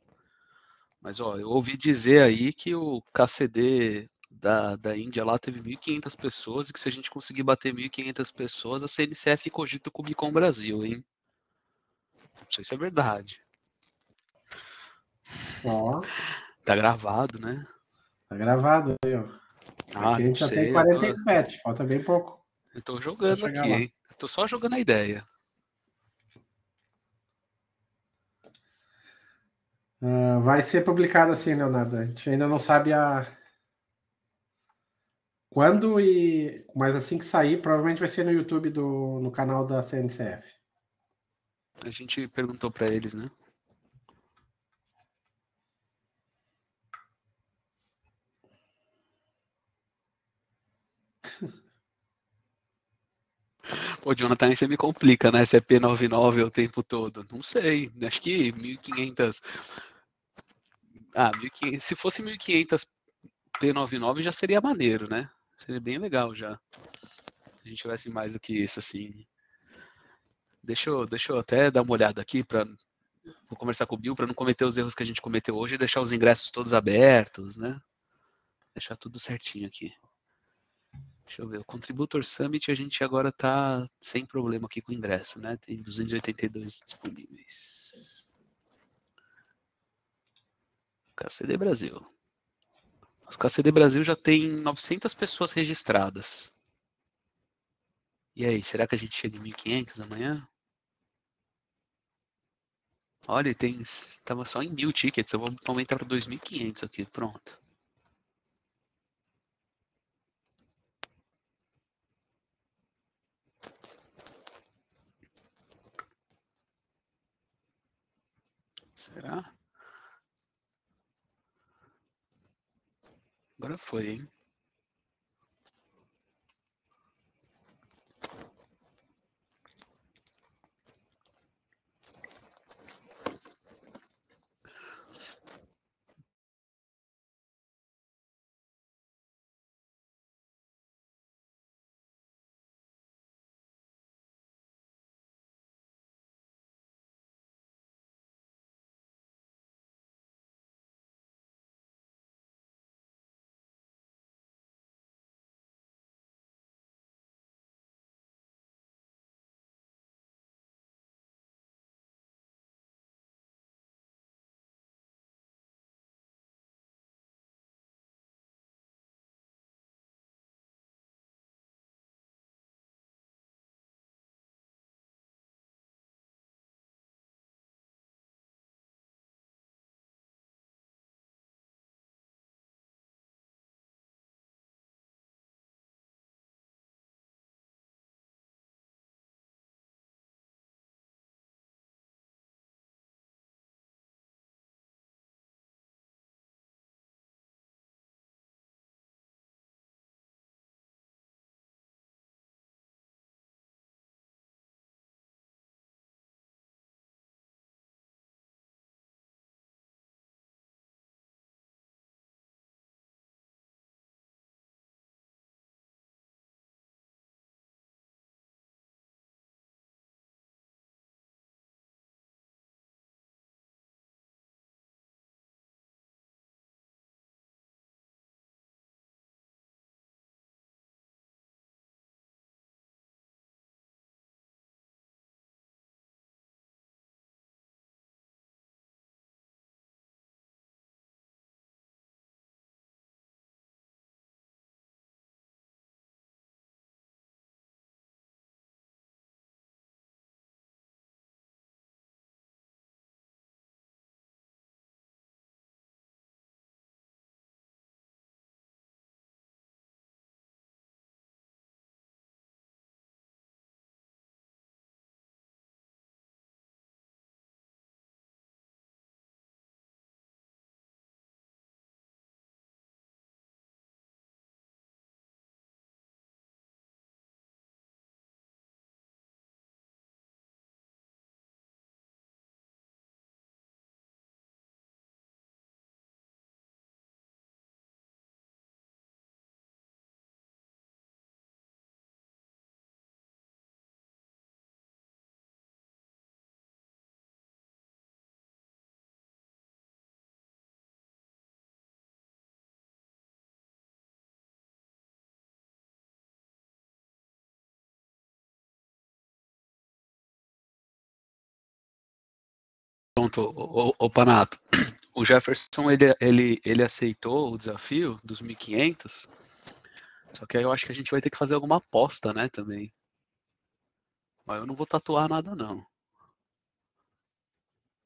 Mas ó, eu ouvi dizer aí que o KCD da, da Índia lá teve 1.500 pessoas e que se a gente conseguir bater 1.500 pessoas, a CNCF cogita o Cubicon Brasil, hein? Não sei se é verdade. Ó. Tá gravado, né? Tá gravado aí, ó. Ah, aqui a gente já sei, tem 47, agora... falta bem pouco. Eu tô jogando aqui, lá. hein? Eu tô só jogando a ideia. Uh, vai ser publicada assim Leonardo. A gente ainda não sabe a. Quando e. Mas assim que sair, provavelmente vai ser no YouTube, do... no canal da CNCF. A gente perguntou para eles, né? O Jonathan, você me complica, né? Se é P99 o tempo todo. Não sei, acho que 1500 ah, 1500, se fosse 1500 P99 já seria maneiro, né? Seria bem legal já. Se a gente tivesse mais do que isso, assim. Deixa eu, deixa eu até dar uma olhada aqui para vou conversar com o Bill para não cometer os erros que a gente cometeu hoje e deixar os ingressos todos abertos, né? Deixar tudo certinho aqui. Deixa eu ver, o Contributor Summit a gente agora tá sem problema aqui com o ingresso, né? Tem 282 disponíveis. KCD Brasil. Os KCD Brasil já tem 900 pessoas registradas. E aí, será que a gente chega em 1.500 amanhã? Olha, tem, tava só em mil tickets, eu vou aumentar para 2.500 aqui, pronto. Será? Agora foi, hein? ponto, o, o Panato. O Jefferson ele, ele, ele aceitou o desafio dos 1500, só que aí eu acho que a gente vai ter que fazer alguma aposta, né, também. Mas eu não vou tatuar nada, não.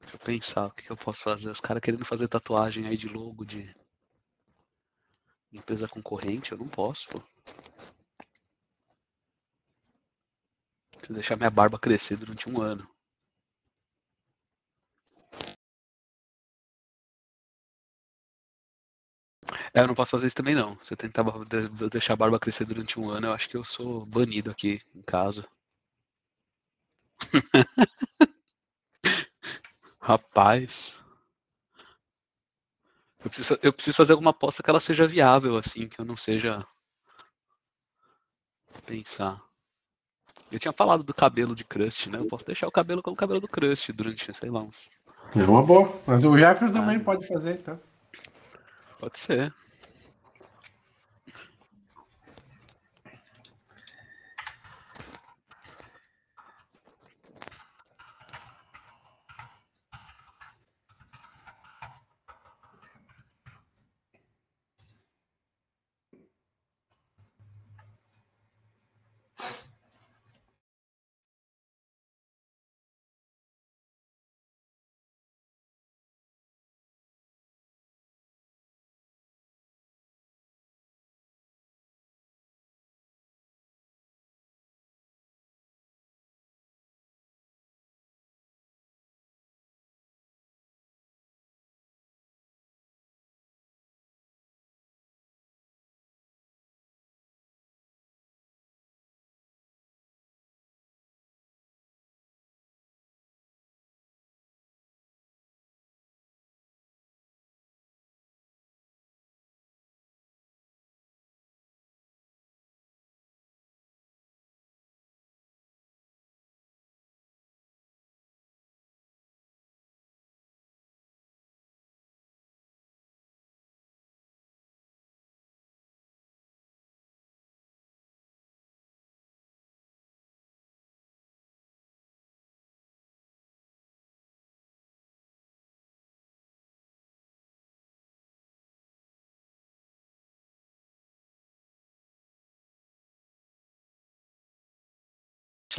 Deixa eu pensar o que, que eu posso fazer. Os caras querendo fazer tatuagem aí de logo de empresa concorrente, eu não posso, pô. Deixa deixar minha barba crescer durante um ano. É, eu não posso fazer isso também, não. Você tentar deixar a barba crescer durante um ano, eu acho que eu sou banido aqui em casa. Rapaz. Eu preciso, eu preciso fazer alguma aposta que ela seja viável, assim, que eu não seja. Pensar. Eu tinha falado do cabelo de Crust, né? Eu posso deixar o cabelo como o cabelo do Crust durante, sei lá, uns. É uma boa. Mas o Jefferson ah, também pode fazer, então. Pode ser.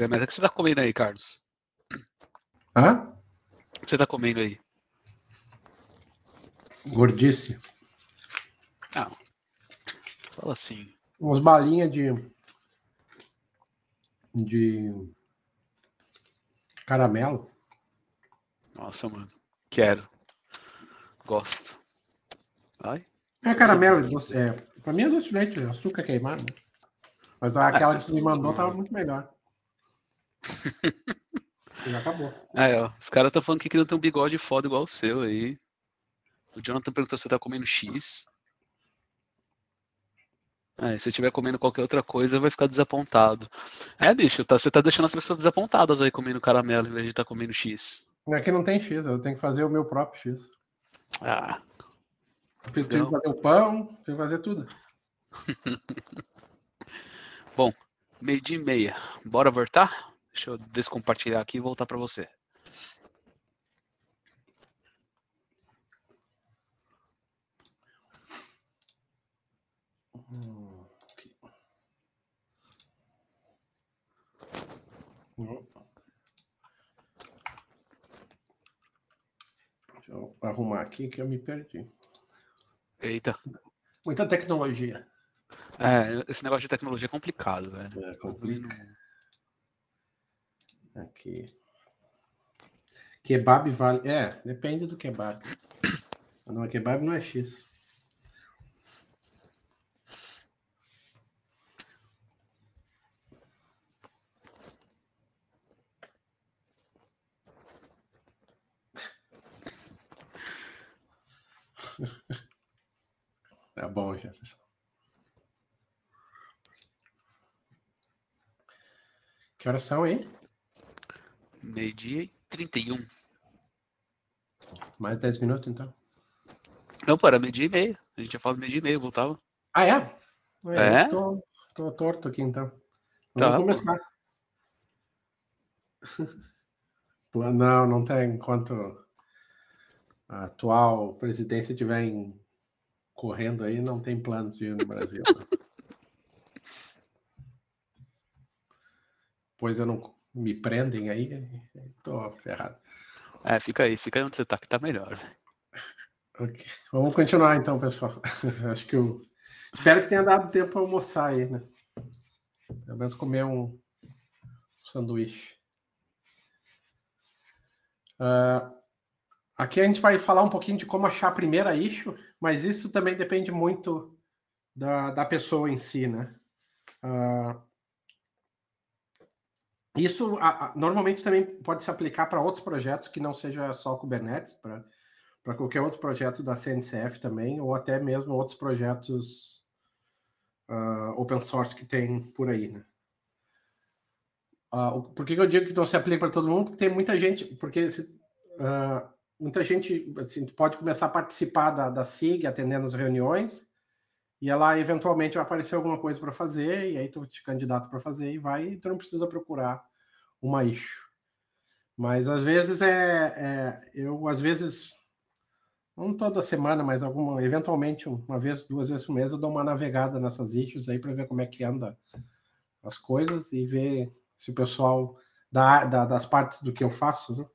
É, mas é que você tá comendo aí, Carlos? Hã? O que você tá comendo aí? Gordice. Ah. Fala assim. Umas balinhas de. de. caramelo. Nossa, mano. Quero. Gosto. Vai. É caramelo. É, é pra mim é doce de leite, açúcar queimado. Mas ah, aquela ah, que é você me mandou estava muito melhor. Já acabou. Aí, ó, os caras estão falando que queriam ter um bigode foda igual o seu aí. O Jonathan perguntou se você tá comendo X. Se se estiver comendo qualquer outra coisa, vai ficar desapontado. É, bicho, tá, você tá deixando as pessoas desapontadas aí comendo caramelo em vez de estar tá comendo X. Aqui é não tem X, eu tenho que fazer o meu próprio X. Ah. Eu tenho que então- fazer o pão, tenho que fazer tudo. Bom, meio dia e meia. Bora voltar? Deixa eu descompartilhar aqui e voltar para você. Deixa eu arrumar aqui que eu me perdi. Eita. Muita tecnologia. É, esse negócio de tecnologia é complicado, velho. É complicado. Aqui. Kebab vale. É, depende do kebab. Não, kebab não é X. Tá bom, Jefferson. Que horas são, hein? Meio-dia e 31. Mais 10 minutos, então? Não, pô, era meio-dia e meia. A gente já falou meio-dia e meia, voltava. Ah, é? É? é? Tô, tô, torto aqui, então. Vamos tá, começar. não, não tem. Enquanto a atual presidência estiver correndo aí, não tem planos de ir no Brasil. pois eu não, me prendem aí, tô ferrado. É, fica aí, fica aí onde você tá, que tá melhor. Ok, Vamos continuar então, pessoal. Acho que eu. Espero que tenha dado tempo para almoçar aí, né? Pelo menos comer um sanduíche. Uh, aqui a gente vai falar um pouquinho de como achar a primeira issue, mas isso também depende muito da, da pessoa em si, né? Uh, isso a, a, normalmente também pode se aplicar para outros projetos que não seja só Kubernetes, para qualquer outro projeto da CNCF também, ou até mesmo outros projetos uh, open source que tem por aí, né? Uh, por que, que, eu digo que não se aplica para todo mundo? Porque tem muita gente, porque se, uh, muita gente assim, pode começar a participar da, da SIG, atendendo as reuniões, e ela eventualmente vai aparecer alguma coisa para fazer, e aí tu te candidata para fazer e vai, e tu não precisa procurar uma isso Mas às vezes é, é eu às vezes não toda semana, mas alguma, eventualmente uma vez, duas vezes por mês, eu dou uma navegada nessas issues aí para ver como é que anda as coisas e ver se o pessoal da, da das partes do que eu faço, né,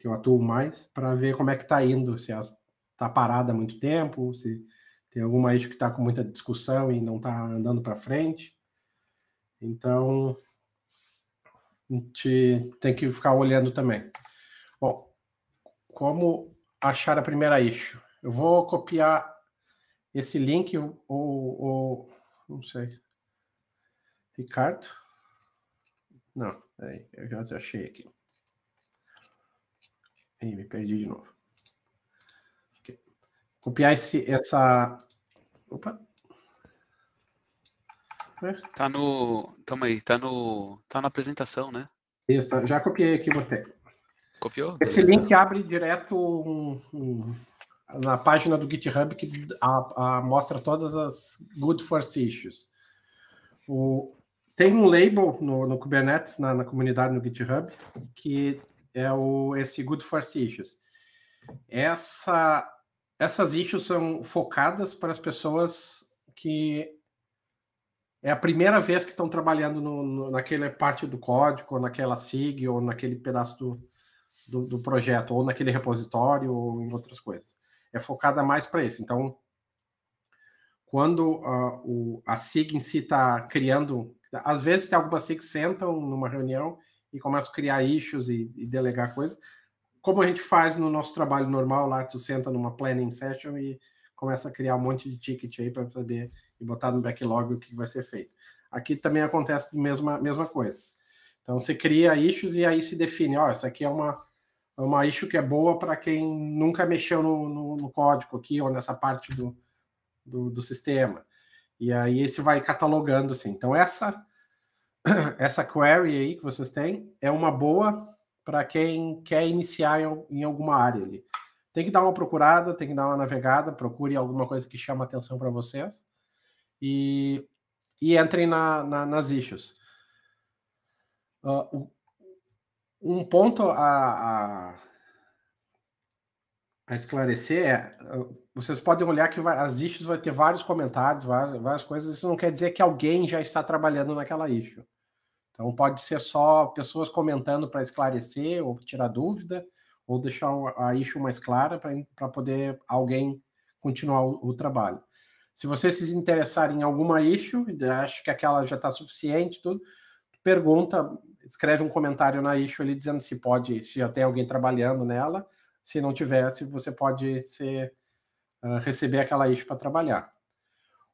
que eu atuo mais, para ver como é que está indo, se está parada há muito tempo, se tem alguma eixo que está com muita discussão e não está andando para frente. Então, a gente tem que ficar olhando também. Bom, como achar a primeira eixo? Eu vou copiar esse link, ou, ou não sei, Ricardo? Não, peraí, eu já achei aqui. Ih, me perdi de novo copiar esse, essa. Opa! É. Tá no. toma aí, tá no. Tá na apresentação, né? Isso, já copiei aqui, botei. Copiou? Esse Beleza. link abre direto um, um, na página do GitHub que a, a, mostra todas as good force issues. O, tem um label no, no Kubernetes, na, na, comunidade no GitHub, que é o, esse good force issues. Essa essas issues são focadas para as pessoas que é a primeira vez que estão trabalhando no, no, naquela parte do código, ou naquela SIG, ou naquele pedaço do, do, do projeto, ou naquele repositório, ou em outras coisas. É focada mais para isso. Então, quando ah, o, a SIG em si está criando, às vezes tem algumas sigs sentam numa reunião e começam a criar issues e, e delegar coisas, como a gente faz no nosso trabalho normal lá, tu senta numa planning session e começa a criar um monte de ticket aí para saber e botar no backlog o que vai ser feito. Aqui também acontece a mesma, mesma coisa. Então você cria issues e aí se define, ó, oh, essa aqui é uma, é uma issue que é boa para quem nunca mexeu no, no, no, código aqui ou nessa parte do, do, do sistema. E aí você vai catalogando assim. Então essa essa query aí que vocês têm é uma boa para quem quer iniciar em, em alguma área ali. Tem que dar uma procurada, tem que dar uma navegada, procure alguma coisa que chama atenção para vocês e, e entrem na, na, nas issues. Uh, um ponto a, a, a, esclarecer é: vocês podem olhar que vai, as issues vai ter vários comentários, várias, várias coisas. Isso não quer dizer que alguém já está trabalhando naquela issue. Então, pode ser só pessoas comentando para esclarecer ou tirar dúvida, ou deixar a issue mais clara para poder alguém continuar o, o, trabalho. Se você se interessar em alguma issue, acho que aquela já está suficiente, tudo, pergunta, escreve um comentário na issue ali dizendo se pode, se já tem alguém trabalhando nela. Se não tivesse, você pode ser, uh, receber aquela issue para trabalhar.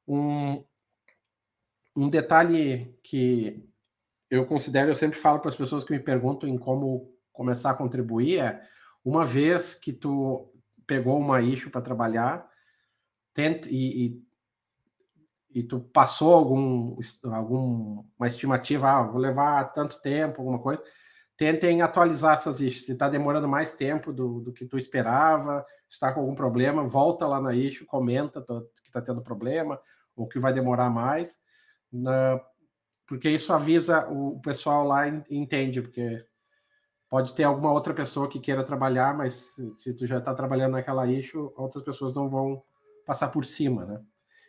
Um, um detalhe que eu considero, eu sempre falo para as pessoas que me perguntam em como começar a contribuir, é uma vez que tu pegou uma issue para trabalhar, tenta, e, e e tu passou algum alguma estimativa, ah, vou levar tanto tempo, alguma coisa, tentem atualizar essas issues. Se está demorando mais tempo do, do que tu esperava, se está com algum problema, volta lá na issue, comenta que está tendo problema ou que vai demorar mais. Na, porque isso avisa o pessoal lá entende, porque pode ter alguma outra pessoa que queira trabalhar, mas se tu já está trabalhando naquela issue, outras pessoas não vão passar por cima, né?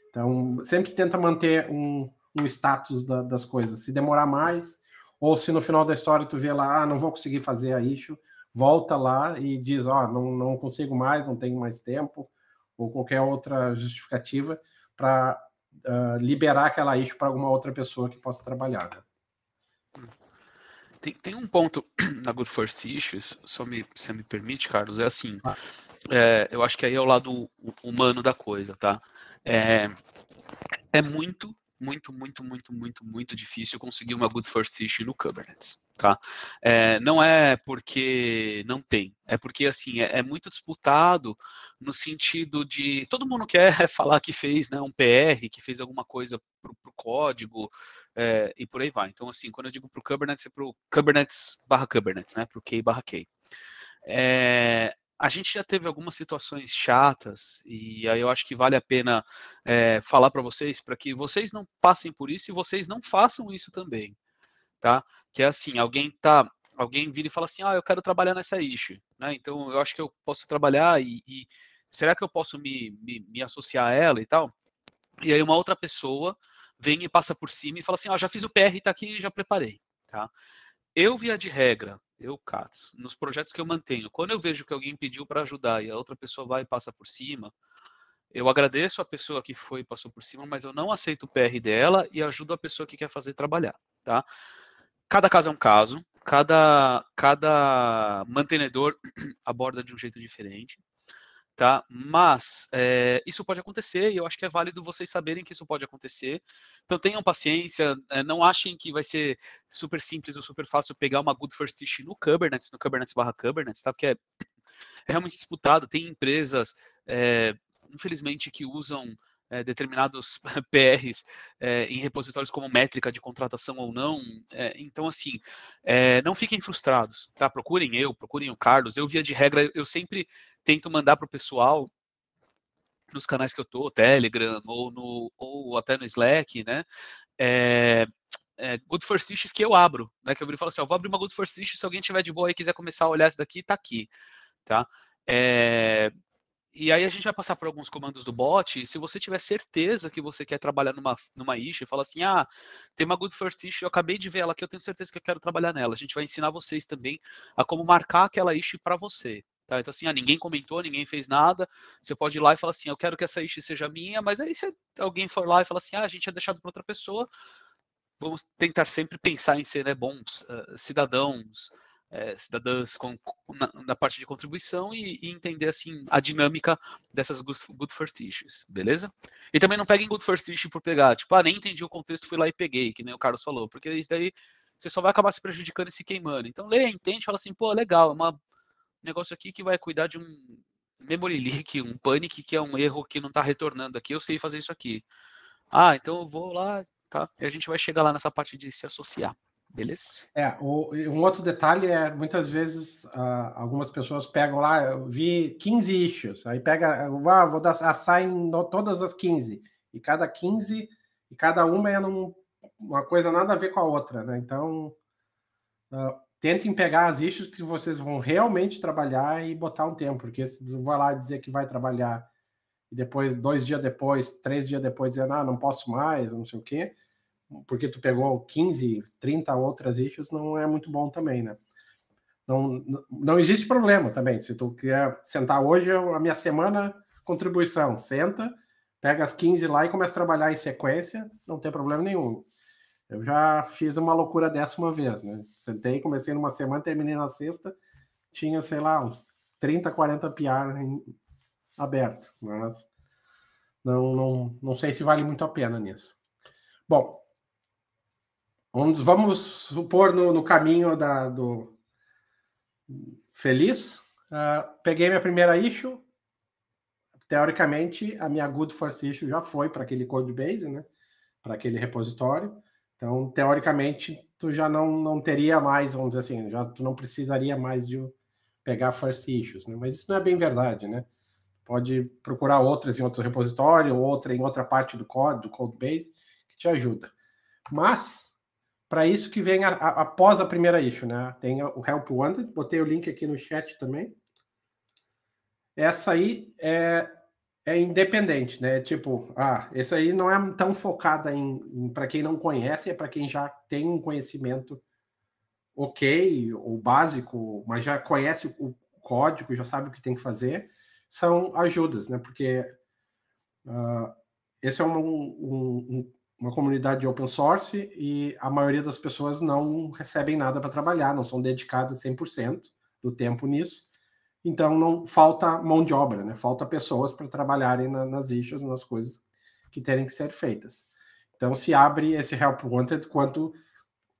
Então, sempre tenta manter um, um status da, das coisas. Se demorar mais, ou se no final da história tu vê lá, ah, não vou conseguir fazer a issue, volta lá e diz, ó, oh, não, não consigo mais, não tenho mais tempo, ou qualquer outra justificativa para uh, liberar aquela isso para alguma outra pessoa que possa trabalhar. Né? Tem, tem um ponto na Good First Issues, só me, se me permite, Carlos, é assim. Ah. É, eu acho que aí é o lado humano da coisa, tá? É, é muito, muito, muito, muito, muito, muito difícil conseguir uma good first issue no Kubernetes, tá? É, não é porque não tem, é porque, assim, é, é muito disputado no sentido de todo mundo quer falar que fez né, um PR, que fez alguma coisa para o código é, e por aí vai. Então, assim, quando eu digo para o Kubernetes, é para o Kubernetes barra Kubernetes, né, para o K barra K. É, a gente já teve algumas situações chatas e aí eu acho que vale a pena é, falar para vocês para que vocês não passem por isso e vocês não façam isso também, tá? Que é assim, alguém está alguém vira e fala assim, ah, eu quero trabalhar nessa issue, né? Então eu acho que eu posso trabalhar e, e será que eu posso me, me, me, associar a ela e tal? E aí uma outra pessoa vem e passa por cima e fala assim, ó, oh, já fiz o PR, tá aqui, já preparei, tá? Eu via de regra, eu, Cats, nos projetos que eu mantenho, quando eu vejo que alguém pediu para ajudar e a outra pessoa vai e passa por cima, eu agradeço a pessoa que foi e passou por cima, mas eu não aceito o PR dela e ajudo a pessoa que quer fazer trabalhar, tá? Cada caso é um caso, cada, cada mantenedor aborda de um jeito diferente, tá? Mas é, isso pode acontecer e eu acho que é válido vocês saberem que isso pode acontecer. Então tenham paciência, é, não achem que vai ser super simples ou super fácil pegar uma good first issue no Kubernetes, no Kubernetes barra Kubernetes, tá? Porque é, é realmente disputado, tem empresas, é, infelizmente, que usam é, determinados PRs é, eh, em repositórios como métrica de contratação ou não. É, então, assim, não fiquem frustrados, tá? Procurem eu, procurem o Carlos. Eu, via de regra, eu sempre tento mandar para o pessoal nos canais que eu tô, Telegram ou, no, ou até no Slack, né? é, Good First Issues que eu abro, né? Que eu abro e falo assim, ó, vou abrir uma Good First Issues, se alguém tiver de boa e quiser começar a olhar isso daqui, tá aqui, tá? É, e aí a gente vai passar por alguns comandos do bot. e se você tiver certeza que você quer trabalhar numa, numa issue, fala assim: ah, tem uma good first issue, eu acabei de ver ela aqui, eu tenho certeza que eu quero trabalhar nela. A gente vai ensinar vocês também a como marcar aquela issue para você. Tá? Então, assim, ah, ninguém comentou, ninguém fez nada. Você pode ir lá e falar assim: eu quero que essa issue seja minha, mas aí se alguém for lá e falar assim: ah, a gente é deixado para outra pessoa, vamos tentar sempre pensar em ser né, bons uh, cidadãos é, cidadãs com, na, na, parte de contribuição e, e, entender assim a dinâmica dessas good, good, first issues, beleza? E também não peguem good first issue por pegar, tipo, ah, nem entendi o contexto, fui lá e peguei, que nem o Carlos falou, porque isso daí você só vai acabar se prejudicando e se queimando. Então lê, entende, fala assim, pô, legal, é um negócio aqui que vai cuidar de um memory leak, um panic, que é um erro que não está retornando aqui, eu sei fazer isso aqui. Ah, então eu vou lá, tá? E a gente vai chegar lá nessa parte de se associar. Beleza? É, o, um outro detalhe é, muitas vezes, uh, algumas pessoas pegam lá, eu vi 15 issues, aí pega, ah, vou dar, assar ah, em todas as 15, e cada 15, e cada uma é num, uma coisa nada a ver com a outra, né? Então, uh, tentem pegar as issues que vocês vão realmente trabalhar e botar um tempo, porque se vai lá dizer que vai trabalhar e depois, dois dias depois, três dias depois, dizer, ah, não posso mais, não sei o quê, porque tu pegou 15, 30 outras issues, não é muito bom também, né? Não, não existe problema também. Se tu quer sentar hoje, a minha semana contribuição, senta, pega as 15 lá e começa a trabalhar em sequência, não tem problema nenhum. Eu já fiz uma loucura dessa uma vez, né? Sentei, comecei numa semana, terminei na sexta, tinha, sei lá, uns 30, 40 PR em... aberto, mas não, não, não sei se vale muito a pena nisso. Bom, Vamos, vamos supor no, no caminho da, do feliz. Uh, peguei minha primeira issue. Teoricamente, a minha Good First Issue já foi para aquele code base, né? para aquele repositório. Então, teoricamente, tu já não, não teria mais, vamos dizer assim, já tu não precisaria mais de pegar first issues, né? Mas isso não é bem verdade, né? Pode procurar outras em outro repositório, outra em outra parte do código, do code base, que te ajuda. Mas para isso que vem a, a, após a primeira issue, né? Tem o Help Wanted, botei o link aqui no chat também. Essa aí é, é independente, né? Tipo, ah, esse aí não é tão focada em, em para quem não conhece, é para quem já tem um conhecimento ok ou básico, mas já conhece o código, já sabe o que tem que fazer, são ajudas, né? Porque uh, esse é um, um, um uma comunidade de open source e a maioria das pessoas não recebem nada para trabalhar, não são dedicadas 100% do tempo nisso. Então, não falta mão de obra, né? Falta pessoas para trabalharem na, nas issues, nas coisas que terem que ser feitas. Então, se abre esse help wanted quanto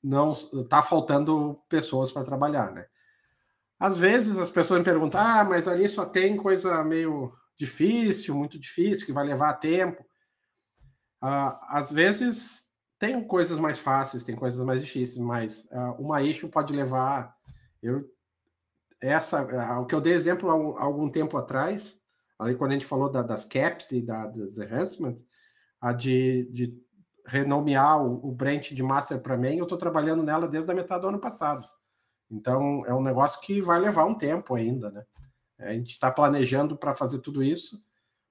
não está faltando pessoas para trabalhar, né? Às vezes as pessoas me perguntam, ah, mas ali só tem coisa meio difícil, muito difícil, que vai levar tempo. Uh, às vezes tem coisas mais fáceis, tem coisas mais difíceis, mas uh, uma issue pode levar. Eu, essa, uh, o que eu dei exemplo há, um, há, algum tempo atrás, ali quando a gente falou da, das caps e da, das enhancements, a de, de renomear o, o branch de master para main, eu estou trabalhando nela desde a metade do ano passado. Então é um negócio que vai levar um tempo ainda, né? A gente está planejando para fazer tudo isso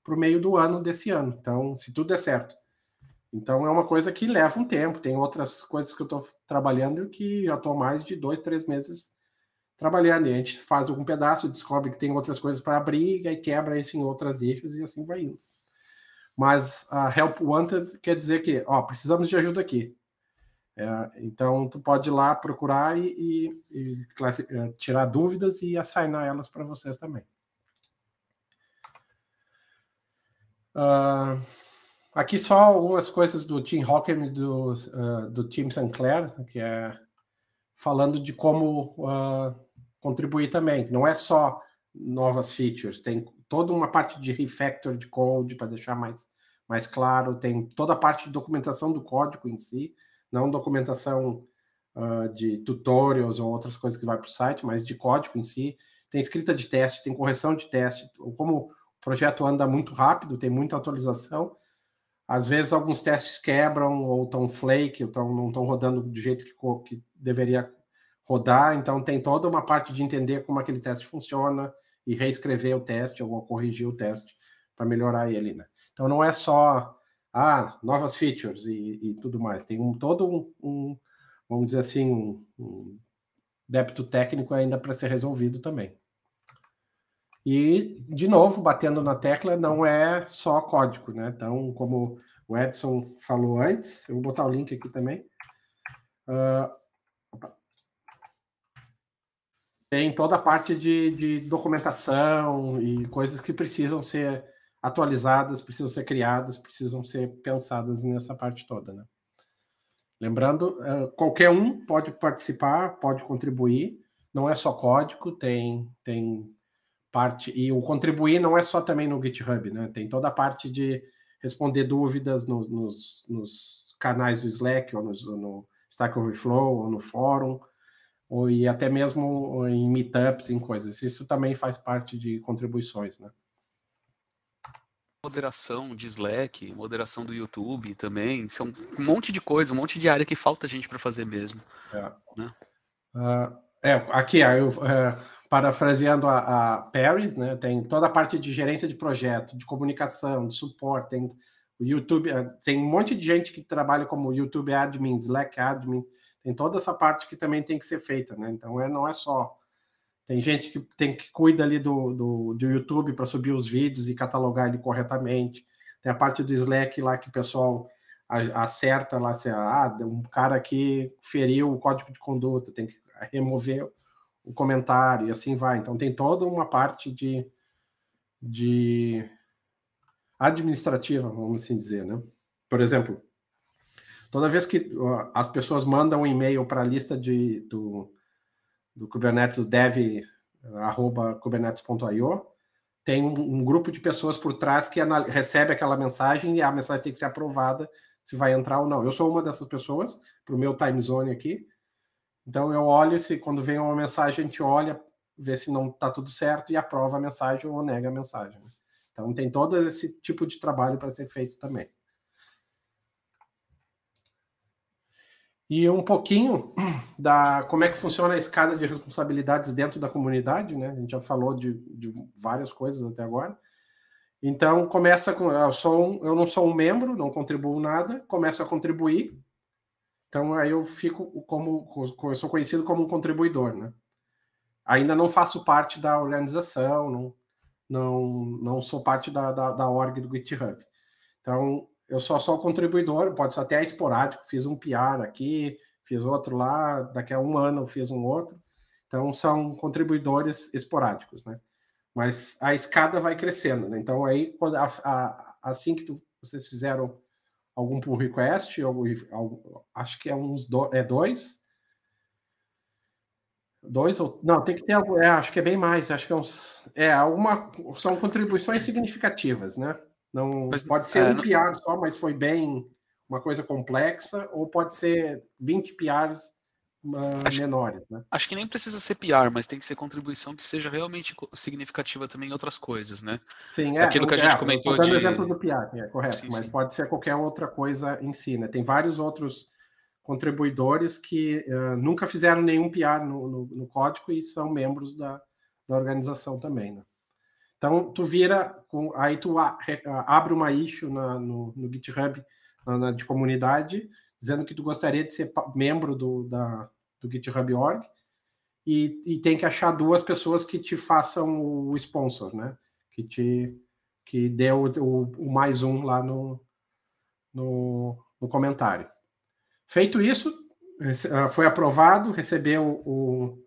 para o meio do ano desse ano. Então, se tudo der certo então é uma coisa que leva um tempo. Tem outras coisas que eu estou trabalhando que já estou mais de dois, três meses trabalhando. E a gente faz algum pedaço, descobre que tem outras coisas para abrir, e aí quebra isso em outras eixos e assim vai indo. Mas a Help Wanted quer dizer que, ó, precisamos de ajuda aqui. É, então, tu pode ir lá procurar e, e, e é, tirar dúvidas e assinar elas para vocês também. Uh, Aqui só algumas coisas do Tim Hawkins do, uh, do Tim Sinclair, que é falando de como uh, contribuir também. Não é só novas features, tem toda uma parte de refactor de code para deixar mais, mais claro, tem toda a parte de documentação do código em si, não documentação uh, de tutorials ou outras coisas que vai para o site, mas de código em si. Tem escrita de teste, tem correção de teste. Como o projeto anda muito rápido, tem muita atualização, às vezes alguns testes quebram ou estão flake, ou tão, não estão rodando do jeito que, que deveria rodar. Então tem toda uma parte de entender como aquele teste funciona e reescrever o teste ou corrigir o teste para melhorar ele, né? Então não é só ah, novas features e, e tudo mais. Tem um todo um, um vamos dizer assim, um, um débito técnico ainda para ser resolvido também. E, de novo, batendo na tecla, não é só código, né? Então, como o Edson falou antes, eu vou botar o link aqui também. Uh, tem toda a parte de, de, documentação e coisas que precisam ser atualizadas, precisam ser criadas, precisam ser pensadas nessa parte toda, né? Lembrando, ah, qualquer um pode participar, pode contribuir, não é só código, tem, tem parte e o contribuir não é só também no GitHub, né? Tem toda a parte de responder dúvidas no, nos, nos, canais do Slack ou no Stack Overflow ou no fórum ou e até mesmo em meetups, em coisas. Isso também faz parte de contribuições, né? Moderação de Slack, moderação do YouTube também, são um monte de coisa, um monte de área que falta a gente para fazer mesmo. É. Né? Uh... É, aqui, eu, é, parafraseando a, a Paris, né, tem toda a parte de gerência de projeto, de comunicação, de suporte, tem o YouTube, é, tem um monte de gente que trabalha como YouTube admin, Slack admin, tem toda essa parte que também tem que ser feita, né? Então, é, não é só... Tem gente que tem que cuida ali do, do, do YouTube para subir os vídeos e catalogar ele corretamente. Tem a parte do Slack lá que o pessoal acerta lá, se ah, um cara que feriu o código de conduta, tem que remover o comentário e assim vai. Então tem toda uma parte de, de administrativa, vamos assim dizer, né? Por exemplo, toda vez que as pessoas mandam um e-mail para a lista de, do, do Kubernetes, o dev, arroba kubernetes.io, tem um, um, grupo de pessoas por trás que recebe aquela mensagem e a mensagem tem que ser aprovada se vai entrar ou não. Eu sou uma dessas pessoas, para o meu time zone aqui, então eu olho se quando vem uma mensagem, a gente olha, vê se não está tudo certo e aprova a mensagem ou nega a mensagem. Né? Então tem todo esse tipo de trabalho para ser feito também. E um pouquinho da como é que funciona a escada de responsabilidades dentro da comunidade, né? A gente já falou de, de várias coisas até agora. Então começa com eu sou um, eu não sou um membro, não contribuo nada, começo a contribuir então aí eu fico como eu sou conhecido como um contribuidor, né? Ainda não faço parte da organização, não não, não sou parte da, da, da org do GitHub. Então eu sou só contribuidor, pode ser até esporádico, fiz um PR aqui, fiz outro lá, daqui a um ano eu fiz um outro. Então são contribuidores esporádicos, né? Mas a escada vai crescendo, né? Então aí quando a, a, assim que tu, vocês fizeram algum pull request, algum, acho que é uns do, é dois. Dois ou. Não, tem que ter algo. É, acho que é bem mais. Acho que é uns. É, alguma. São contribuições significativas, né? Não, mas, pode ser é, um PR só, mas foi bem uma coisa complexa, ou pode ser 20 PRs ah, acho, menores. Né? Acho que nem precisa ser PR, mas tem que ser contribuição que seja realmente significativa também em outras coisas, né? Sim, é. Aquilo que a é, gente é, comentou dando de... exemplo do PR, é correto, sim, mas sim. pode ser qualquer outra coisa em si, né? Tem vários outros contribuidores que uh, nunca fizeram nenhum PR no, no, no, código e são membros da, da organização também, né? Então, tu vira, aí tu abre uma issue na, no, no GitHub na, na, de comunidade, dizendo que tu gostaria de ser membro do, da, do GitHub Org, e, e tem que achar duas pessoas que te façam o sponsor, né? Que te que dê o, o, o mais um lá no, no, no, comentário. Feito isso, ah, foi aprovado, recebeu o,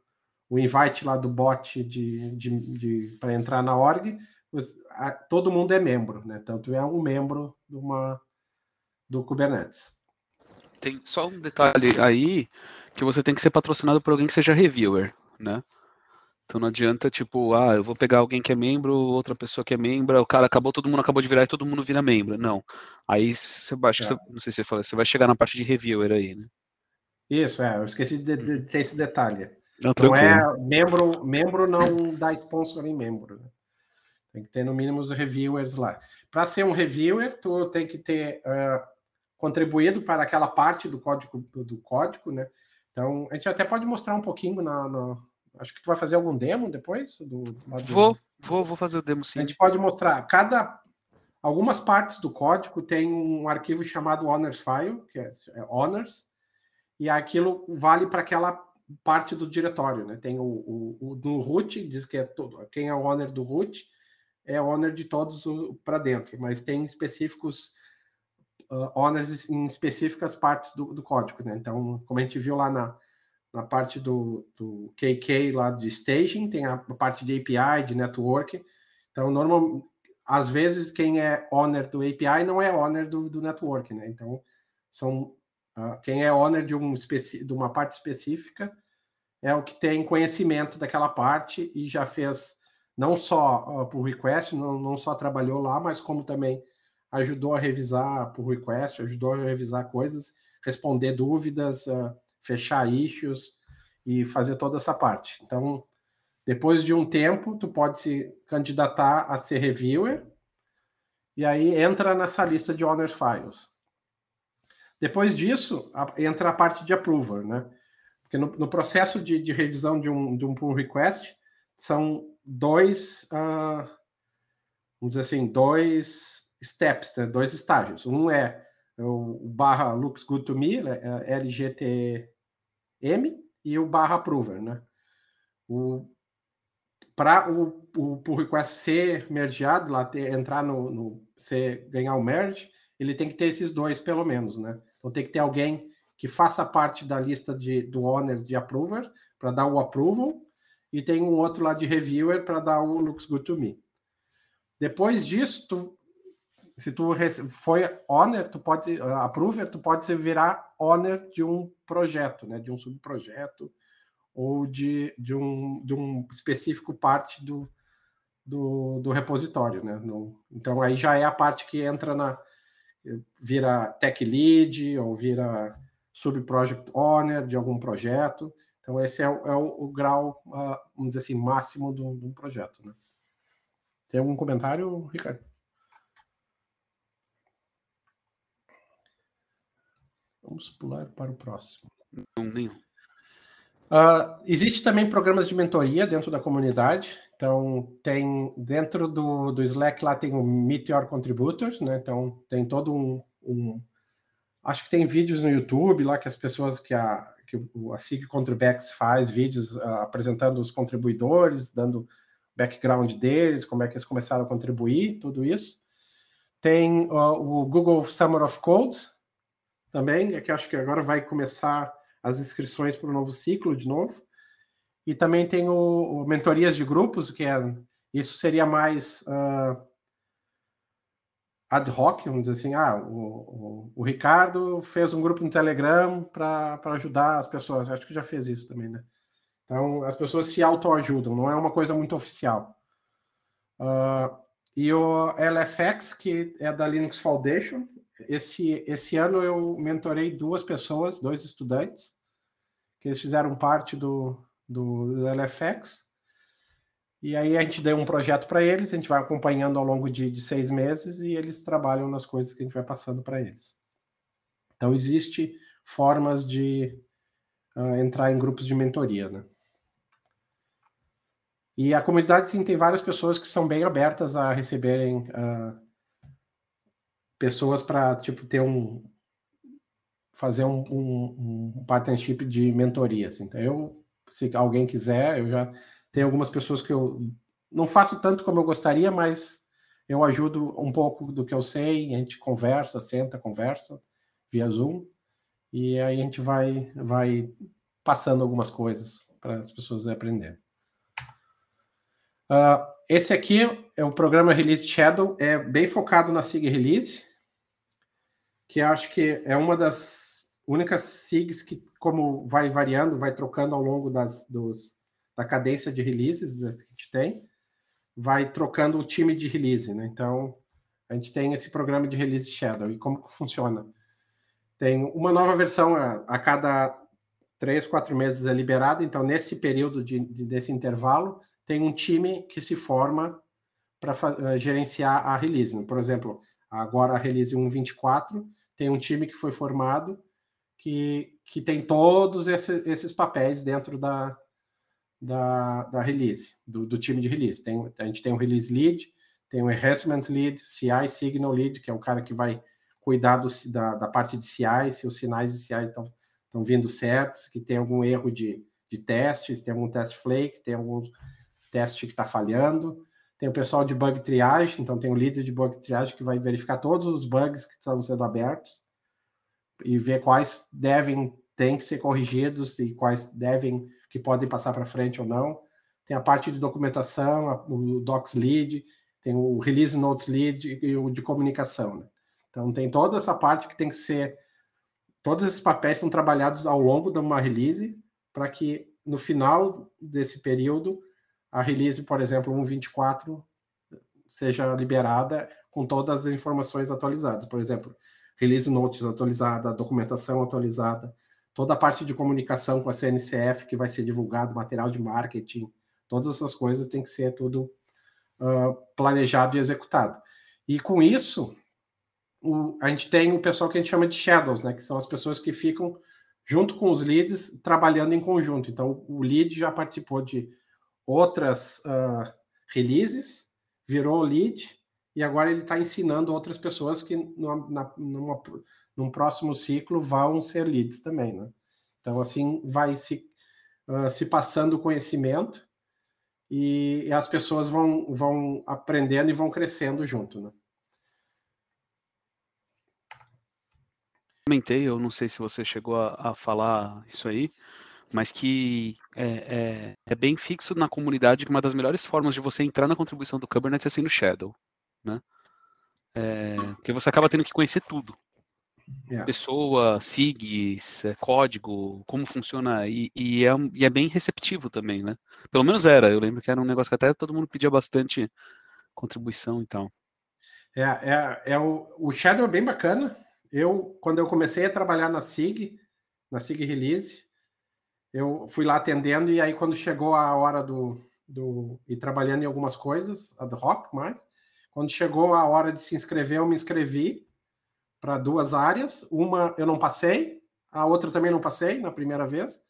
o invite lá do bot de, de, de para entrar na org. Todo mundo é membro, né? Tanto é um membro de uma, do Kubernetes. Tem só um detalhe aí que você tem que ser patrocinado por alguém que seja reviewer, né? Então não adianta, tipo, ah, eu vou pegar alguém que é membro, outra pessoa que é membro, o cara acabou, todo mundo acabou de virar e todo mundo vira membro. Não. Aí você baixa, é. não sei se você fala, você vai chegar na parte de reviewer aí, né? Isso, é, eu esqueci de, de hum. ter esse detalhe. Não, não, é membro, membro não dá sponsor em membro. Né? Tem que ter no mínimo os reviewers lá. Para ser um reviewer, tu tem que ter uh, contribuído para aquela parte do código do código, né? Então, a gente até pode mostrar um pouquinho na, na... Acho que tu vai fazer algum demo depois? Do, do... Vou, vou, vou fazer o demo sim. A gente pode mostrar. Cada algumas partes do código tem um arquivo chamado honors file, que é, é honors, e aquilo vale para aquela parte do diretório, né? Tem o, o, o, root diz que é todo, quem é o owner do root é o owner de todos para dentro, mas tem específicos uh, ah, owners em específicas partes do, do, código, né? Então, como a gente viu lá na, na parte do, do KK lá de staging, tem a, a parte de API, de network. Então, normal, às vezes quem é owner do API não é owner do, do network, né? Então, são uh, quem é owner de, um de uma parte específica é o que tem conhecimento daquela parte e já fez não só uh, por request, não, não só trabalhou lá, mas como também ajudou a revisar por request, ajudou a revisar coisas, responder dúvidas, ah, fechar issues e fazer toda essa parte. Então, depois de um tempo, tu pode se candidatar a ser reviewer e aí entra nessa lista de honor files. Depois disso, entra a parte de approver, né? Porque no, no processo de, de, revisão de um, de um pull request, são dois, uh, vamos dizer assim, dois steps, né, dois estágios. Um é o barra looks good to me, né? é LGTM, e o barra approver, né? O para o, o pull request ser mergeado, lá ter, entrar no, no ser, ganhar o merge, ele tem que ter esses dois pelo menos, né? Então tem que ter alguém que faça parte da lista de, do owners de approver para dar o approval e tem um outro lá de reviewer para dar o looks good to me. Depois disso, tu se tu foi owner, tu pode, uh, approver, tu pode se virar owner de um projeto, né, de um subprojeto ou de, de, um, de um específico parte do, do, do repositório, né? No, então aí já é a parte que entra na vira tech lead ou vira subproject owner de algum projeto. Então esse é, o, é o, o grau, uh, vamos dizer assim, máximo de um projeto, né? Tem algum comentário, Ricardo? Vamos pular para o próximo. Não, nenhum. Uh, existe também programas de mentoria dentro da comunidade. Então, tem dentro do, do Slack lá tem o Meteor Contributors, né? Então, tem todo um, um Acho que tem vídeos no YouTube lá que as pessoas que a, que a SIG Contribex faz vídeos uh, apresentando os contribuidores, dando background deles, como é que eles começaram a contribuir, tudo isso. Tem uh, o Google Summer of Code, também, é que acho que agora vai começar as inscrições para o novo ciclo de novo. E também tem o, o mentorias de grupos, que é isso seria mais uh, ad hoc, vamos dizer assim, ah, o, o, o Ricardo fez um grupo no Telegram para ajudar as pessoas. Acho que já fez isso também, né? Então as pessoas se autoajudam, não é uma coisa muito oficial. Uh, e o LFX, que é da Linux Foundation, esse, esse ano eu mentorei duas pessoas, dois estudantes, que eles fizeram parte do, do, LFX. E aí a gente deu um projeto para eles, a gente vai acompanhando ao longo de, de, seis meses e eles trabalham nas coisas que a gente vai passando para eles. Então existe formas de uh, entrar em grupos de mentoria, né? E a comunidade sim tem várias pessoas que são bem abertas a receberem uh, pessoas para tipo ter um fazer um, um, um, partnership de mentoria. Assim. Então, eu, se alguém quiser, eu já tenho algumas pessoas que eu não faço tanto como eu gostaria, mas eu ajudo um pouco do que eu sei, a gente conversa, senta, conversa via Zoom, e aí a gente vai, vai passando algumas coisas para as pessoas aprenderem. Uh, esse aqui é o programa Release Shadow, é bem focado na SIG Release, que acho que é uma das únicas SIGs que, como vai variando, vai trocando ao longo das, dos, da cadência de releases que a gente tem, vai trocando o time de release, né? Então, a gente tem esse programa de release Shadow. E como que funciona? Tem uma nova versão a, a cada três, quatro meses é liberada. Então, nesse período de, de, desse intervalo, tem um time que se forma para eh, gerenciar a release. Né? Por exemplo, agora a release 1.24 tem um time que foi formado que, que tem todos esse, esses papéis dentro da, da, da release, do, do, time de release. Tem, a gente tem o release lead, tem o enhancement lead, CI signal lead, que é o cara que vai cuidar do, da, da parte de CI, se os sinais de CI estão, estão vindo certos, que tem algum erro de, de testes, tem algum test flake, tem algum teste que está falhando. Tem o pessoal de bug triage, então tem o líder de bug triage que vai verificar todos os bugs que estão sendo abertos e ver quais devem, tem que ser corrigidos e quais devem, que podem passar para frente ou não. Tem a parte de documentação, o Docs Lead, tem o Release Notes Lead e o de comunicação. Né? Então tem toda essa parte que tem que ser, todos esses papéis são trabalhados ao longo de uma release para que no final desse período a release, por exemplo, 1.24 seja liberada com todas as informações atualizadas. Por exemplo, release notes atualizada, documentação atualizada, toda a parte de comunicação com a CNCF que vai ser divulgado, material de marketing, todas essas coisas tem que ser tudo uh, planejado e executado. E com isso, o, a gente tem o pessoal que a gente chama de shadows, né, que são as pessoas que ficam junto com os leads trabalhando em conjunto. Então, o lead já participou de outras uh, releases, virou lead, e agora ele está ensinando outras pessoas que numa, na, numa, num próximo ciclo vão ser leads também, né? Então, assim, vai se, uh, se passando conhecimento e, e, as pessoas vão, vão aprendendo e vão crescendo junto, né? Comentei, eu não sei se você chegou a, a falar isso aí, mas que é, é, é, bem fixo na comunidade que uma das melhores formas de você entrar na contribuição do Kubernetes é sendo Shadow, né? É, porque você acaba tendo que conhecer tudo. Yeah. É. Pessoa, SIGs, é, código, como funciona, e, e, é, e é bem receptivo também, né? Pelo menos era, eu lembro que era um negócio que até todo mundo pedia bastante contribuição e tal. É, é, é o, o Shadow é bem bacana. Eu, quando eu comecei a trabalhar na SIG, na SIG Release, eu fui lá atendendo e aí quando chegou a hora do, do e trabalhando em algumas coisas ad hoc mais, quando chegou a hora de se inscrever eu me inscrevi para duas áreas, uma eu não passei, a outra também não passei na primeira vez.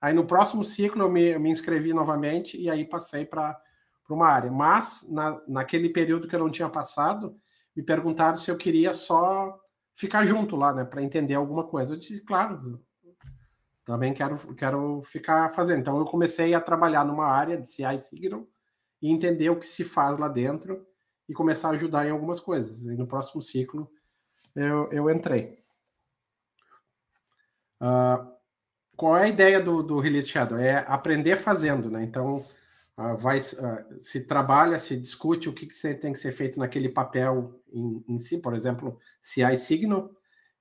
Aí no próximo ciclo eu me, eu me inscrevi novamente e aí passei para uma área. Mas na, naquele período que eu não tinha passado, me perguntaram se eu queria só ficar junto lá, né, para entender alguma coisa. Eu disse, claro, também quero, quero ficar fazendo. Então, eu comecei a trabalhar numa área de CI Signal e entender o que se faz lá dentro e começar a ajudar em algumas coisas. E no próximo ciclo, eu, eu entrei. Uh, qual é a ideia do, do Release Shadow? É aprender fazendo, né? Então, uh, vai, uh, se trabalha, se discute o que, que tem que ser feito naquele papel em, em si, por exemplo, CI Signal,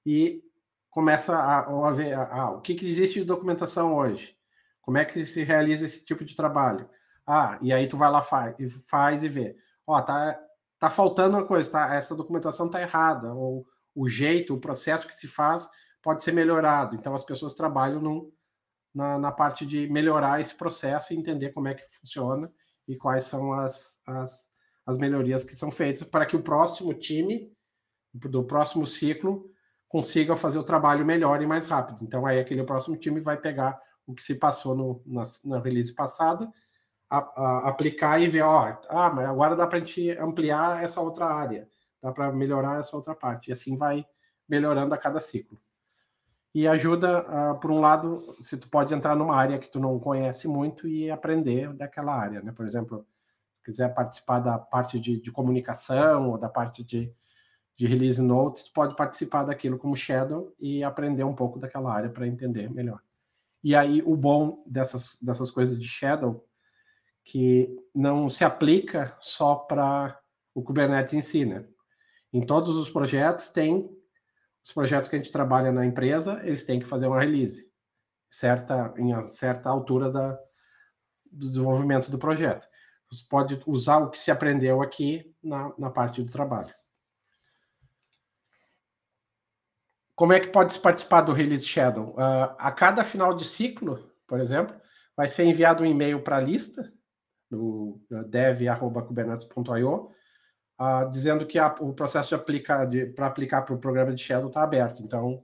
e começa a, a ver a, a, o que, que existe de documentação hoje, como é que se realiza esse tipo de trabalho. Ah, e aí tu vai lá faz, faz e vê. Ó, tá, tá faltando uma coisa, tá? Essa documentação tá errada, ou o jeito, o processo que se faz pode ser melhorado. Então as pessoas trabalham num, na, na parte de melhorar esse processo e entender como é que funciona e quais são as, as, as melhorias que são feitas para que o próximo time do próximo ciclo consiga fazer o trabalho melhor e mais rápido. Então, aí aquele próximo time vai pegar o que se passou no, na, na release passada, a, a, aplicar e ver, ó, ah, mas agora dá para a gente ampliar essa outra área, dá para melhorar essa outra parte. E assim vai melhorando a cada ciclo. E ajuda, uh, por um lado, se tu pode entrar numa área que tu não conhece muito e aprender daquela área, né? Por exemplo, quiser participar da parte de, de comunicação ou da parte de, de release notes, tu pode participar daquilo como shadow e aprender um pouco daquela área para entender melhor. E aí o bom dessas, dessas coisas de shadow que não se aplica só para o Kubernetes em si, né? Em todos os projetos tem os projetos que a gente trabalha na empresa, eles têm que fazer uma release certa em uma certa altura da, do desenvolvimento do projeto. Você pode usar o que se aprendeu aqui na, na parte do trabalho. como é que pode se participar do Release Shadow? Uh, a cada final de ciclo, por exemplo, vai ser enviado um e-mail para a lista, no dev.kubernetes.io, uh, ah, dizendo que a, o processo aplicar para aplicar para o programa de Shadow está aberto. Então,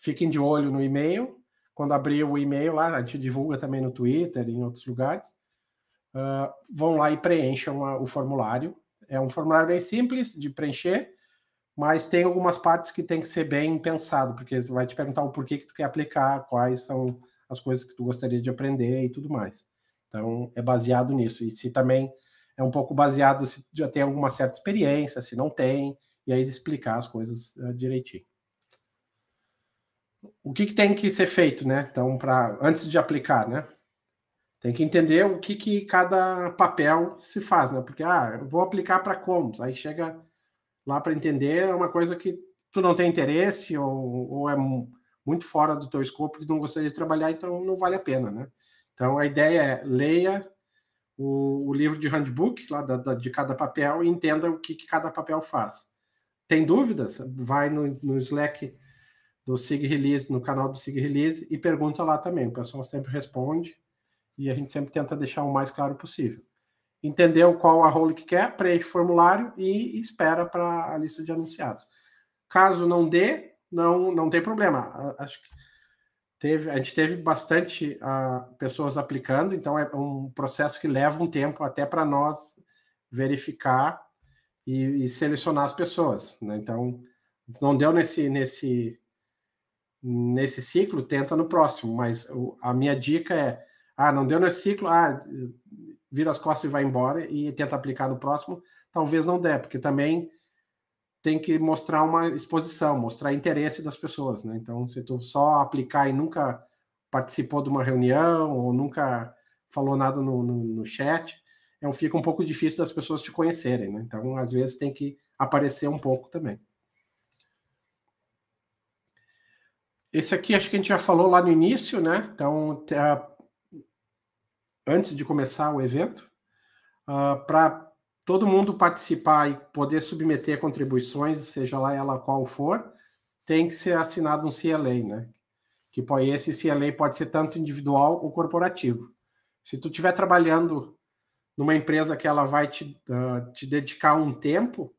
fiquem de olho no e-mail. Quando abrir o e-mail lá, a gente divulga também no Twitter, e em outros lugares. Uh, vão lá e preencham a, o formulário. É um formulário bem simples de preencher mas tem algumas partes que tem que ser bem pensado, porque vai te perguntar o porquê que tu quer aplicar, quais são as coisas que tu gostaria de aprender e tudo mais. Então, é baseado nisso. E se também é um pouco baseado se já tem alguma certa experiência, se não tem, e aí explicar as coisas eh, direitinho. O que, que tem que ser feito, né? Então, para antes de aplicar, né? Tem que entender o que, que cada papel se faz, né? Porque, ah, eu vou aplicar para como aí chega lá para entender é uma coisa que tu não tem interesse ou, ou é muito fora do teu escopo que não gostaria de trabalhar, então não vale a pena, né? Então a ideia é leia o, o livro de handbook lá da, da, de cada papel e entenda o que, que, cada papel faz. Tem dúvidas? Vai no, no Slack do Sig Release, no canal do Sig Release e pergunta lá também. O pessoal sempre responde e a gente sempre tenta deixar o mais claro possível entendeu qual a role que quer, preenche o formulário e espera para a lista de anunciados. Caso não dê, não, não tem problema. Acho que teve, a gente teve bastante uh, pessoas aplicando, então é um processo que leva um tempo até para nós verificar e, e, selecionar as pessoas. Né? Então, não deu nesse, nesse, nesse ciclo, tenta no próximo, mas o, a minha dica é, ah, não deu nesse ciclo, ah, vira as costas e vai embora e tenta aplicar no próximo, talvez não dê, porque também tem que mostrar uma exposição, mostrar interesse das pessoas, né? Então, se tu só aplicar e nunca participou de uma reunião ou nunca falou nada no, no, no chat, é, fica um pouco difícil das pessoas te conhecerem, né? Então, às vezes tem que aparecer um pouco também. Esse aqui acho que a gente já falou lá no início, né? Então, antes de começar o evento, uh, ah, para todo mundo participar e poder submeter contribuições, seja lá ela qual for, tem que ser assinado um CLA, né? Que pode, esse CLA pode ser tanto individual ou corporativo. Se tu estiver trabalhando numa empresa que ela vai te, uh, te dedicar um tempo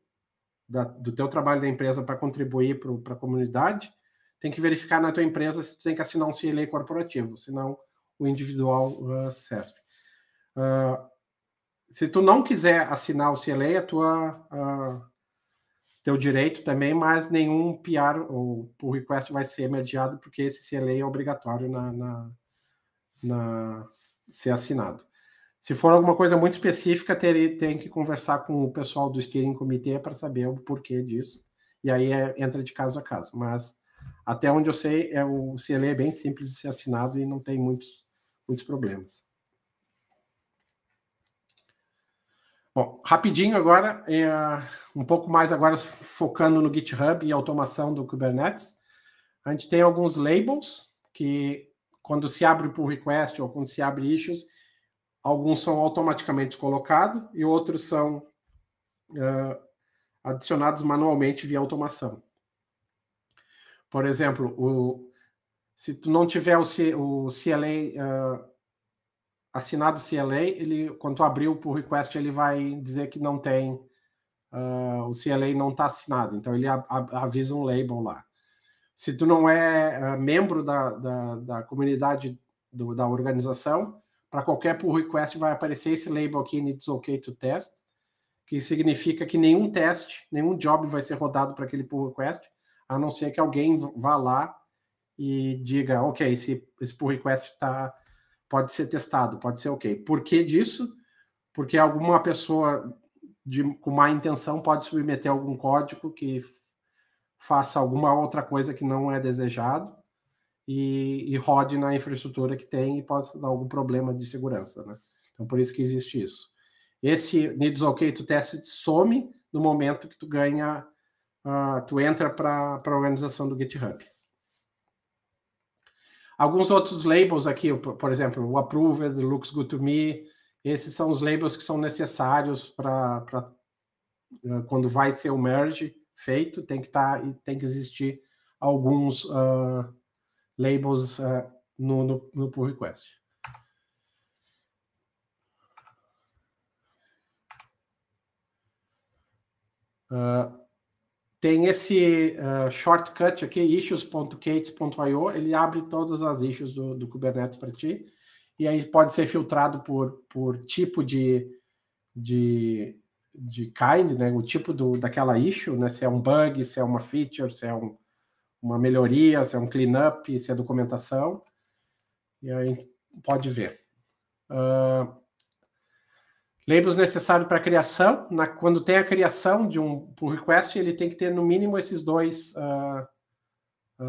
da, do teu trabalho da empresa para contribuir para a comunidade, tem que verificar na tua empresa se tu tem que assinar um CLA corporativo, senão o individual uh, serve. Ah, se tu não quiser assinar o CLA, é tua, uh, teu direito também, mas nenhum PR ou pull request vai ser mediado, porque esse CLA é obrigatório na, na, na ser assinado. Se for alguma coisa muito específica, terei, tem que conversar com o pessoal do steering Committee para saber o porquê disso. E aí é, entra de caso a caso. Mas até onde eu sei, é o CLA é bem simples de ser assinado e não tem muitos, muitos problemas. Bom, rapidinho agora, é, um pouco mais agora focando no GitHub e automação do Kubernetes. A gente tem alguns labels que, quando se abre pull request ou quando se abre issues, alguns são automaticamente colocados e outros são uh, adicionados manualmente via automação. Por exemplo, o, se tu não tiver o, C, o CLA uh, assinado CLA, ele, quando tu abrir o pull request, ele vai dizer que não tem, uh, o CLA não está assinado. Então, ele a, a, avisa um label lá. Se tu não é uh, membro da, da, da comunidade do, da organização, para qualquer pull request vai aparecer esse label aqui, it's okay to test, que significa que nenhum teste, nenhum job vai ser rodado para aquele pull request, a não ser que alguém vá lá e diga, ok, esse, esse pull request está pode ser testado, pode ser ok. Por que disso? Porque alguma pessoa de, com má intenção pode submeter algum código que faça alguma outra coisa que não é desejado e, e rode na infraestrutura que tem e possa dar algum problema de segurança, né? Então, por isso que existe isso. Esse needs OK to test some no momento que tu ganha, uh, tu entra para a organização do GitHub. Alguns outros labels aqui, por exemplo, o Approved, Looks Good to Me, esses são os labels que são necessários para eh, quando vai ser o merge feito, tem que estar tá, tem que existir alguns uh, labels uh, no, no, no pull request. Uh, tem esse uh, shortcut aqui, issues.kates.io ele abre todas as issues do, do Kubernetes para ti, e aí pode ser filtrado por, por tipo de, de, de kind, né? o tipo do, daquela issue, né? se é um bug, se é uma feature, se é um, uma melhoria, se é um cleanup, se é documentação, e aí pode ver. Uh, Labels necessário para criação. Na, quando tem a criação de um pull request, ele tem que ter no mínimo esses dois uh,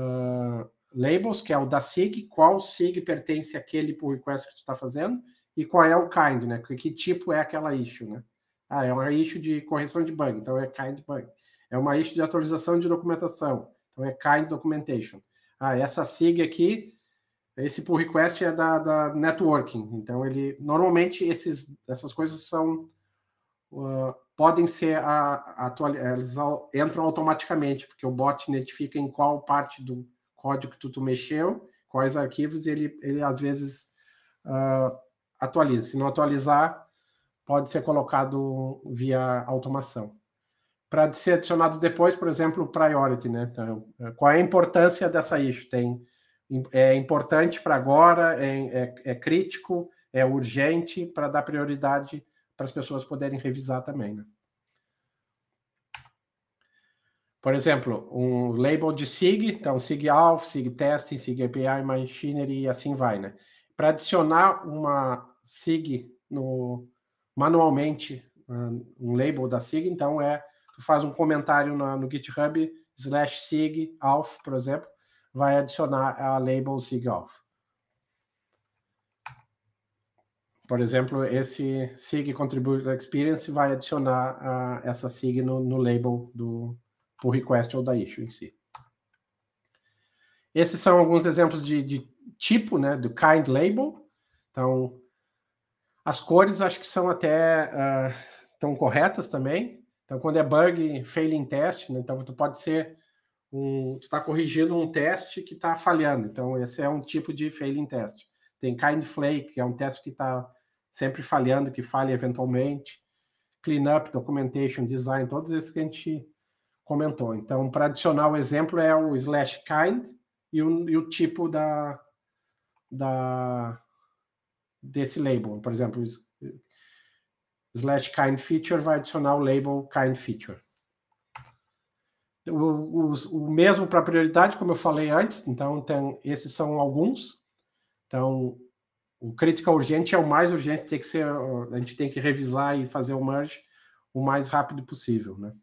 uh, labels, que é o da SIG, qual SIG pertence àquele pull request que tu está fazendo, e qual é o kind, né? Que, que tipo é aquela issue, né? Ah, é uma issue de correção de bug, então é kind bug. É uma issue de atualização de documentação, então é kind documentation. Ah, essa SIG aqui esse pull request é da, da networking. Então, ele normalmente esses, essas coisas são uh, podem ser atualizadas, entram automaticamente, porque o bot identifica em qual parte do código que tu, tu mexeu, quais arquivos, e ele, ele às vezes uh, atualiza. Se não atualizar, pode ser colocado via automação. Para ser adicionado depois, por exemplo, priority, né? Então, qual é a importância dessa issue? Tem é importante para agora, é, é, é, crítico, é urgente para dar prioridade para as pessoas poderem revisar também. Né? Por exemplo, um label de SIG, então SIG Alpha, SIG Testing, SIG API, Machinery e assim vai, né? Para adicionar uma SIG no, manualmente, ah, um label da SIG, então é, tu faz um comentário na, no GitHub, slash SIG Alpha, por exemplo, vai adicionar a label SIGALF. Por exemplo, esse SIG Contributor Experience vai adicionar uh, essa SIG no, no label do pull request ou da issue em si. Esses são alguns exemplos de, de tipo, né, do kind label. Então, as cores acho que são até uh, tão corretas também. Então, quando é bug, failing test, né? então tu pode ser um, tu está corrigindo um teste que está falhando. Então, esse é um tipo de failing test. Tem kind flake, que é um teste que está sempre falhando, que falha eventualmente. Cleanup, documentation, design, todos esses que a gente comentou. Então, para adicionar o exemplo, é o slash kind e o, e o tipo da, da desse label. Por exemplo, slash kind feature vai adicionar o label kind feature o, o, o mesmo para prioridade, como eu falei antes, então tem, esses são alguns. Então, o crítica urgente é o mais urgente, tem que ser, a gente tem que revisar e fazer o merge o mais rápido possível, né?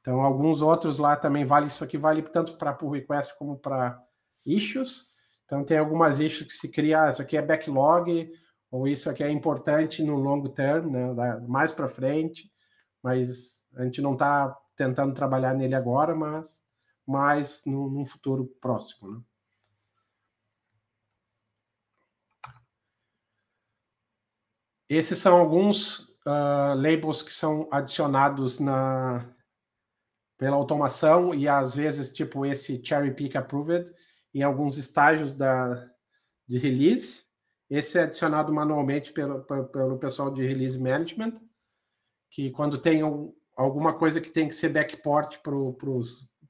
Então, alguns outros lá também vale isso aqui, vale tanto para pull request como para issues. Então, tem algumas issues que se cria, ah, isso aqui é backlog, ou isso aqui é importante no longo termo, né? mais para frente, mas a gente não está tentando trabalhar nele agora, mas mais num, futuro próximo. Né? Esses são alguns uh, labels que são adicionados na pela automação e às vezes tipo esse cherry pick approved em alguns estágios da de release. Esse é adicionado manualmente pelo, pelo pessoal de release management, que quando tem um, alguma coisa que tem que ser backport para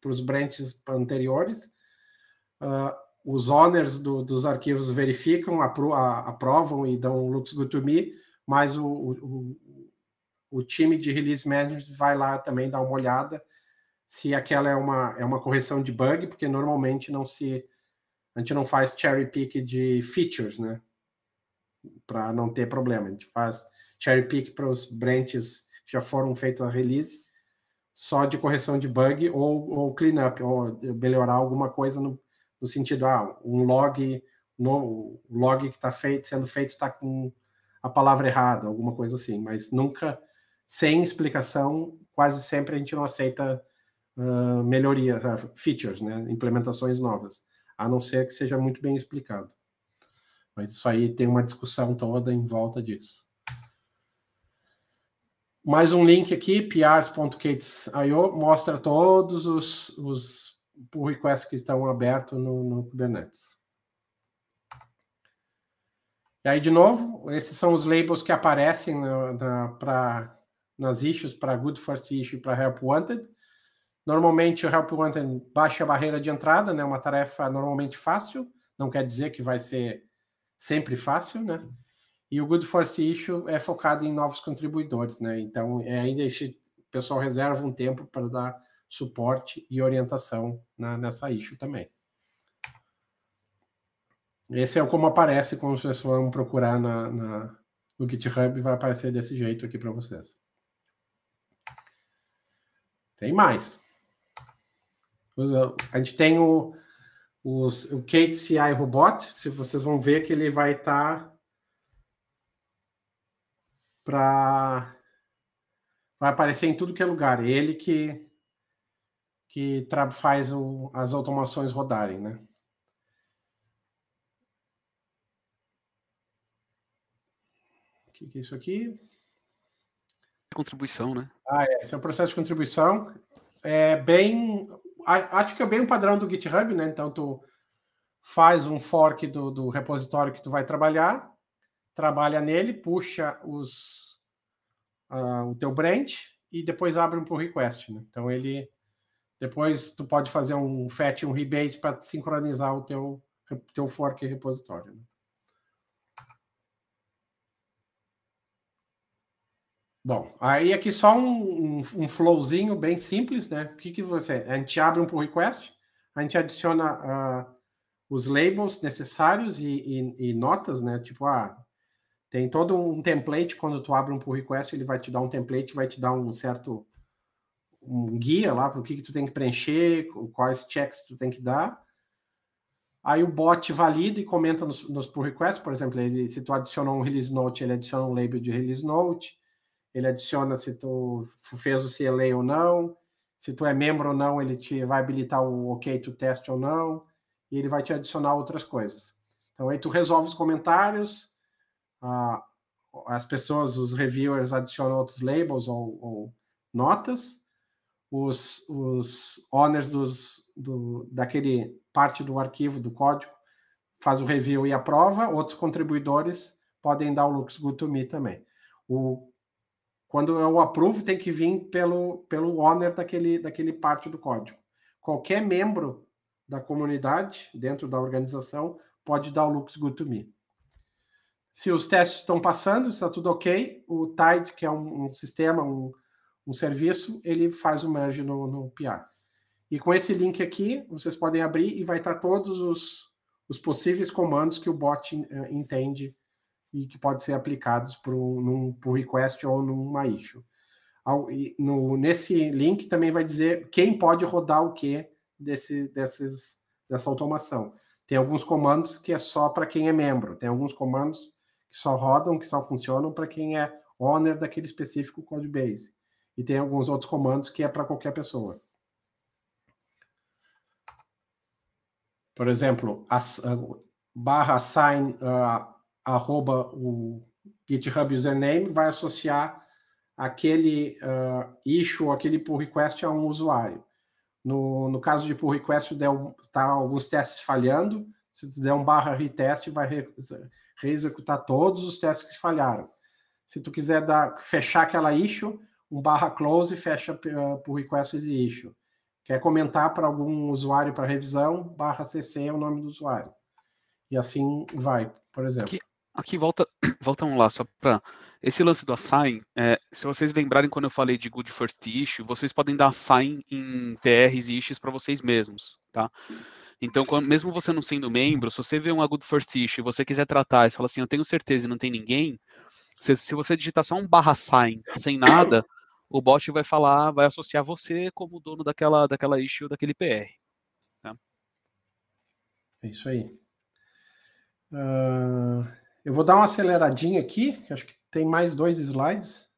os branches anteriores. Uh, os owners do, dos arquivos verificam, apro, a, aprovam e dão looks good to me, mas o, o, o, time de release management vai lá também dar uma olhada se aquela é uma, é uma correção de bug, porque normalmente não se a gente não faz cherry pick de features, né? Para não ter problema, a gente faz cherry pick para os branches já foram feitos a release, só de correção de bug ou, ou cleanup, ou melhorar alguma coisa no, no sentido, ah, um log, no, o log que está feito, sendo feito está com a palavra errada, alguma coisa assim, mas nunca sem explicação, quase sempre a gente não aceita uh, ah, melhorias, uh, ah, features, né? implementações novas, a não ser que seja muito bem explicado. Mas isso aí tem uma discussão toda em volta disso. Mais um link aqui, piars.kates.io, mostra todos os, os pull requests que estão abertos no, no Kubernetes. E aí, de novo, esses são os labels que aparecem na, na, pra, nas issues para Good First Issue e para Help Wanted. Normalmente, o Help Wanted baixa a barreira de entrada, né? uma tarefa normalmente fácil, não quer dizer que vai ser sempre fácil, né? E o Good Force Issue é focado em novos contribuidores, né? Então, é, ainda esse pessoal reserva um tempo para dar suporte e orientação na, nessa issue também. Esse é como aparece, quando vocês vão procurar na, na, no GitHub, vai aparecer desse jeito aqui para vocês. Tem mais. A gente tem o, o, o Kate CI Robot, se vocês vão ver que ele vai estar tá para vai aparecer em tudo que é lugar. Ele que que faz o, as automações rodarem, né? O que, que é isso aqui? Contribuição, né? Ah, é. Esse é um processo de contribuição. É bem. Acho que é bem o padrão do GitHub, né? Então, tu faz um fork do, do repositório que tu vai trabalhar trabalha nele, puxa os, uh, o teu branch e depois abre um pull request. Né? Então ele depois tu pode fazer um fetch, um rebase para sincronizar o teu teu fork repositório. Né? Bom, aí aqui só um, um, um, flowzinho bem simples, né? O que, que você. A gente abre um pull request, a gente adiciona uh, os labels necessários e, e, e, notas, né? Tipo, ah, tem todo um template quando tu abre um pull request, ele vai te dar um template, vai te dar um certo um guia lá para o que, que tu tem que preencher, quais checks tu tem que dar. Aí o bot valida e comenta nos, nos pull requests, por exemplo, ele, se tu adicionou um release note, ele adiciona um label de release note, ele adiciona se tu fez o CLA ou não, se tu é membro ou não, ele te vai habilitar o OK to test ou não, e ele vai te adicionar outras coisas. Então aí tu resolve os comentários, ah, as pessoas, os reviewers adicionam outros labels ou, ou notas, os, os owners dos, do, daquele parte do arquivo, do código, faz o review e aprova, outros contribuidores podem dar o looks good to me também. O, quando eu aprovo, tem que vir pelo, pelo owner daquele, daquele parte do código. Qualquer membro da comunidade, dentro da organização, pode dar o looks good to me se os testes estão passando, está tudo ok, o Tide, que é um, um sistema, um, um, serviço, ele faz o merge no, no PR. E com esse link aqui, vocês podem abrir e vai estar tá todos os, os possíveis comandos que o bot eh, entende e que podem ser aplicados por, num pull request ou numa issue. Ao, no, nesse link também vai dizer quem pode rodar o que desse, desses, dessa automação. Tem alguns comandos que é só para quem é membro, tem alguns comandos que só rodam, que só funcionam para quem é owner daquele específico code base. E tem alguns outros comandos que é para qualquer pessoa. Por exemplo, ah, barra assign uh, ah, arroba o GitHub username vai associar aquele uh, issue, aquele pull request a um usuário. No, no caso de pull request, está um, tá alguns testes falhando. Se der um barra retest, vai reexecutar todos os testes que falharam. Se tu quiser dar, fechar aquela issue, um barra close fecha eh, por request as issue. Quer comentar para algum usuário para revisão, barra CC é o nome do usuário. E assim vai, por exemplo. Aqui, aqui volta, volta um lá, só para... Esse lance do assign, é, se vocês lembrarem quando eu falei de good first issue, vocês podem dar assign em TRs e issues para vocês mesmos, tá? Então, quando, mesmo você não sendo membro, se você vê um agudo first issue e você quiser tratar e fala assim, eu tenho certeza e não tem ninguém, se, se você digitar só um barra sign sem nada, o bot vai falar, vai associar você como dono daquela, daquela issue, daquele PR. Tá? É isso aí. Uh, eu vou dar uma aceleradinha aqui, que acho que tem mais dois slides,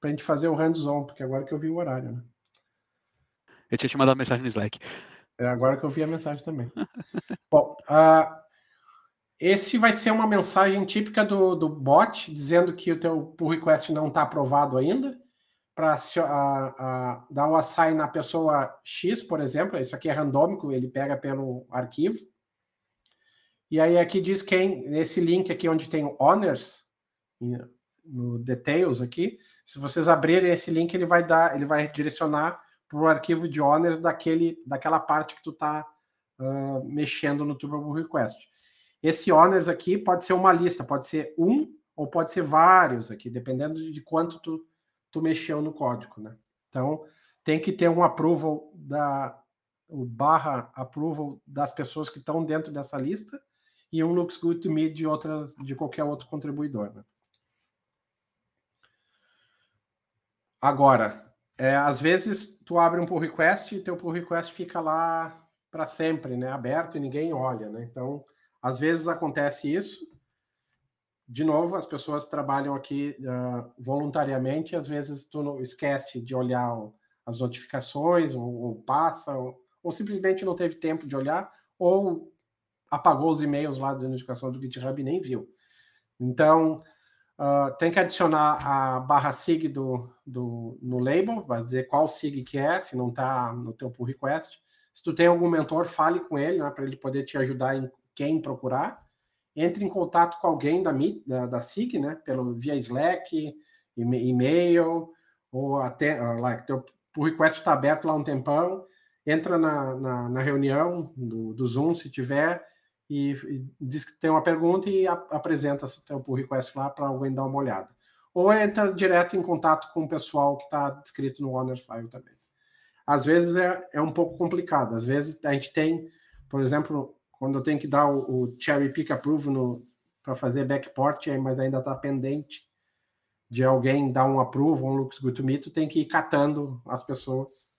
para a gente fazer o hands-on, porque agora que eu vi o horário. Né? Eu tinha te mandado mensagem no Slack. É agora que eu vi a mensagem também. Bom, uh, esse vai ser uma mensagem típica do, do bot, dizendo que o teu pull request não está aprovado ainda, para uh, uh, dar o assign na pessoa X, por exemplo, isso aqui é randômico, ele pega pelo arquivo. E aí aqui diz quem, nesse link aqui onde tem o honors, no details aqui, se vocês abrirem esse link, ele vai dar, ele vai direcionar para o arquivo de owners daquele, daquela parte que tu está uh, mexendo no Turbo Request. Esse owners aqui pode ser uma lista, pode ser um ou pode ser vários aqui, dependendo de quanto tu, tu mexeu no código, né? Então, tem que ter um approval da o barra approval das pessoas que estão dentro dessa lista e um looks good to me de outras de qualquer outro contribuidor. Né? Agora, é, às vezes tu abre um pull request e teu pull request fica lá para sempre, né? Aberto e ninguém olha, né? Então, às vezes acontece isso. De novo, as pessoas trabalham aqui uh, voluntariamente, às vezes tu não, esquece de olhar as notificações, ou, ou passa, ou, ou, simplesmente não teve tempo de olhar, ou apagou os e-mails lá da notificação do GitHub e nem viu. Então, Uh, tem que adicionar a barra SIG do, do, no label, vai dizer qual SIG que é, se não está no teu pull request. Se tu tem algum mentor, fale com ele, né, para ele poder te ajudar em quem procurar. Entre em contato com alguém da, da, da SIG, né, pelo, via Slack, e-mail, ou até, uh, ah, like, teu pull request está aberto lá um tempão, entra na, na, na reunião do, do Zoom, se tiver, e, e, diz que tem uma pergunta e a, apresenta o pull request lá para alguém dar uma olhada. Ou entra direto em contato com o pessoal que está descrito no Owner-File também. Às vezes é, é um pouco complicado. Às vezes a gente tem, por exemplo, quando eu tenho que dar o, o cherry pick approve para fazer backport, mas ainda está pendente de alguém dar um approve, um looks good to me, tu tem que ir catando as pessoas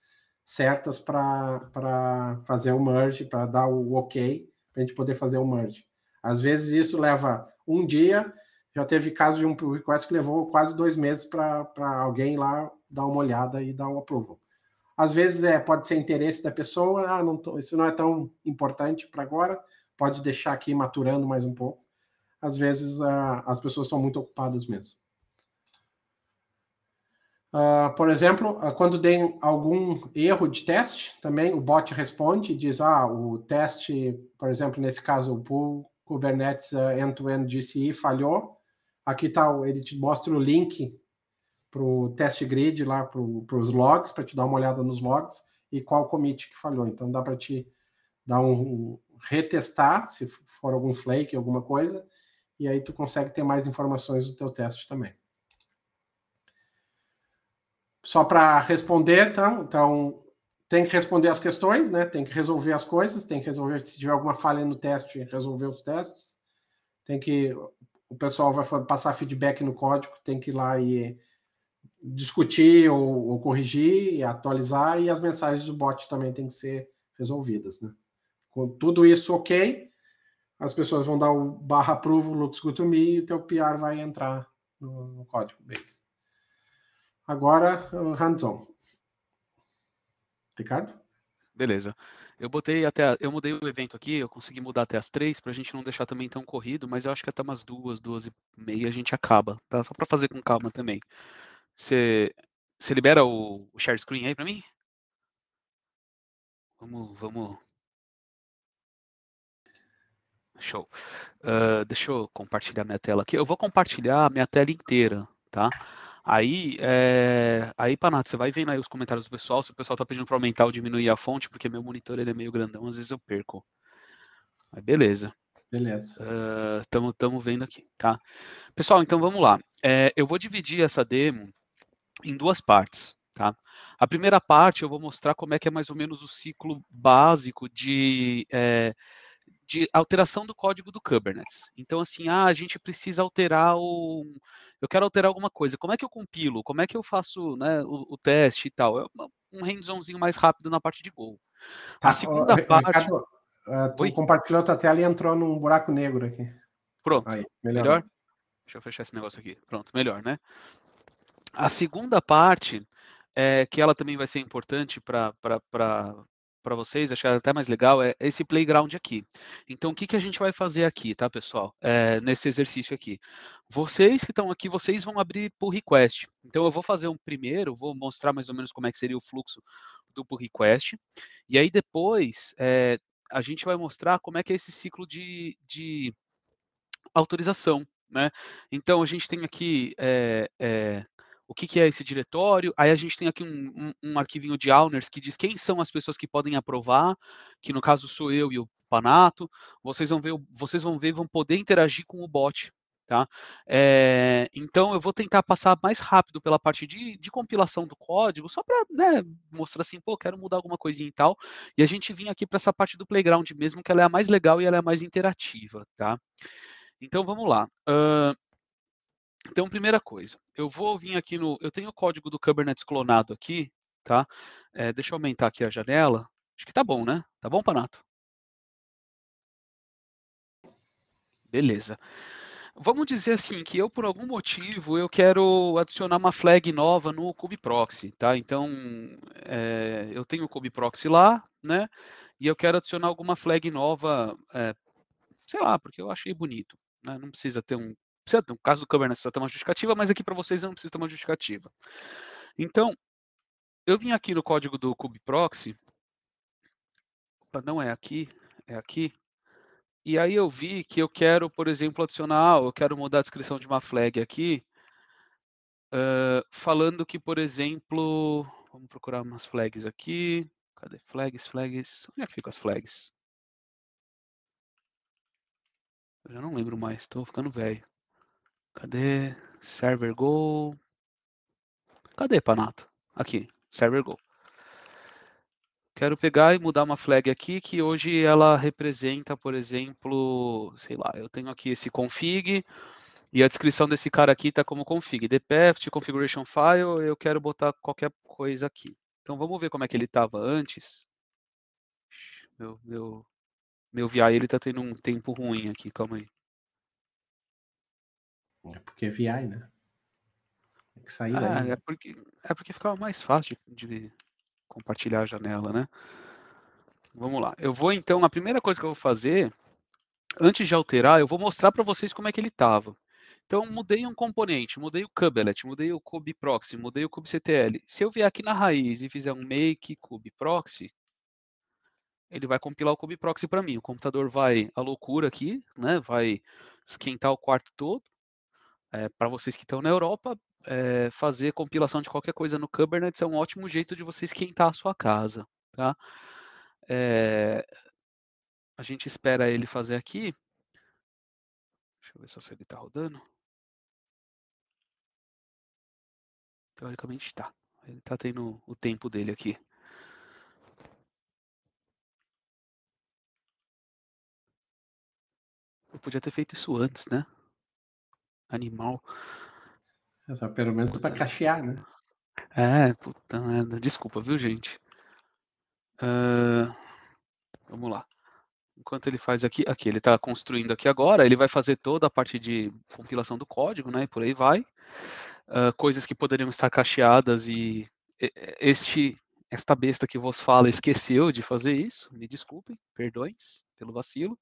certas para fazer o merge, para dar o ok para a gente poder fazer o merge. Às vezes isso leva um dia, já teve caso de um request que levou quase dois meses para alguém lá dar uma olhada e dar o um approval. Às vezes é, pode ser interesse da pessoa, ah, não tô, isso não é tão importante para agora, pode deixar aqui maturando mais um pouco. Às vezes ah, as pessoas estão muito ocupadas mesmo. Uh, por exemplo, ah, quando tem algum erro de teste, também o bot responde e diz: ah, o teste, por exemplo, nesse caso, o pool Kubernetes ah, end-to-end -end GCI falhou. Aqui tá, ele te mostra o link para o test grid lá para os logs, para te dar uma olhada nos logs e qual commit que falhou. Então dá para te dar um, um retestar se for algum flake, alguma coisa, e aí tu consegue ter mais informações do teu teste também só para responder, então, então tem que responder as questões, né? Tem que resolver as coisas, tem que resolver se tiver alguma falha no teste, resolver os testes. Tem que o pessoal vai passar feedback no código, tem que ir lá e discutir ou, ou corrigir e atualizar e as mensagens do bot também tem que ser resolvidas, né? Com tudo isso ok, as pessoas vão dar o barra approval, looks good to me, e o teu PR vai entrar no, no código base. Agora, eh, hands-on. Ricardo? Beleza. Eu botei até. A, eu mudei o evento aqui, eu consegui mudar até as três, para a gente não deixar também tão corrido, mas eu acho que até umas duas, duas e meia a gente acaba, tá? Só para fazer com calma também. Você libera o, o share screen aí para mim? Vamos, vamos. Show. Uh, deixa eu compartilhar minha tela aqui. Eu vou compartilhar a minha tela inteira, tá? Aí, é... aí Panato, você vai vendo aí os comentários do pessoal, se o pessoal tá pedindo para aumentar ou diminuir a fonte, porque meu monitor ele é meio grandão, às vezes eu perco. Mas beleza. Beleza. Estamos eh, uh, tamo vendo aqui, tá? Pessoal, então vamos lá. É, eu vou dividir essa demo em duas partes, tá? A primeira parte eu vou mostrar como é que é mais ou menos o ciclo básico de... É, de alteração do código do Kubernetes. Então, assim, ah, a gente precisa alterar o. Eu quero alterar alguma coisa. Como é que eu compilo? Como é que eu faço né, o, o teste e tal? É um hands mais rápido na parte de Go. Tá, a segunda ó, parte. Ricardo, uh, tu Oi? compartilhou tua tela e entrou num buraco negro aqui. Pronto. Aí, melhor. melhor? Deixa eu fechar esse negócio aqui. Pronto, melhor, né? A segunda parte, é, que ela também vai ser importante para para vocês, achar até mais legal, é esse playground aqui. Então, o que, que a gente vai fazer aqui, tá, pessoal? É, nesse exercício aqui. Vocês que estão aqui, vocês vão abrir pull request. Então, eu vou fazer um primeiro, vou mostrar mais ou menos como é que seria o fluxo do pull request. E aí, depois, é, a gente vai mostrar como é que é esse ciclo de, de autorização, né? Então, a gente tem aqui... É, é o que, que, é esse diretório. Aí a gente tem aqui um, um, um arquivinho de Awners que diz quem são as pessoas que podem aprovar, que no caso sou eu e o Panato. Vocês vão ver, vocês vão ver, vão poder interagir com o bot. Tá? É, então eu vou tentar passar mais rápido pela parte de, de compilação do código, só para né, mostrar assim, pô, quero mudar alguma coisinha e tal. E a gente vinha aqui para essa parte do playground mesmo, que ela é a mais legal e ela é a mais interativa. Tá? Então vamos lá. Uh, então, primeira coisa, eu vou vir aqui no. Eu tenho o código do Kubernetes clonado aqui, tá? É, deixa eu aumentar aqui a janela. Acho que tá bom, né? Tá bom, Panato? Beleza. Vamos dizer assim que eu, por algum motivo, eu quero adicionar uma flag nova no kubeproxy, tá? Então, é, eu tenho o kubeproxy lá, né? E eu quero adicionar alguma flag nova, é, sei lá, porque eu achei bonito. Né? Não precisa ter um precisa, no caso do Kubernetes, precisa ter uma justificativa, mas aqui para vocês eu não preciso ter uma justificativa. Então, eu vim aqui no código do kubeproxy, opa, não é aqui, é aqui, e aí eu vi que eu quero, por exemplo, adicionar, eu quero mudar a descrição de uma flag aqui, uh, falando que, por exemplo, vamos procurar umas flags aqui, cadê flags, flags, onde é que ficam as flags? Eu já não lembro mais, estou ficando velho. Cadê? Server Go. Cadê, Panato? Aqui, Server Go. Quero pegar e mudar uma flag aqui que hoje ela representa, por exemplo, sei lá, eu tenho aqui esse config e a descrição desse cara aqui está como config, dpft, configuration file, eu quero botar qualquer coisa aqui. Então vamos ver como é que ele estava antes. Meu, meu, meu VI ele está tendo um tempo ruim aqui, calma aí. É porque é VI, né? que ah, né? É porque, é porque ficava mais fácil de, de compartilhar a janela, né? Vamos lá. Eu vou então, a primeira coisa que eu vou fazer, antes de alterar, eu vou mostrar para vocês como é que ele estava. Então, mudei um componente, mudei o kubelet, mudei o kubeproxy, mudei o kubectl. Se eu vier aqui na raiz e fizer um make kubeproxy, ele vai compilar o kubeproxy para mim. O computador vai à loucura aqui, né? vai esquentar o quarto todo é, eh, para vocês que estão na Europa, é, fazer compilação de qualquer coisa no Kubernetes é um ótimo jeito de você esquentar a sua casa. Tá? É, a gente espera ele fazer aqui. Deixa eu ver se ele está rodando. Teoricamente está. Ele está tendo o tempo dele aqui. Eu podia ter feito isso antes, né? animal. É só pelo menos para pra cachear, né? É, puta merda. Desculpa, viu, gente? Uh, vamos lá. Enquanto ele faz aqui, aqui ele está construindo aqui agora, ele vai fazer toda a parte de compilação do código, né? E por aí vai. Uh, coisas que poderiam estar cacheadas e este esta besta que vos fala esqueceu de fazer isso. Me desculpem, perdões pelo vacilo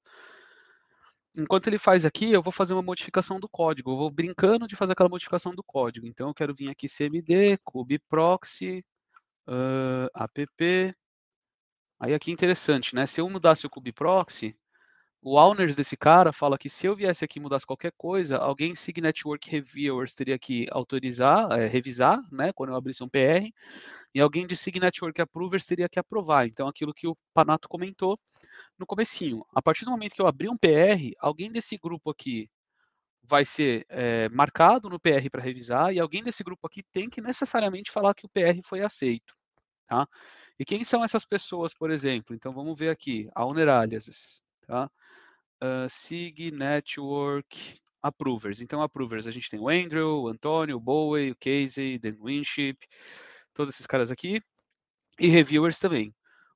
enquanto ele faz aqui, eu vou fazer uma modificação do código. Eu vou brincando de fazer aquela modificação do código. Então, eu quero vir aqui cmd, kubeproxy, uh, ah, app. Aí aqui é interessante, né? Se eu mudasse o kubeproxy, o owners desse cara fala que se eu viesse aqui e mudasse qualquer coisa, alguém sig network reviewers teria que autorizar, é, revisar, né, quando eu abrisse um PR, e alguém de sig network approvers teria que aprovar. Então, aquilo que o Panato comentou, no comecinho. A partir do momento que eu abrir um PR, alguém desse grupo aqui vai ser é, marcado no PR para revisar e alguém desse grupo aqui tem que necessariamente falar que o PR foi aceito. Tá? E quem são essas pessoas, por exemplo? Então vamos ver aqui, a Uneraliases, tá? Uh, SIG Network Approvers. Então, Approvers, a gente tem o Andrew, o Antônio, o Bowie, o Casey, Dan Winship, todos esses caras aqui. E reviewers também.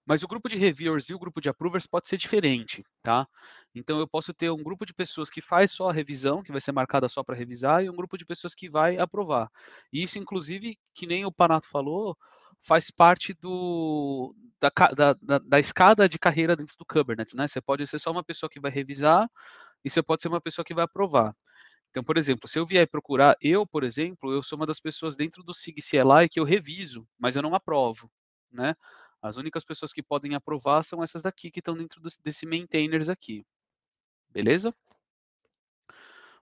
Mas o grupo de reviewers e o grupo de approvers pode ser diferente, tá? Então eu posso ter um grupo de pessoas que faz só a revisão, que vai ser marcada só para revisar, e um grupo de pessoas que vai aprovar. E isso, inclusive, que nem o Panato falou, faz parte do, da, da, da, da, escada de carreira dentro do Kubernetes, né? Você pode ser só uma pessoa que vai revisar e você pode ser uma pessoa que vai aprovar. Então, por exemplo, se eu vier procurar, eu, por exemplo, eu sou uma das pessoas dentro do SIG CLI que eu reviso, mas eu não aprovo, né? As únicas pessoas que podem aprovar são essas daqui que estão dentro desse, desse maintainers aqui. Beleza?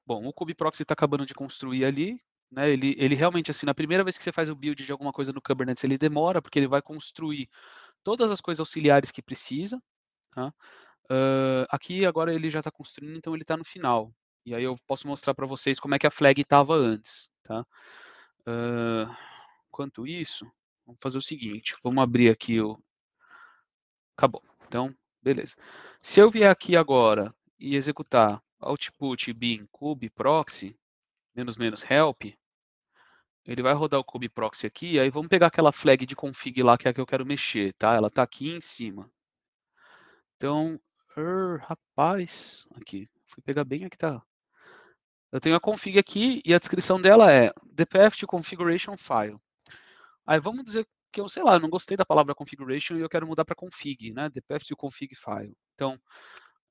Bom, o kubeproxy está acabando de construir ali. Né? Ele, ele realmente, assim, na primeira vez que você faz o build de alguma coisa no Kubernetes, ele demora, porque ele vai construir todas as coisas auxiliares que precisa. Tá? Uh, aqui agora ele já está construindo, então ele está no final. E aí eu posso mostrar para vocês como é que a flag estava antes. Tá? Uh, quanto isso, Vamos fazer o seguinte, vamos abrir aqui o... Acabou. Então, beleza. Se eu vier aqui agora e executar output bin cube proxy, menos menos help, ele vai rodar o cube proxy aqui, aí vamos pegar aquela flag de config lá que é a que eu quero mexer, tá? Ela tá aqui em cima. Então, er, rapaz, aqui, fui pegar bem aqui, tá? Eu tenho a config aqui e a descrição dela é the configuration file. Aí vamos dizer que eu, sei lá, não gostei da palavra configuration e eu quero mudar para config, né? Depende do config file. Então,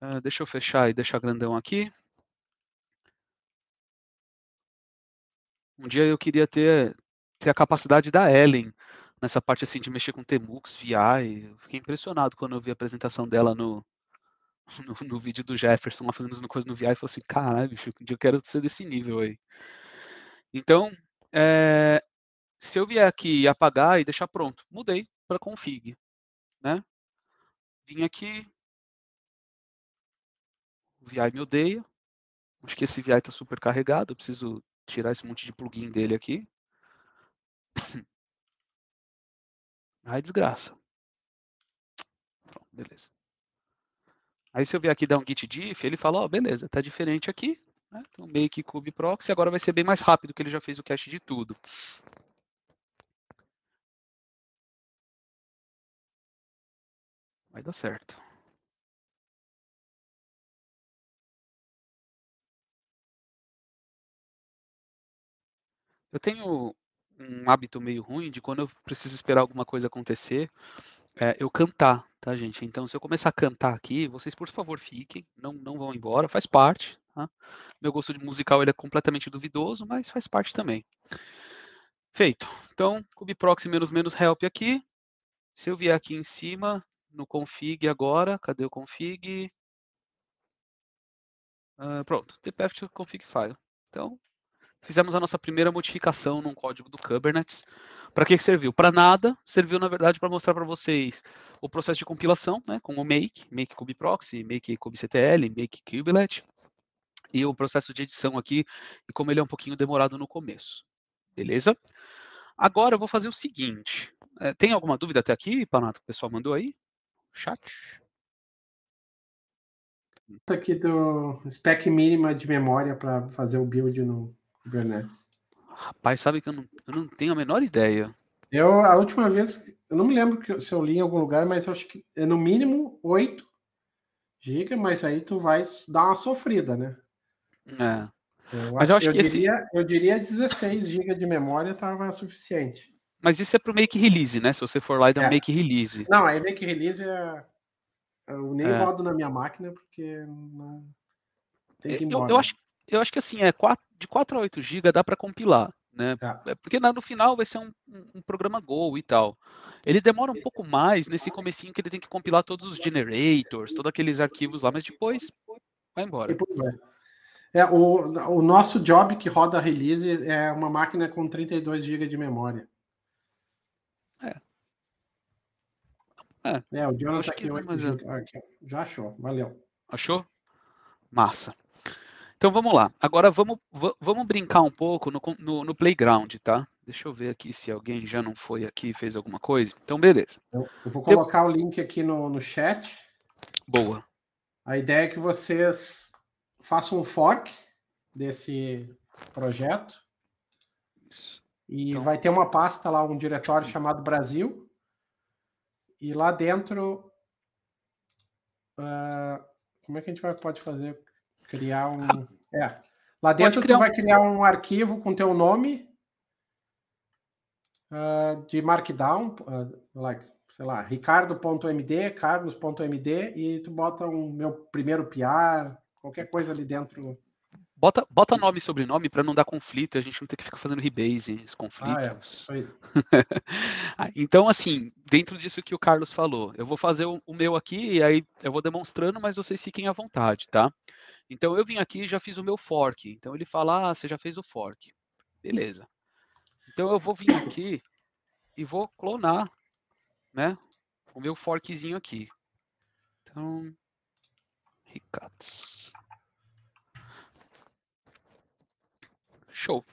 uh, deixa eu fechar e deixar grandão aqui. Um dia eu queria ter, ter a capacidade da Ellen nessa parte assim de mexer com Temux, VI. Eu fiquei impressionado quando eu vi a apresentação dela no, no, no vídeo do Jefferson lá fazendo as coisas no VI e falei assim, caralho, bicho, eu quero ser desse nível aí. Então, é, se eu vier aqui e apagar e deixar pronto, mudei para config, né? Vim aqui, o VI me odeia, acho que esse VI está super carregado, eu preciso tirar esse monte de plugin dele aqui. Ai, desgraça. Pronto, beleza. Aí se eu vier aqui dar um git diff, ele fala, ó, oh, beleza, tá diferente aqui, né? Então, make kube proxy, agora vai ser bem mais rápido que ele já fez o cache de tudo. Vai dar certo. Eu tenho um hábito meio ruim de quando eu preciso esperar alguma coisa acontecer, é, eu cantar, tá, gente? Então, se eu começar a cantar aqui, vocês, por favor, fiquem, não, não vão embora, faz parte. Tá? Meu gosto de musical ele é completamente duvidoso, mas faz parte também. Feito. Então, kubeproxy menos menos help aqui. Se eu vier aqui em cima, no config agora. Cadê o config? Uh, pronto, tpf config file. Então, fizemos a nossa primeira modificação num código do Kubernetes. Para que serviu? Para nada. Serviu, na verdade, para mostrar para vocês o processo de compilação, né, com o make, make kubeproxy, make kubectl, make kubelet, e o processo de edição aqui, e como ele é um pouquinho demorado no começo. Beleza? Agora eu vou fazer o seguinte. É, tem alguma dúvida até aqui, Panato, que o pessoal mandou aí? chat. Tá aqui do spec mínima de memória para fazer o build no Kubernetes. Rapaz, sabe que eu não, eu não tenho a menor ideia. Eu, a última vez, eu não me lembro se eu li em algum lugar, mas acho que é no mínimo 8 GB, mas aí tu vai dar uma sofrida, né? É. Eu mas acho, eu acho que eu esse... diria, eu diria 16 GB de memória estava suficiente. Mas isso é pro make release, né? Se você for lá e dá é. um make release. Não, aí make release é, é. Eu nem é. rodo na minha máquina, porque não. Tem é, que ir embora. Eu, eu, acho, eu acho que assim, é 4, de 4 a 8 GB dá para compilar. Né? Tá. É. Porque no final vai ser um, um, programa Go e tal. Ele demora um pouco mais nesse comecinho que ele tem que compilar todos os generators, todos aqueles arquivos lá, mas depois vai embora. É, o, o nosso job que roda release é uma máquina com 32 GB de memória. É, o Jonathan aqui, é... já achou, valeu. Achou? Massa. Então vamos lá. Agora vamos, vamos brincar um pouco no, no, no, playground, tá? Deixa eu ver aqui se alguém já não foi aqui e fez alguma coisa. Então, beleza. Eu, eu vou colocar o link aqui no, no chat. Boa. A ideia é que vocês façam um fork desse projeto. Isso. E então... vai ter uma pasta lá, um diretório chamado Brasil e lá dentro. Uh, como é que a gente vai, pode fazer? Criar um. É. Lá dentro tu vai criar um arquivo com teu nome uh, de markdown, uh, like, sei lá, ricardo.md, carlos.md, e tu bota um meu primeiro piar, qualquer coisa ali dentro Bota, bota nome e sobrenome para não dar conflito, a gente não ter que ficar fazendo rebases, conflitos. Ah, é, isso aí. Ah, então, assim, dentro disso que o Carlos falou, eu vou fazer o, o meu aqui e aí eu vou demonstrando, mas vocês fiquem à vontade, tá? Então, eu vim aqui e já fiz o meu fork. Então, ele fala, ah, você já fez o fork. Beleza. Então, eu vou vir aqui e vou clonar, né, o meu forkzinho aqui. Então, recats. show.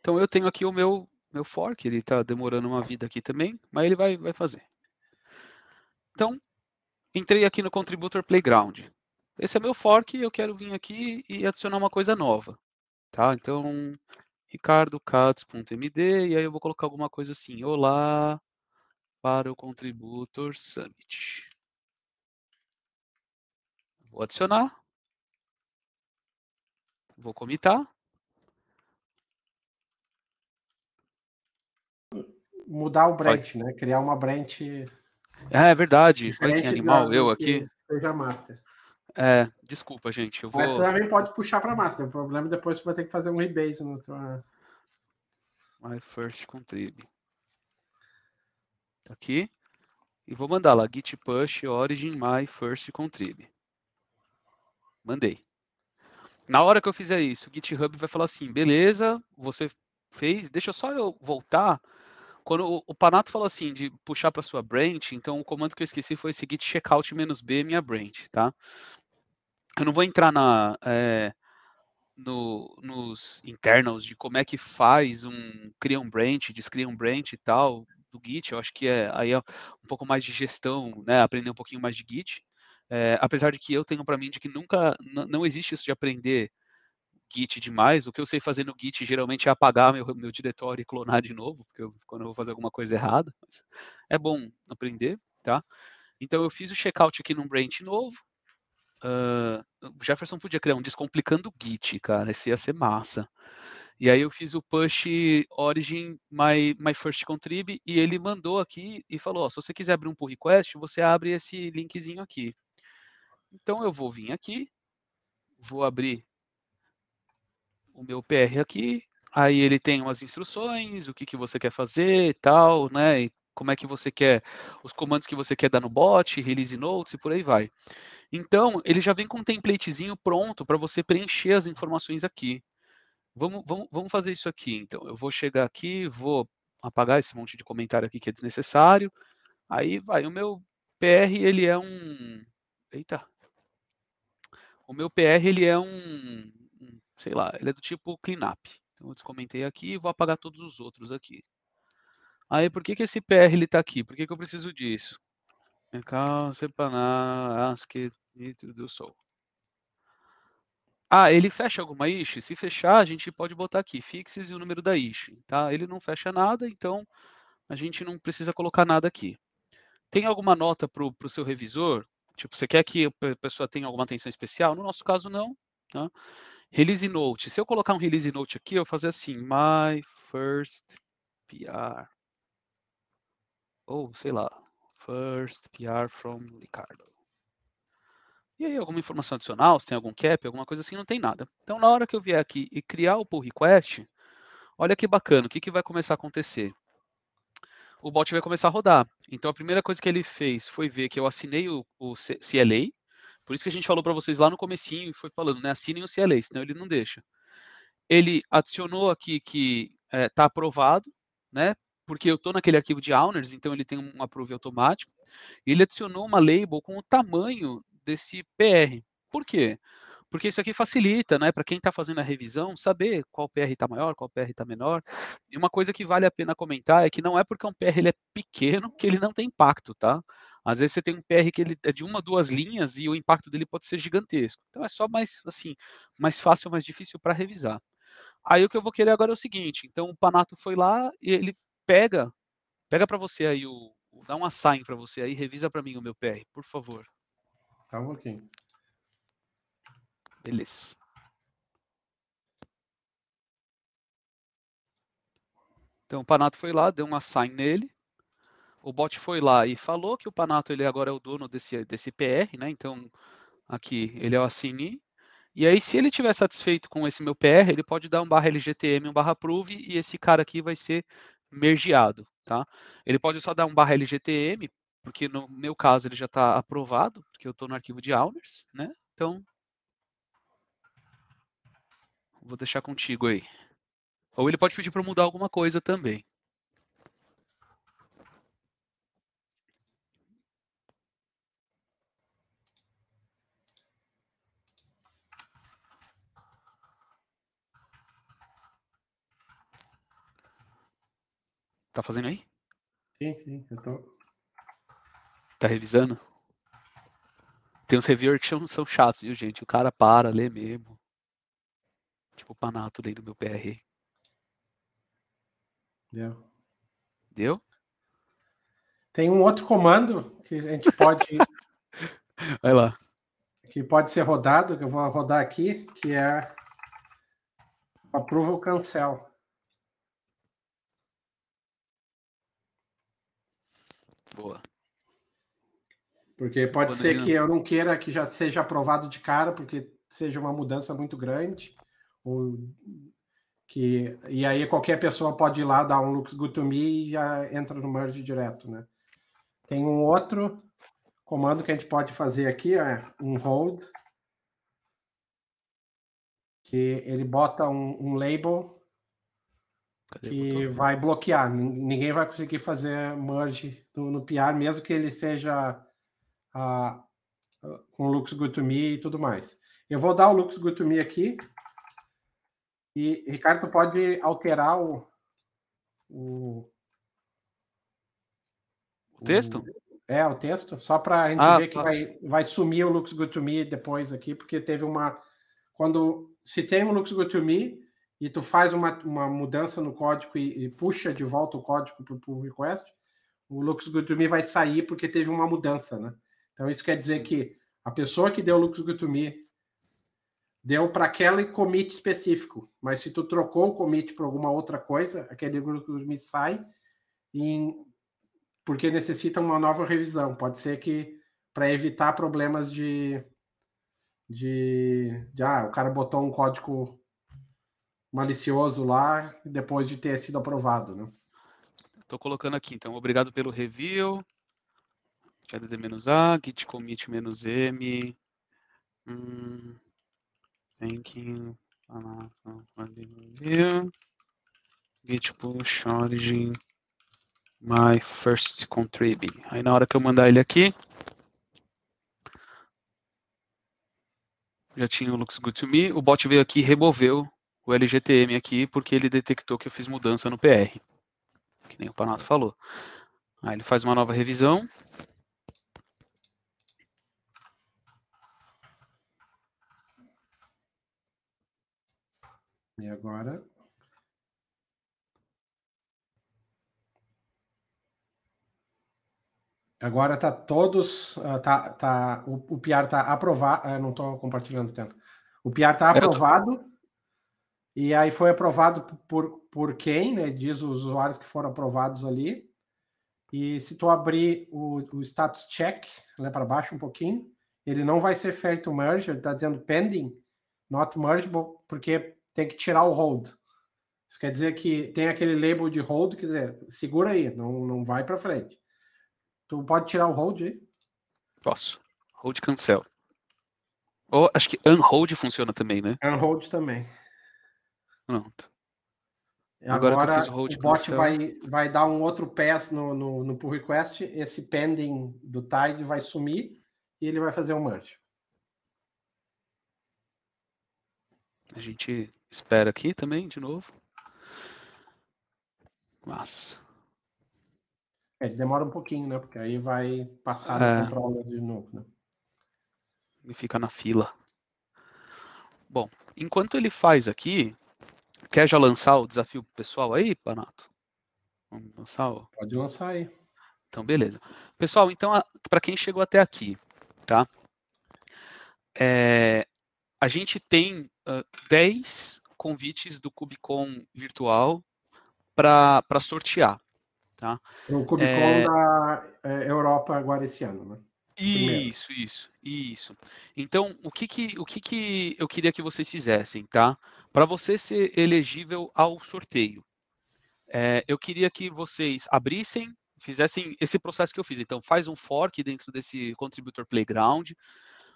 Então eu tenho aqui o meu meu fork, ele está demorando uma vida aqui também, mas ele vai, vai fazer. Então, entrei aqui no Contributor Playground. Esse é meu fork, eu quero vir aqui e adicionar uma coisa nova. Tá? Então, ricardocats.md, e aí eu vou colocar alguma coisa assim, olá para o Contributor Summit. Vou adicionar. Vou comitar. mudar o branch, né? Criar uma branch. É, é verdade. Olha que animal, eu aqui. Seja master. É, desculpa, gente. Eu vou... Mas tu também pode puxar para master. O problema é depois tu vai ter que fazer um rebase no tua. Né? My first contrib. Tá aqui. E vou mandar lá, git push origin my first contrib. Mandei. Na hora que eu fizer isso, o GitHub vai falar assim, beleza, você fez, deixa só eu voltar quando o, o Panato falou assim de puxar para sua branch, então o comando que eu esqueci foi seguir checkout menos b minha branch, tá? Eu não vou entrar na é, no, nos internals de como é que faz um cria um branch, descria um branch e tal do Git. Eu acho que é aí é um pouco mais de gestão, né? Aprender um pouquinho mais de Git. É, apesar de que eu tenho para mim de que nunca não existe isso de aprender Git demais. O que eu sei fazer no Git geralmente é apagar meu, meu diretório e clonar de novo, porque eu, quando eu vou fazer alguma coisa errada. Mas é bom aprender, tá? Então eu fiz o checkout aqui num branch novo. Uh, Jefferson podia criar um descomplicando Git, cara. Isso ia ser massa. E aí eu fiz o push origin my, my first contrib e ele mandou aqui e falou, ó, se você quiser abrir um pull request, você abre esse linkzinho aqui. Então eu vou vir aqui, vou abrir o meu PR aqui, aí ele tem umas instruções, o que, que você quer fazer e tal, né? E como é que você quer, os comandos que você quer dar no bot, release notes e por aí vai. Então, ele já vem com um templatezinho pronto para você preencher as informações aqui. Vamos, vamos, vamos fazer isso aqui, então. Eu vou chegar aqui, vou apagar esse monte de comentário aqui que é desnecessário. Aí vai, o meu PR, ele é um... Eita! O meu PR, ele é um sei lá, ele é do tipo cleanup. Então, eu descomentei aqui e vou apagar todos os outros aqui. Aí, por que, que esse PR está aqui? Por que, que eu preciso disso? É do sol. Ah, ele fecha alguma issue? Se fechar, a gente pode botar aqui fixes e o número da issue, tá? Ele não fecha nada, então a gente não precisa colocar nada aqui. Tem alguma nota para o seu revisor? Tipo, você quer que a pessoa tenha alguma atenção especial? No nosso caso, não. Tá? Release note. Se eu colocar um release note aqui, eu vou fazer assim, my first PR. Ou, sei lá, first PR from Ricardo. E aí, alguma informação adicional? Se tem algum cap, alguma coisa assim, não tem nada. Então, na hora que eu vier aqui e criar o pull request, olha que bacana, o que, que vai começar a acontecer? O bot vai começar a rodar. Então, a primeira coisa que ele fez foi ver que eu assinei o, o CLA, por isso que a gente falou para vocês lá no comecinho, foi falando, né? Assinem o CLA, senão ele não deixa. Ele adicionou aqui que está eh, é, aprovado, né? Porque eu estou naquele arquivo de owners então ele tem um approve automático. E ele adicionou uma label com o tamanho desse PR. Por quê? Porque isso aqui facilita, né, para quem está fazendo a revisão, saber qual PR está maior, qual PR está menor. E uma coisa que vale a pena comentar é que não é porque um PR ele é pequeno que ele não tem impacto, tá? Às vezes você tem um PR que ele é de uma, duas linhas e o impacto dele pode ser gigantesco. Então é só mais assim, mais fácil, mais difícil para revisar. Aí o que eu vou querer agora é o seguinte, então o Panato foi lá e ele pega, pega para você aí o, dá um assign para você aí, revisa para mim o meu PR, por favor. Tá um pouquinho. Beleza. Então o Panato foi lá, deu um assign nele o bot foi lá e falou que o Panato ele agora é o dono desse, desse PR, né? Então, aqui ele é o assini. E aí, se ele estiver satisfeito com esse meu PR, ele pode dar um barra LGTM, um barra approve, e esse cara aqui vai ser mergeado, tá? Ele pode só dar um barra LGTM, porque no meu caso ele já está aprovado, porque eu estou no arquivo de owners, né? Então, vou deixar contigo aí. Ou ele pode pedir para mudar alguma coisa também. Tá fazendo aí? Sim, sim, eu tô. Tá revisando? Tem uns reviewers que são, são chatos, viu, gente? O cara para, lê mesmo. Tipo o Panato lendo meu PR. Deu. Deu? Tem um outro comando que a gente pode. Vai lá. Que pode ser rodado, que eu vou rodar aqui, que é aprova ou cancel. Boa. Porque pode Boa, ser que eu não queira que já seja aprovado de cara, porque seja uma mudança muito grande, ou que e aí qualquer pessoa pode ir lá dar um looks good to me e já entra no merge direto, né? Tem um outro comando que a gente pode fazer aqui, é um hold, que ele bota um, um label Cadê que vai bloquear. Ninguém vai conseguir fazer merge no, no PR, mesmo que ele seja ah, com Lux Gutumi e tudo mais. Eu vou dar o Lux Gutumi aqui. E, Ricardo, pode alterar o. O, o texto? O, é, o texto, só para a gente ah, ver que tá. vai, vai sumir o Lux Gutumi depois aqui, porque teve uma. Quando se tem o Lux Gutumi, e tu faz uma, uma mudança no código e, e puxa de volta o código para o pull request, o Looks vai sair porque teve uma mudança, né? Então isso quer dizer que a pessoa que deu o Looks deu para aquele commit específico, mas se tu trocou o commit para alguma outra coisa, aquele Looks sai em, porque necessita uma nova revisão. Pode ser que para evitar problemas de, de, de ah, o cara botou um código malicioso lá depois de ter sido aprovado, né? Estou colocando aqui, então, obrigado pelo review. GDD-A, git commit-m. Hum, thinking, ah, review. Git push origin my first contrib. Aí na hora que eu mandar ele aqui, já tinha o looks good to me. O bot veio aqui e removeu o LGTM aqui porque ele detectou que eu fiz mudança no PR, que nem o Panato falou. Aí ele faz uma nova revisão. E agora Agora tá todos, ah, tá, tá, o, o PR tá aprovado, ah, não estou compartilhando o tempo. O PR tá é, aprovado e aí foi aprovado por, por quem, né? Diz os usuários que foram aprovados ali. E se tu abrir o, o status check, lá para baixo um pouquinho, ele não vai ser feito to merge, ele está dizendo pending, not mergeable, porque tem que tirar o hold. Isso quer dizer que tem aquele label de hold, quer dizer, segura aí, não, não vai para frente. Tu pode tirar o hold aí? Posso. Hold cancel. Ou oh, acho que unhold funciona também, né? Unhold também. Pronto. É, agora, Agora o bot vai, vai dar um outro pass no, no, no, pull request, esse pending do tide vai sumir e ele vai fazer um merge. A gente espera aqui também, de novo. mas É, demora um pouquinho, né? Porque aí vai passar é. controle de novo, né? E fica na fila. Bom, enquanto ele faz aqui, quer já lançar o desafio pessoal aí, Panato? Vamos lançar o... Pode lançar aí. Então, beleza. Pessoal, então, para quem chegou até aqui, tá? É, a gente tem uh, 10 convites do Cubicon virtual para sortear. Tá? Então, o Cubicon é... da é, Europa agora esse ano, né? Isso, isso, isso. Então, o que que, o que que eu queria que vocês fizessem, tá? Para você ser elegível ao sorteio, é, eu queria que vocês abrissem, fizessem esse processo que eu fiz. Então, faz um fork dentro desse Contributor Playground,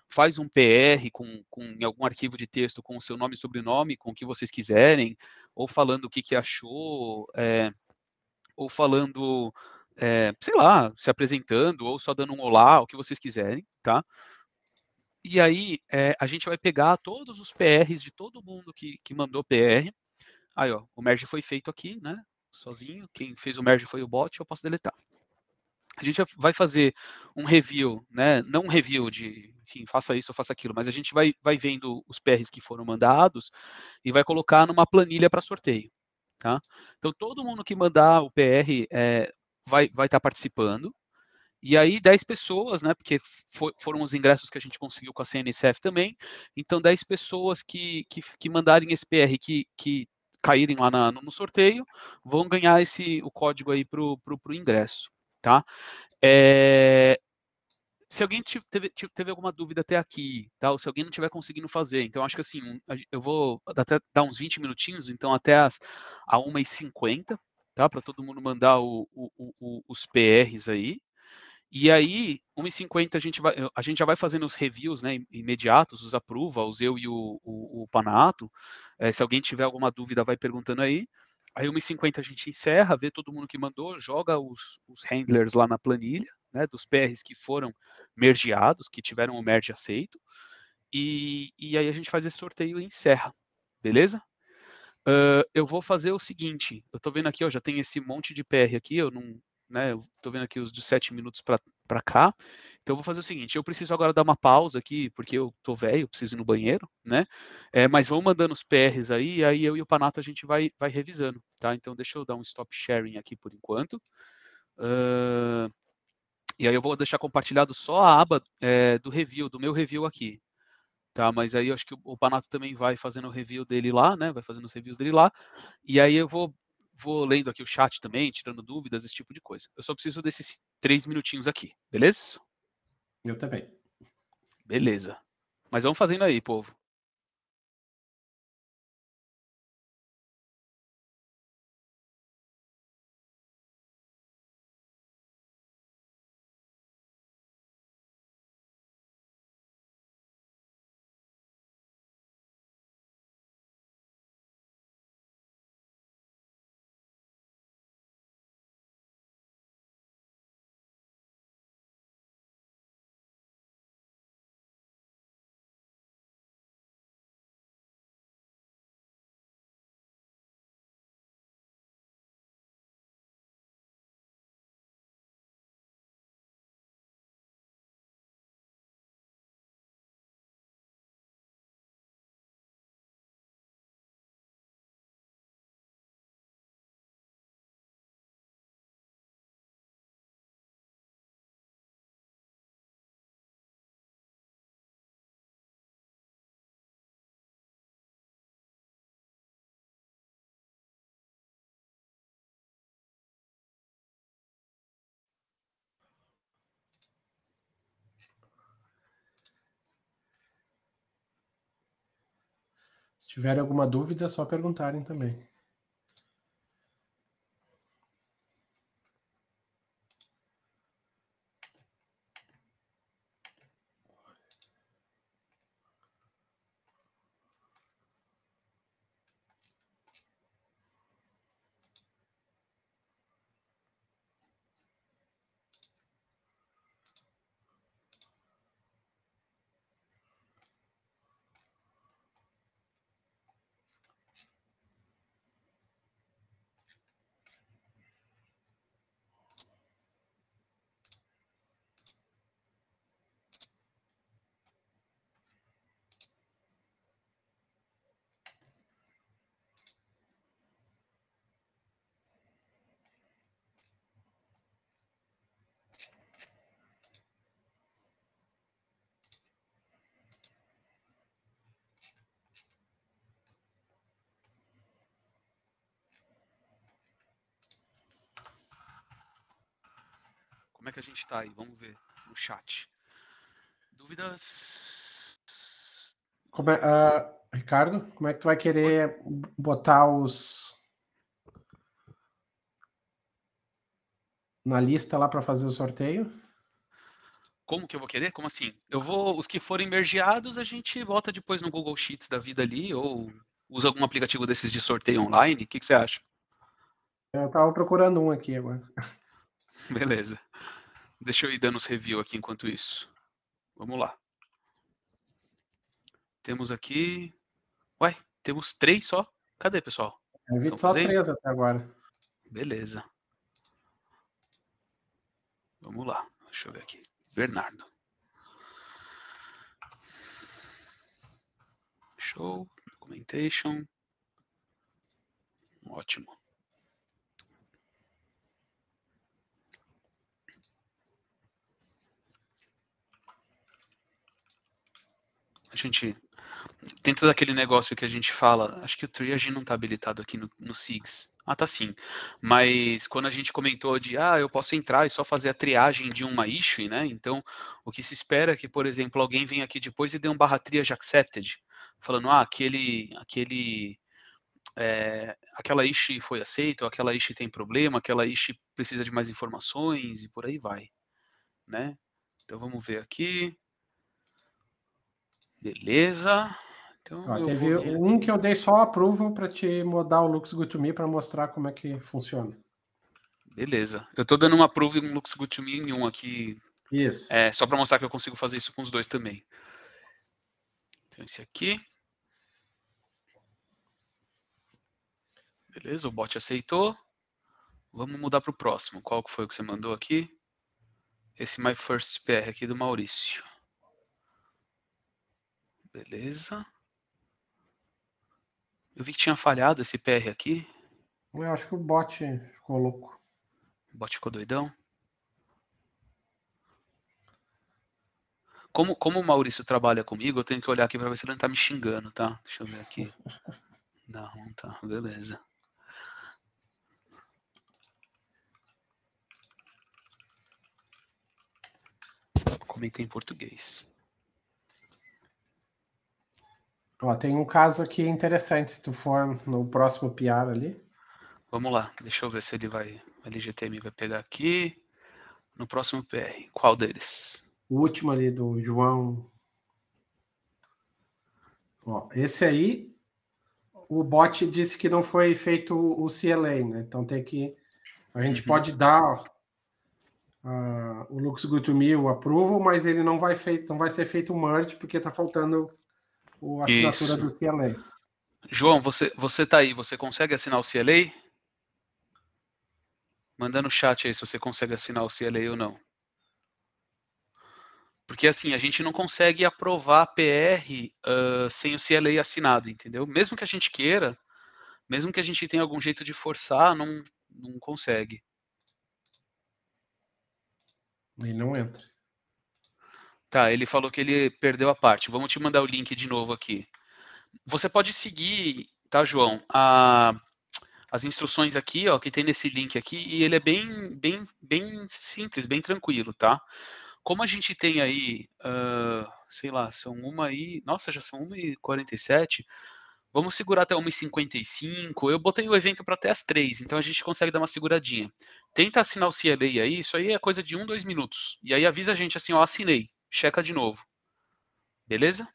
faz um PR com, com algum arquivo de texto com o seu nome e sobrenome, com o que vocês quiserem, ou falando o que, que achou, é, ou falando é, sei lá, se apresentando ou só dando um olá, o que vocês quiserem, tá? E aí é, a gente vai pegar todos os PRs de todo mundo que, que mandou PR. Aí, ó, o merge foi feito aqui, né? Sozinho. Quem fez o merge foi o bot, eu posso deletar. A gente vai fazer um review, né? Não um review de, enfim, faça isso ou faça aquilo, mas a gente vai, vai vendo os PRs que foram mandados e vai colocar numa planilha para sorteio. Tá? Então, todo mundo que mandar o PR é, eh, vai, vai estar tá participando. E aí 10 pessoas, né, porque for, foram os ingressos que a gente conseguiu com a CNCF também, então 10 pessoas que, que, que mandarem esse PR, que, que caírem lá na, no sorteio, vão ganhar esse o código aí para o ingresso, tá? É, se alguém teve, teve, alguma dúvida até aqui, tá? Ou se alguém não estiver conseguindo fazer, então acho que assim, eu vou até dar uns 20 minutinhos, então até as, 1h50, tá? Para todo mundo mandar o, o, o, os PRs aí. E aí, 1h50 a gente, vai, eh, a gente já vai fazendo os reviews né, imediatos, os approvals, eu e o, o, o Panato. É, se alguém tiver alguma dúvida, vai perguntando aí. Aí, 1h50 a gente encerra, vê todo mundo que mandou, joga os, os handlers lá na planilha, né, dos PRs que foram mergeados, que tiveram o merge aceito. E, e aí a gente faz esse sorteio e encerra, beleza? eu vou fazer o seguinte, eu estou vendo aqui, ó, já tem esse monte de PR aqui, eu não, né, eu vendo aqui os de sete minutos para cá. Então eu vou fazer o seguinte, eu preciso agora dar uma pausa aqui, porque eu estou velho, preciso ir no banheiro, né? É, mas vão mandando os PRs aí, aí eu e o Panato a gente vai, vai revisando, tá? Então deixa eu dar um stop sharing aqui por enquanto. Uh, e aí eu vou deixar compartilhado só a aba é, do review, do meu review aqui, tá? Mas aí eu acho que o, Panato também vai fazendo o review dele lá, né? Vai fazendo os reviews dele lá. E aí eu vou vou lendo aqui o chat também, tirando dúvidas, esse tipo de coisa. Eu só preciso desses três minutinhos aqui, beleza? Eu também. Beleza. Mas vamos fazendo aí, povo. tiverem alguma dúvida, é só perguntarem também. como é que a gente tá aí. Vamos ver no chat. Dúvidas? Como é, uh, Ricardo, como é que tu vai querer botar os na lista lá para fazer o sorteio? Como que eu vou querer? Como assim? Eu vou os que forem mergeados, a gente bota depois no Google Sheets da vida ali ou usa algum aplicativo desses de sorteio online. O que, que você acha? Eu tava procurando um aqui agora. Beleza. Deixa eu ir dando os review aqui enquanto isso. Vamos lá. Temos aqui. Uai, temos três só? Cadê, pessoal? Eu vi então, só três até agora. Beleza. Vamos lá. Deixa eu ver aqui. Bernardo. Show. Documentation. Ótimo. a gente dentro daquele negócio que a gente fala, acho que o triage não está habilitado aqui no, no SIGS. Ah, tá sim. Mas quando a gente comentou de, ah, eu posso entrar e só fazer a triagem de uma issue, né? Então, o que se espera é que, por exemplo, alguém venha aqui depois e dê um barra triage accepted, falando, ah, aquele, aquele, é, aquela issue foi aceita, aquela issue tem problema, aquela issue precisa de mais informações e por aí vai, né? Então, vamos ver aqui. Beleza. Então, Ó, teve um que eu dei só approval para te mudar o Lux Gutumi para mostrar como é que funciona. Beleza. Eu estou dando uma approve um Lux Gutumi em um aqui. Isso. É, só para mostrar que eu consigo fazer isso com os dois também. Então esse aqui. Beleza, o bot aceitou. Vamos mudar para o próximo. Qual que foi que você mandou aqui? Esse My First PR aqui do Maurício. Beleza. Eu vi que tinha falhado esse PR aqui. Eu acho que o bot ficou louco. O bot ficou doidão? Como, como o Maurício trabalha comigo, eu tenho que olhar aqui para ver se ele não tá me xingando, tá? Deixa eu ver aqui. Não, não tá. Beleza. Comentei em português. Ó, tem um caso aqui interessante, se tu for no próximo PR ali. Vamos lá, deixa eu ver se ele vai. A LGTM vai pegar aqui. No próximo PR, qual deles? O último ali do João. Ó, esse aí, o bot disse que não foi feito o CLA, né? Então tem que. A gente uhum. pode dar ó, ah, a, o Lux Good to Me, o approval, mas ele não vai, feito, não vai ser feito o merge, porque está faltando assinatura Isso. do CLA. João, você você tá aí, você consegue assinar o CLA? Manda no chat aí se você consegue assinar o CLA ou não. Porque assim, a gente não consegue aprovar a PR uh, ah, sem o CLA assinado, entendeu? Mesmo que a gente queira, mesmo que a gente tenha algum jeito de forçar, não, não consegue. E não entra. Tá, ele falou que ele perdeu a parte. Vamos te mandar o link de novo aqui. Você pode seguir, tá, João, a, as instruções aqui, ó, que tem nesse link aqui, e ele é bem, bem, bem simples, bem tranquilo, tá? Como a gente tem aí, uh, sei lá, são uma e... Nossa, já são 1h47. Vamos segurar até 1h55. Eu botei o evento para até as 3, então a gente consegue dar uma seguradinha. Tenta assinar o CLA aí, isso aí é coisa de 1, 2 minutos. E aí avisa a gente assim, ó, assinei checa de novo. Beleza?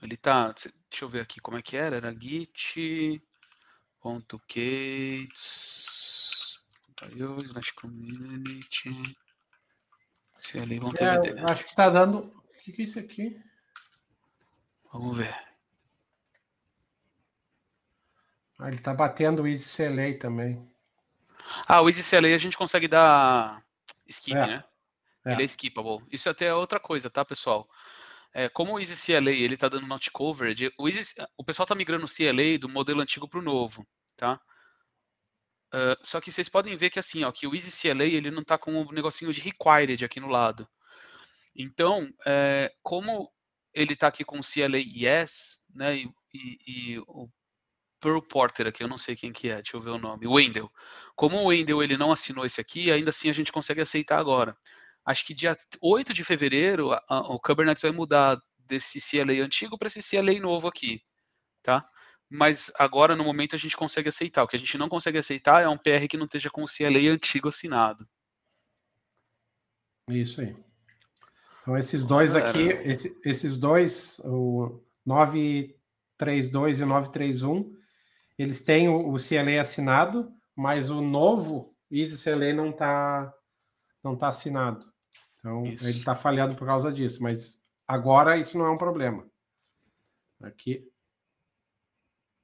Ele tá, deixa eu ver aqui como é que era, era git.kates.io tá slash community se ali vão ter é, acho que tá dando, o que que é isso aqui? Vamos ver. Ah, ele tá batendo o easy também. Ah, o Easy Select a gente consegue dar skip, é. né? É. Ele é skippable. Isso até é outra coisa, tá, pessoal? É, como o Easy CLA ele tá dando not coverage, o, Easy, o pessoal tá migrando o CLA do modelo antigo pro novo, tá? Uh, só que vocês podem ver que assim, ó, que o Easy CLA ele não tá com o um negocinho de required aqui no lado. Então, é, como ele tá aqui com o CLA yes, né, e, e, e o Pearl Porter aqui, eu não sei quem que é, deixa eu ver o nome, Wendell. Como o Wendell ele não assinou esse aqui, ainda assim a gente consegue aceitar agora. Acho que dia 8 de fevereiro a, a, o Kubernetes vai mudar desse CLA antigo para esse CLA novo aqui, tá? Mas agora no momento a gente consegue aceitar. O que a gente não consegue aceitar é um PR que não esteja com o CLA antigo assinado. É isso aí. Então esses dois Cara. aqui, esse, esses dois, o 932 e 931, eles têm o, o CLA assinado, mas o novo Easy CLA não está não tá assinado. Então, isso. ele está falhado por causa disso. Mas agora isso não é um problema. Aqui.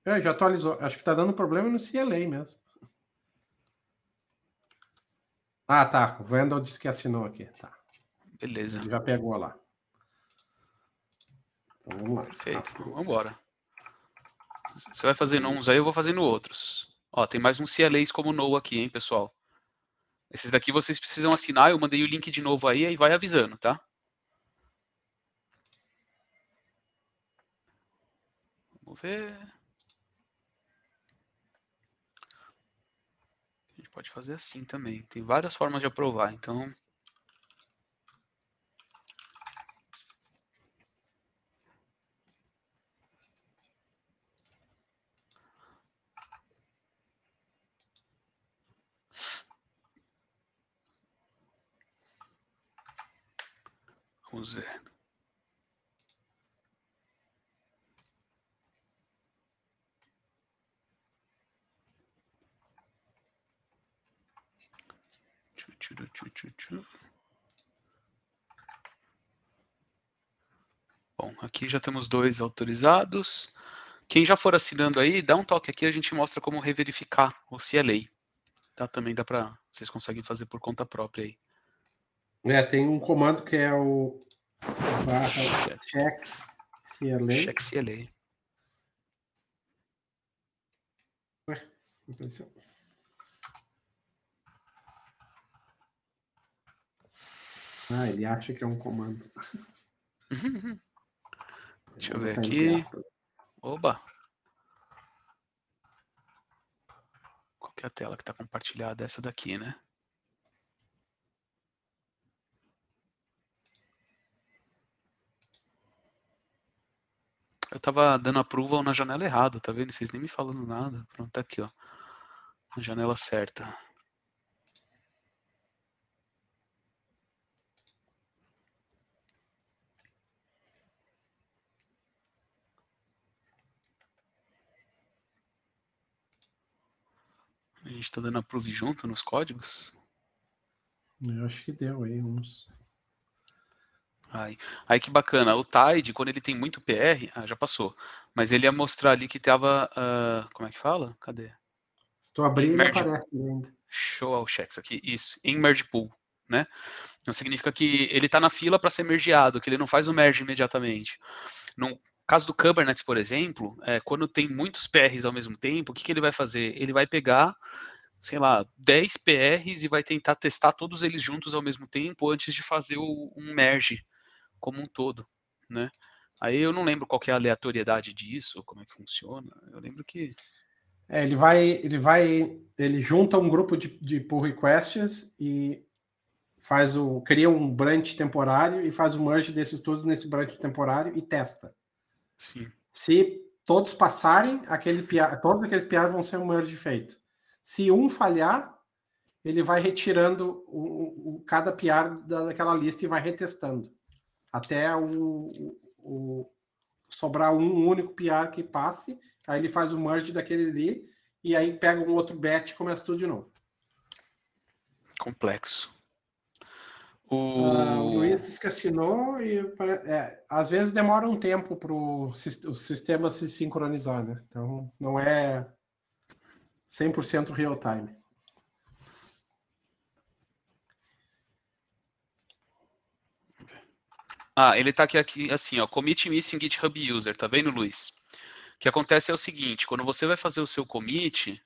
É, já atualizou. Acho que está dando problema no CLA mesmo. Ah, tá. O Vandal disse que assinou aqui. Tá. Beleza. Ele já pegou lá. Então, vamos lá. Perfeito. Tá. Vamos embora. Você vai fazendo uns aí, eu vou fazendo outros. Ó, tem mais um CLAs como NO aqui, hein, pessoal. Esses daqui vocês precisam assinar, eu mandei o link de novo aí, aí vai avisando, tá? Vamos ver. A gente pode fazer assim também. Tem várias formas de aprovar, então governo tchuru, Bom, aqui já temos dois autorizados. Quem já for assinando aí, dá um toque aqui, a gente mostra como reverificar ou se é lei. Tá? Também dá para vocês conseguem fazer por conta própria aí. É, tem um comando que é o barra check CLA. Check CLA. Ué, apareceu. Ah, ele acha que é um comando. Deixa eu ver tá aqui. Oba! Qual que é a tela que está compartilhada? Essa daqui, né? Eu tava dando approval na janela errada, tá vendo? Vocês nem me falando nada. Pronto, tá aqui, ó. Na janela certa. A gente tá dando approve junto nos códigos? Eu acho que deu aí uns Aí, aí que bacana. O Tide, quando ele tem muito PR, ah, já passou. Mas ele ia mostrar ali que tava. Uh, como é que fala? Cadê? Estou abrindo e aparece ainda. Show ao checks aqui. Isso. Em merge pool. Né? Então significa que ele está na fila para ser mergeado, que ele não faz o merge imediatamente. No caso do Kubernetes, por exemplo, é, quando tem muitos PRs ao mesmo tempo, o que, que ele vai fazer? Ele vai pegar sei lá, 10 PRs e vai tentar testar todos eles juntos ao mesmo tempo antes de fazer o, um merge como um todo, né? Aí eu não lembro qual é a aleatoriedade disso, como é que funciona. Eu lembro que é, ele vai, ele vai, ele junta um grupo de, de pull requests e faz o cria um branch temporário e faz o merge desses todos nesse branch temporário e testa. Sim. Se todos passarem, aquele PR, todos aqueles PR vão ser um merge feito. Se um falhar, ele vai retirando o, o cada PR daquela lista e vai retestando até o, o sobrar um único PR que passe, aí ele faz o merge daquele ali, e aí pega um outro bet e começa tudo de novo. Complexo. O, uh, o Luiz disse que assinou e é, é, às vezes demora um tempo para o sistema se sincronizar, né? Então não é 100% real time. Ah, ele está aqui, aqui assim, ó, commit missing GitHub user, tá vendo, Luiz? O que acontece é o seguinte, quando você vai fazer o seu commit,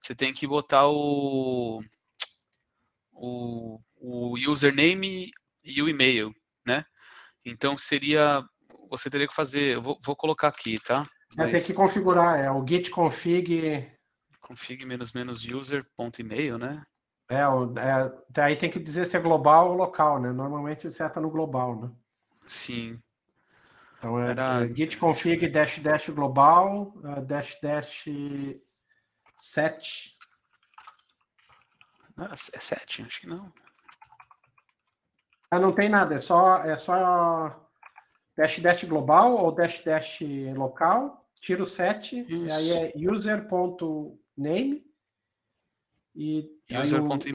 você tem que botar o, o, o username e o e-mail, né? Então seria, você teria que fazer, vou, vou colocar aqui, tá? Mas... tem que configurar, é o git config... config-user.email, né? É, é, aí tem que dizer se é global ou local, né? Normalmente você está no global, né? Sim. Então é, Era... é git config dash dash global uh, dash dash set. Ah, é set, acho que não. Ah, não tem nada, é só, é só dash dash global ou dash dash local, tiro o set, e aí é user.name e user.name